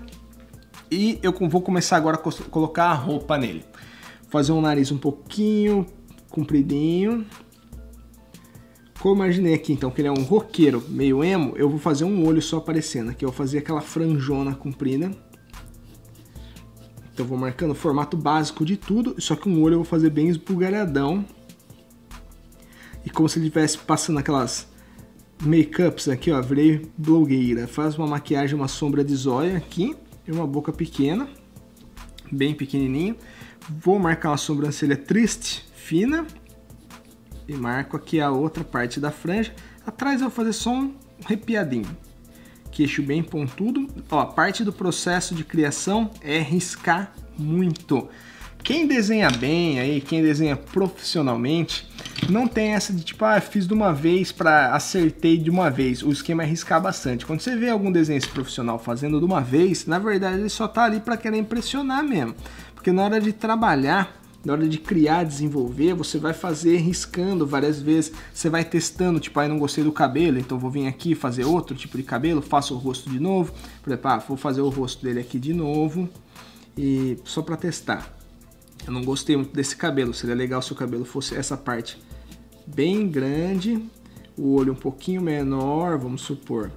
E eu vou começar agora a colocar a roupa nele. Fazer um nariz um pouquinho compridinho. Como eu imaginei aqui, então, que ele é um roqueiro meio emo, eu vou fazer um olho só aparecendo aqui. Eu vou fazer aquela franjona comprida. Então, vou marcando o formato básico de tudo, só que um olho eu vou fazer bem esbugalhadão e como se ele estivesse passando aquelas make-ups aqui, ó. Virei blogueira. Faz uma maquiagem, uma sombra de zóia aqui. E uma boca pequena. Bem pequenininho. Vou marcar uma sobrancelha triste, fina. E marco aqui a outra parte da franja. Atrás eu vou fazer só um arrepiadinho. Queixo bem pontudo. Ó, parte do processo de criação é riscar muito. Quem desenha bem aí, quem desenha profissionalmente, não tem essa de tipo, ah, fiz de uma vez para acertei de uma vez. O esquema é arriscar bastante. Quando você vê algum desenho profissional fazendo de uma vez, na verdade ele só tá ali para querer impressionar mesmo. Porque na hora de trabalhar, na hora de criar, desenvolver, você vai fazer riscando várias vezes, você vai testando, tipo, aí ah, não gostei do cabelo, então vou vir aqui fazer outro tipo de cabelo, faço o rosto de novo, preparo, ah, vou fazer o rosto dele aqui de novo, e só para testar. Eu não gostei muito desse cabelo. Seria legal se o cabelo fosse essa parte bem grande, o olho um pouquinho menor, vamos supor,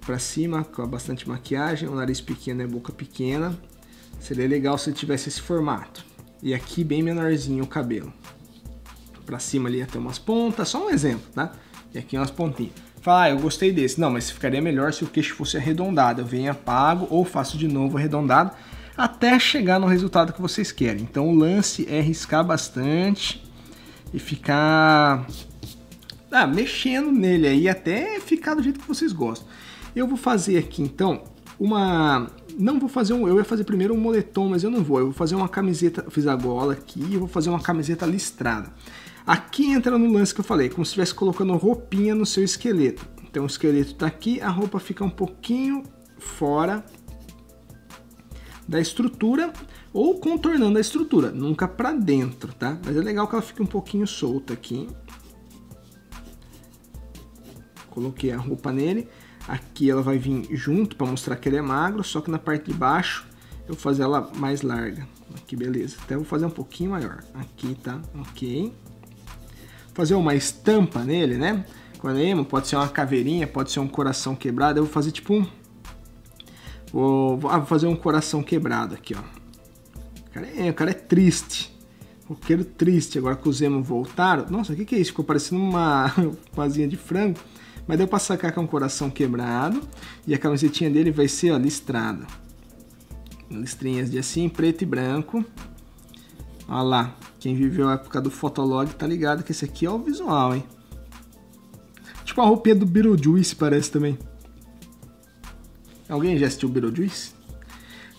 para cima, com bastante maquiagem, o nariz pequeno e a boca pequena. Seria legal se tivesse esse formato. E aqui bem menorzinho o cabelo. Para cima ali até umas pontas, só um exemplo, tá? E aqui umas pontinhas. Fala, ah, eu gostei desse. Não, mas ficaria melhor se o queixo fosse arredondado. Eu venho, apago ou faço de novo arredondado até chegar no resultado que vocês querem. Então o lance é riscar bastante e ficar ah, mexendo nele aí até ficar do jeito que vocês gostam. Eu vou fazer aqui então uma não vou fazer um, eu ia fazer primeiro um moletom, mas eu não vou. Eu vou fazer uma camiseta, fiz a gola aqui e vou fazer uma camiseta listrada. Aqui entra no lance que eu falei, como se estivesse colocando roupinha no seu esqueleto. Então o esqueleto tá aqui, a roupa fica um pouquinho fora da estrutura ou contornando a estrutura, nunca para dentro, tá? Mas é legal que ela fique um pouquinho solta aqui. Coloquei a roupa nele. Aqui ela vai vir junto para mostrar que ele é magro, só que na parte de baixo eu vou fazer ela mais larga. Aqui, beleza. Até então, vou fazer um pouquinho maior. Aqui, tá? Ok. Fazer uma estampa nele, né? Com a pode ser uma caveirinha, pode ser um coração quebrado. Eu vou fazer tipo um Vou, vou, ah, vou fazer um coração quebrado aqui, ó. O cara é, o cara é triste. Roqueiro triste. Agora que o Zemo voltaram. Nossa, o que, que é isso? Ficou parecendo uma vasinha de frango. Mas deu pra sacar com é um coração quebrado. E a camisetinha dele vai ser, ó, listrada. Listrinhas de assim, preto e branco. Olha lá. Quem viveu a época do Fotolog tá ligado que esse aqui é o visual, hein? Tipo a roupinha do Beetlejuice parece também. Alguém já assistiu Beetlejuice?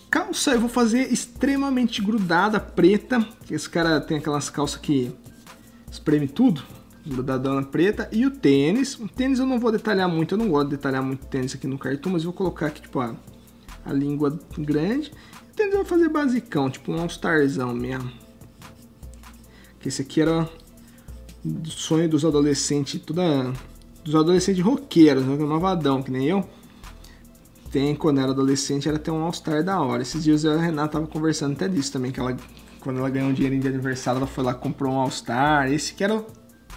Calça eu vou fazer extremamente grudada, preta. Esse cara tem aquelas calças que espreme tudo, da preta. E o tênis. O tênis eu não vou detalhar muito, eu não gosto de detalhar muito tênis aqui no cartão, mas vou colocar aqui, tipo, a, a língua grande. O tênis eu vou fazer basicão, tipo um All-Starzão mesmo. Que esse aqui era o sonho dos adolescentes, toda... Dos adolescentes roqueiros, novadão, né, é que nem eu tem, quando era adolescente, era ter um All-Star da hora. Esses dias eu e a Renata tava conversando até disso também, que ela, quando ela ganhou um dinheirinho de aniversário, ela foi lá comprou um All-Star. Esse que era o,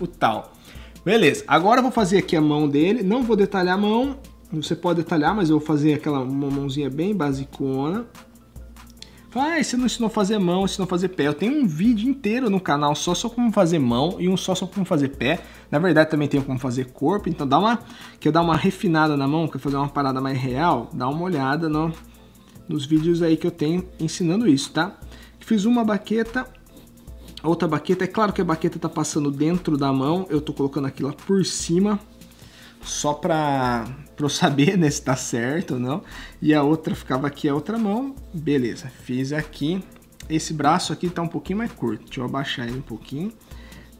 o tal. Beleza, agora eu vou fazer aqui a mão dele. Não vou detalhar a mão, você pode detalhar, mas eu vou fazer aquela mãozinha bem basicona. Fala, ah, você não ensinou a fazer mão, ensinou a fazer pé. Eu tenho um vídeo inteiro no canal só sobre como fazer mão e um só sobre como fazer pé. Na verdade, também tenho como fazer corpo, então dá uma... Quer dar uma refinada na mão, quer fazer uma parada mais real? Dá uma olhada no, nos vídeos aí que eu tenho ensinando isso, tá? Fiz uma baqueta, outra baqueta. É claro que a baqueta tá passando dentro da mão, eu tô colocando aquilo lá por cima, só para eu saber né, se está certo ou não. E a outra ficava aqui, a outra mão. Beleza, fiz aqui. Esse braço aqui está um pouquinho mais curto. Deixa eu abaixar ele um pouquinho.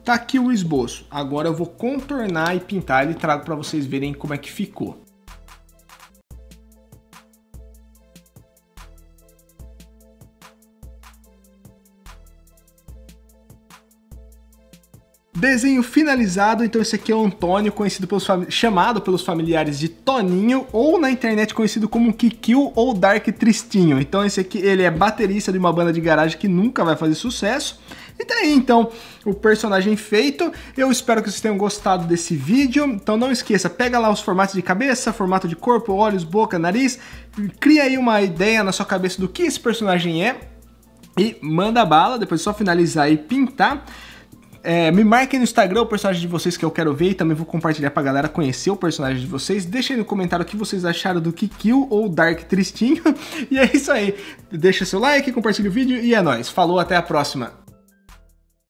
Tá aqui o esboço. Agora eu vou contornar e pintar ele e trago para vocês verem como é que ficou. Desenho finalizado, então esse aqui é o Antônio, conhecido pelos chamado pelos familiares de Toninho, ou na internet conhecido como Kikil ou Dark Tristinho. Então esse aqui, ele é baterista de uma banda de garagem que nunca vai fazer sucesso. E tá aí, então, o personagem feito. Eu espero que vocês tenham gostado desse vídeo. Então não esqueça, pega lá os formatos de cabeça, formato de corpo, olhos, boca, nariz. Cria aí uma ideia na sua cabeça do que esse personagem é. E manda bala, depois é só finalizar e pintar. É, me marquem no Instagram o personagem de vocês que eu quero ver e também vou compartilhar pra galera conhecer o personagem de vocês. Deixem no comentário o que vocês acharam do Kikil ou Dark Tristinho. E é isso aí. Deixa seu like, compartilha o vídeo e é nóis. Falou, até a próxima.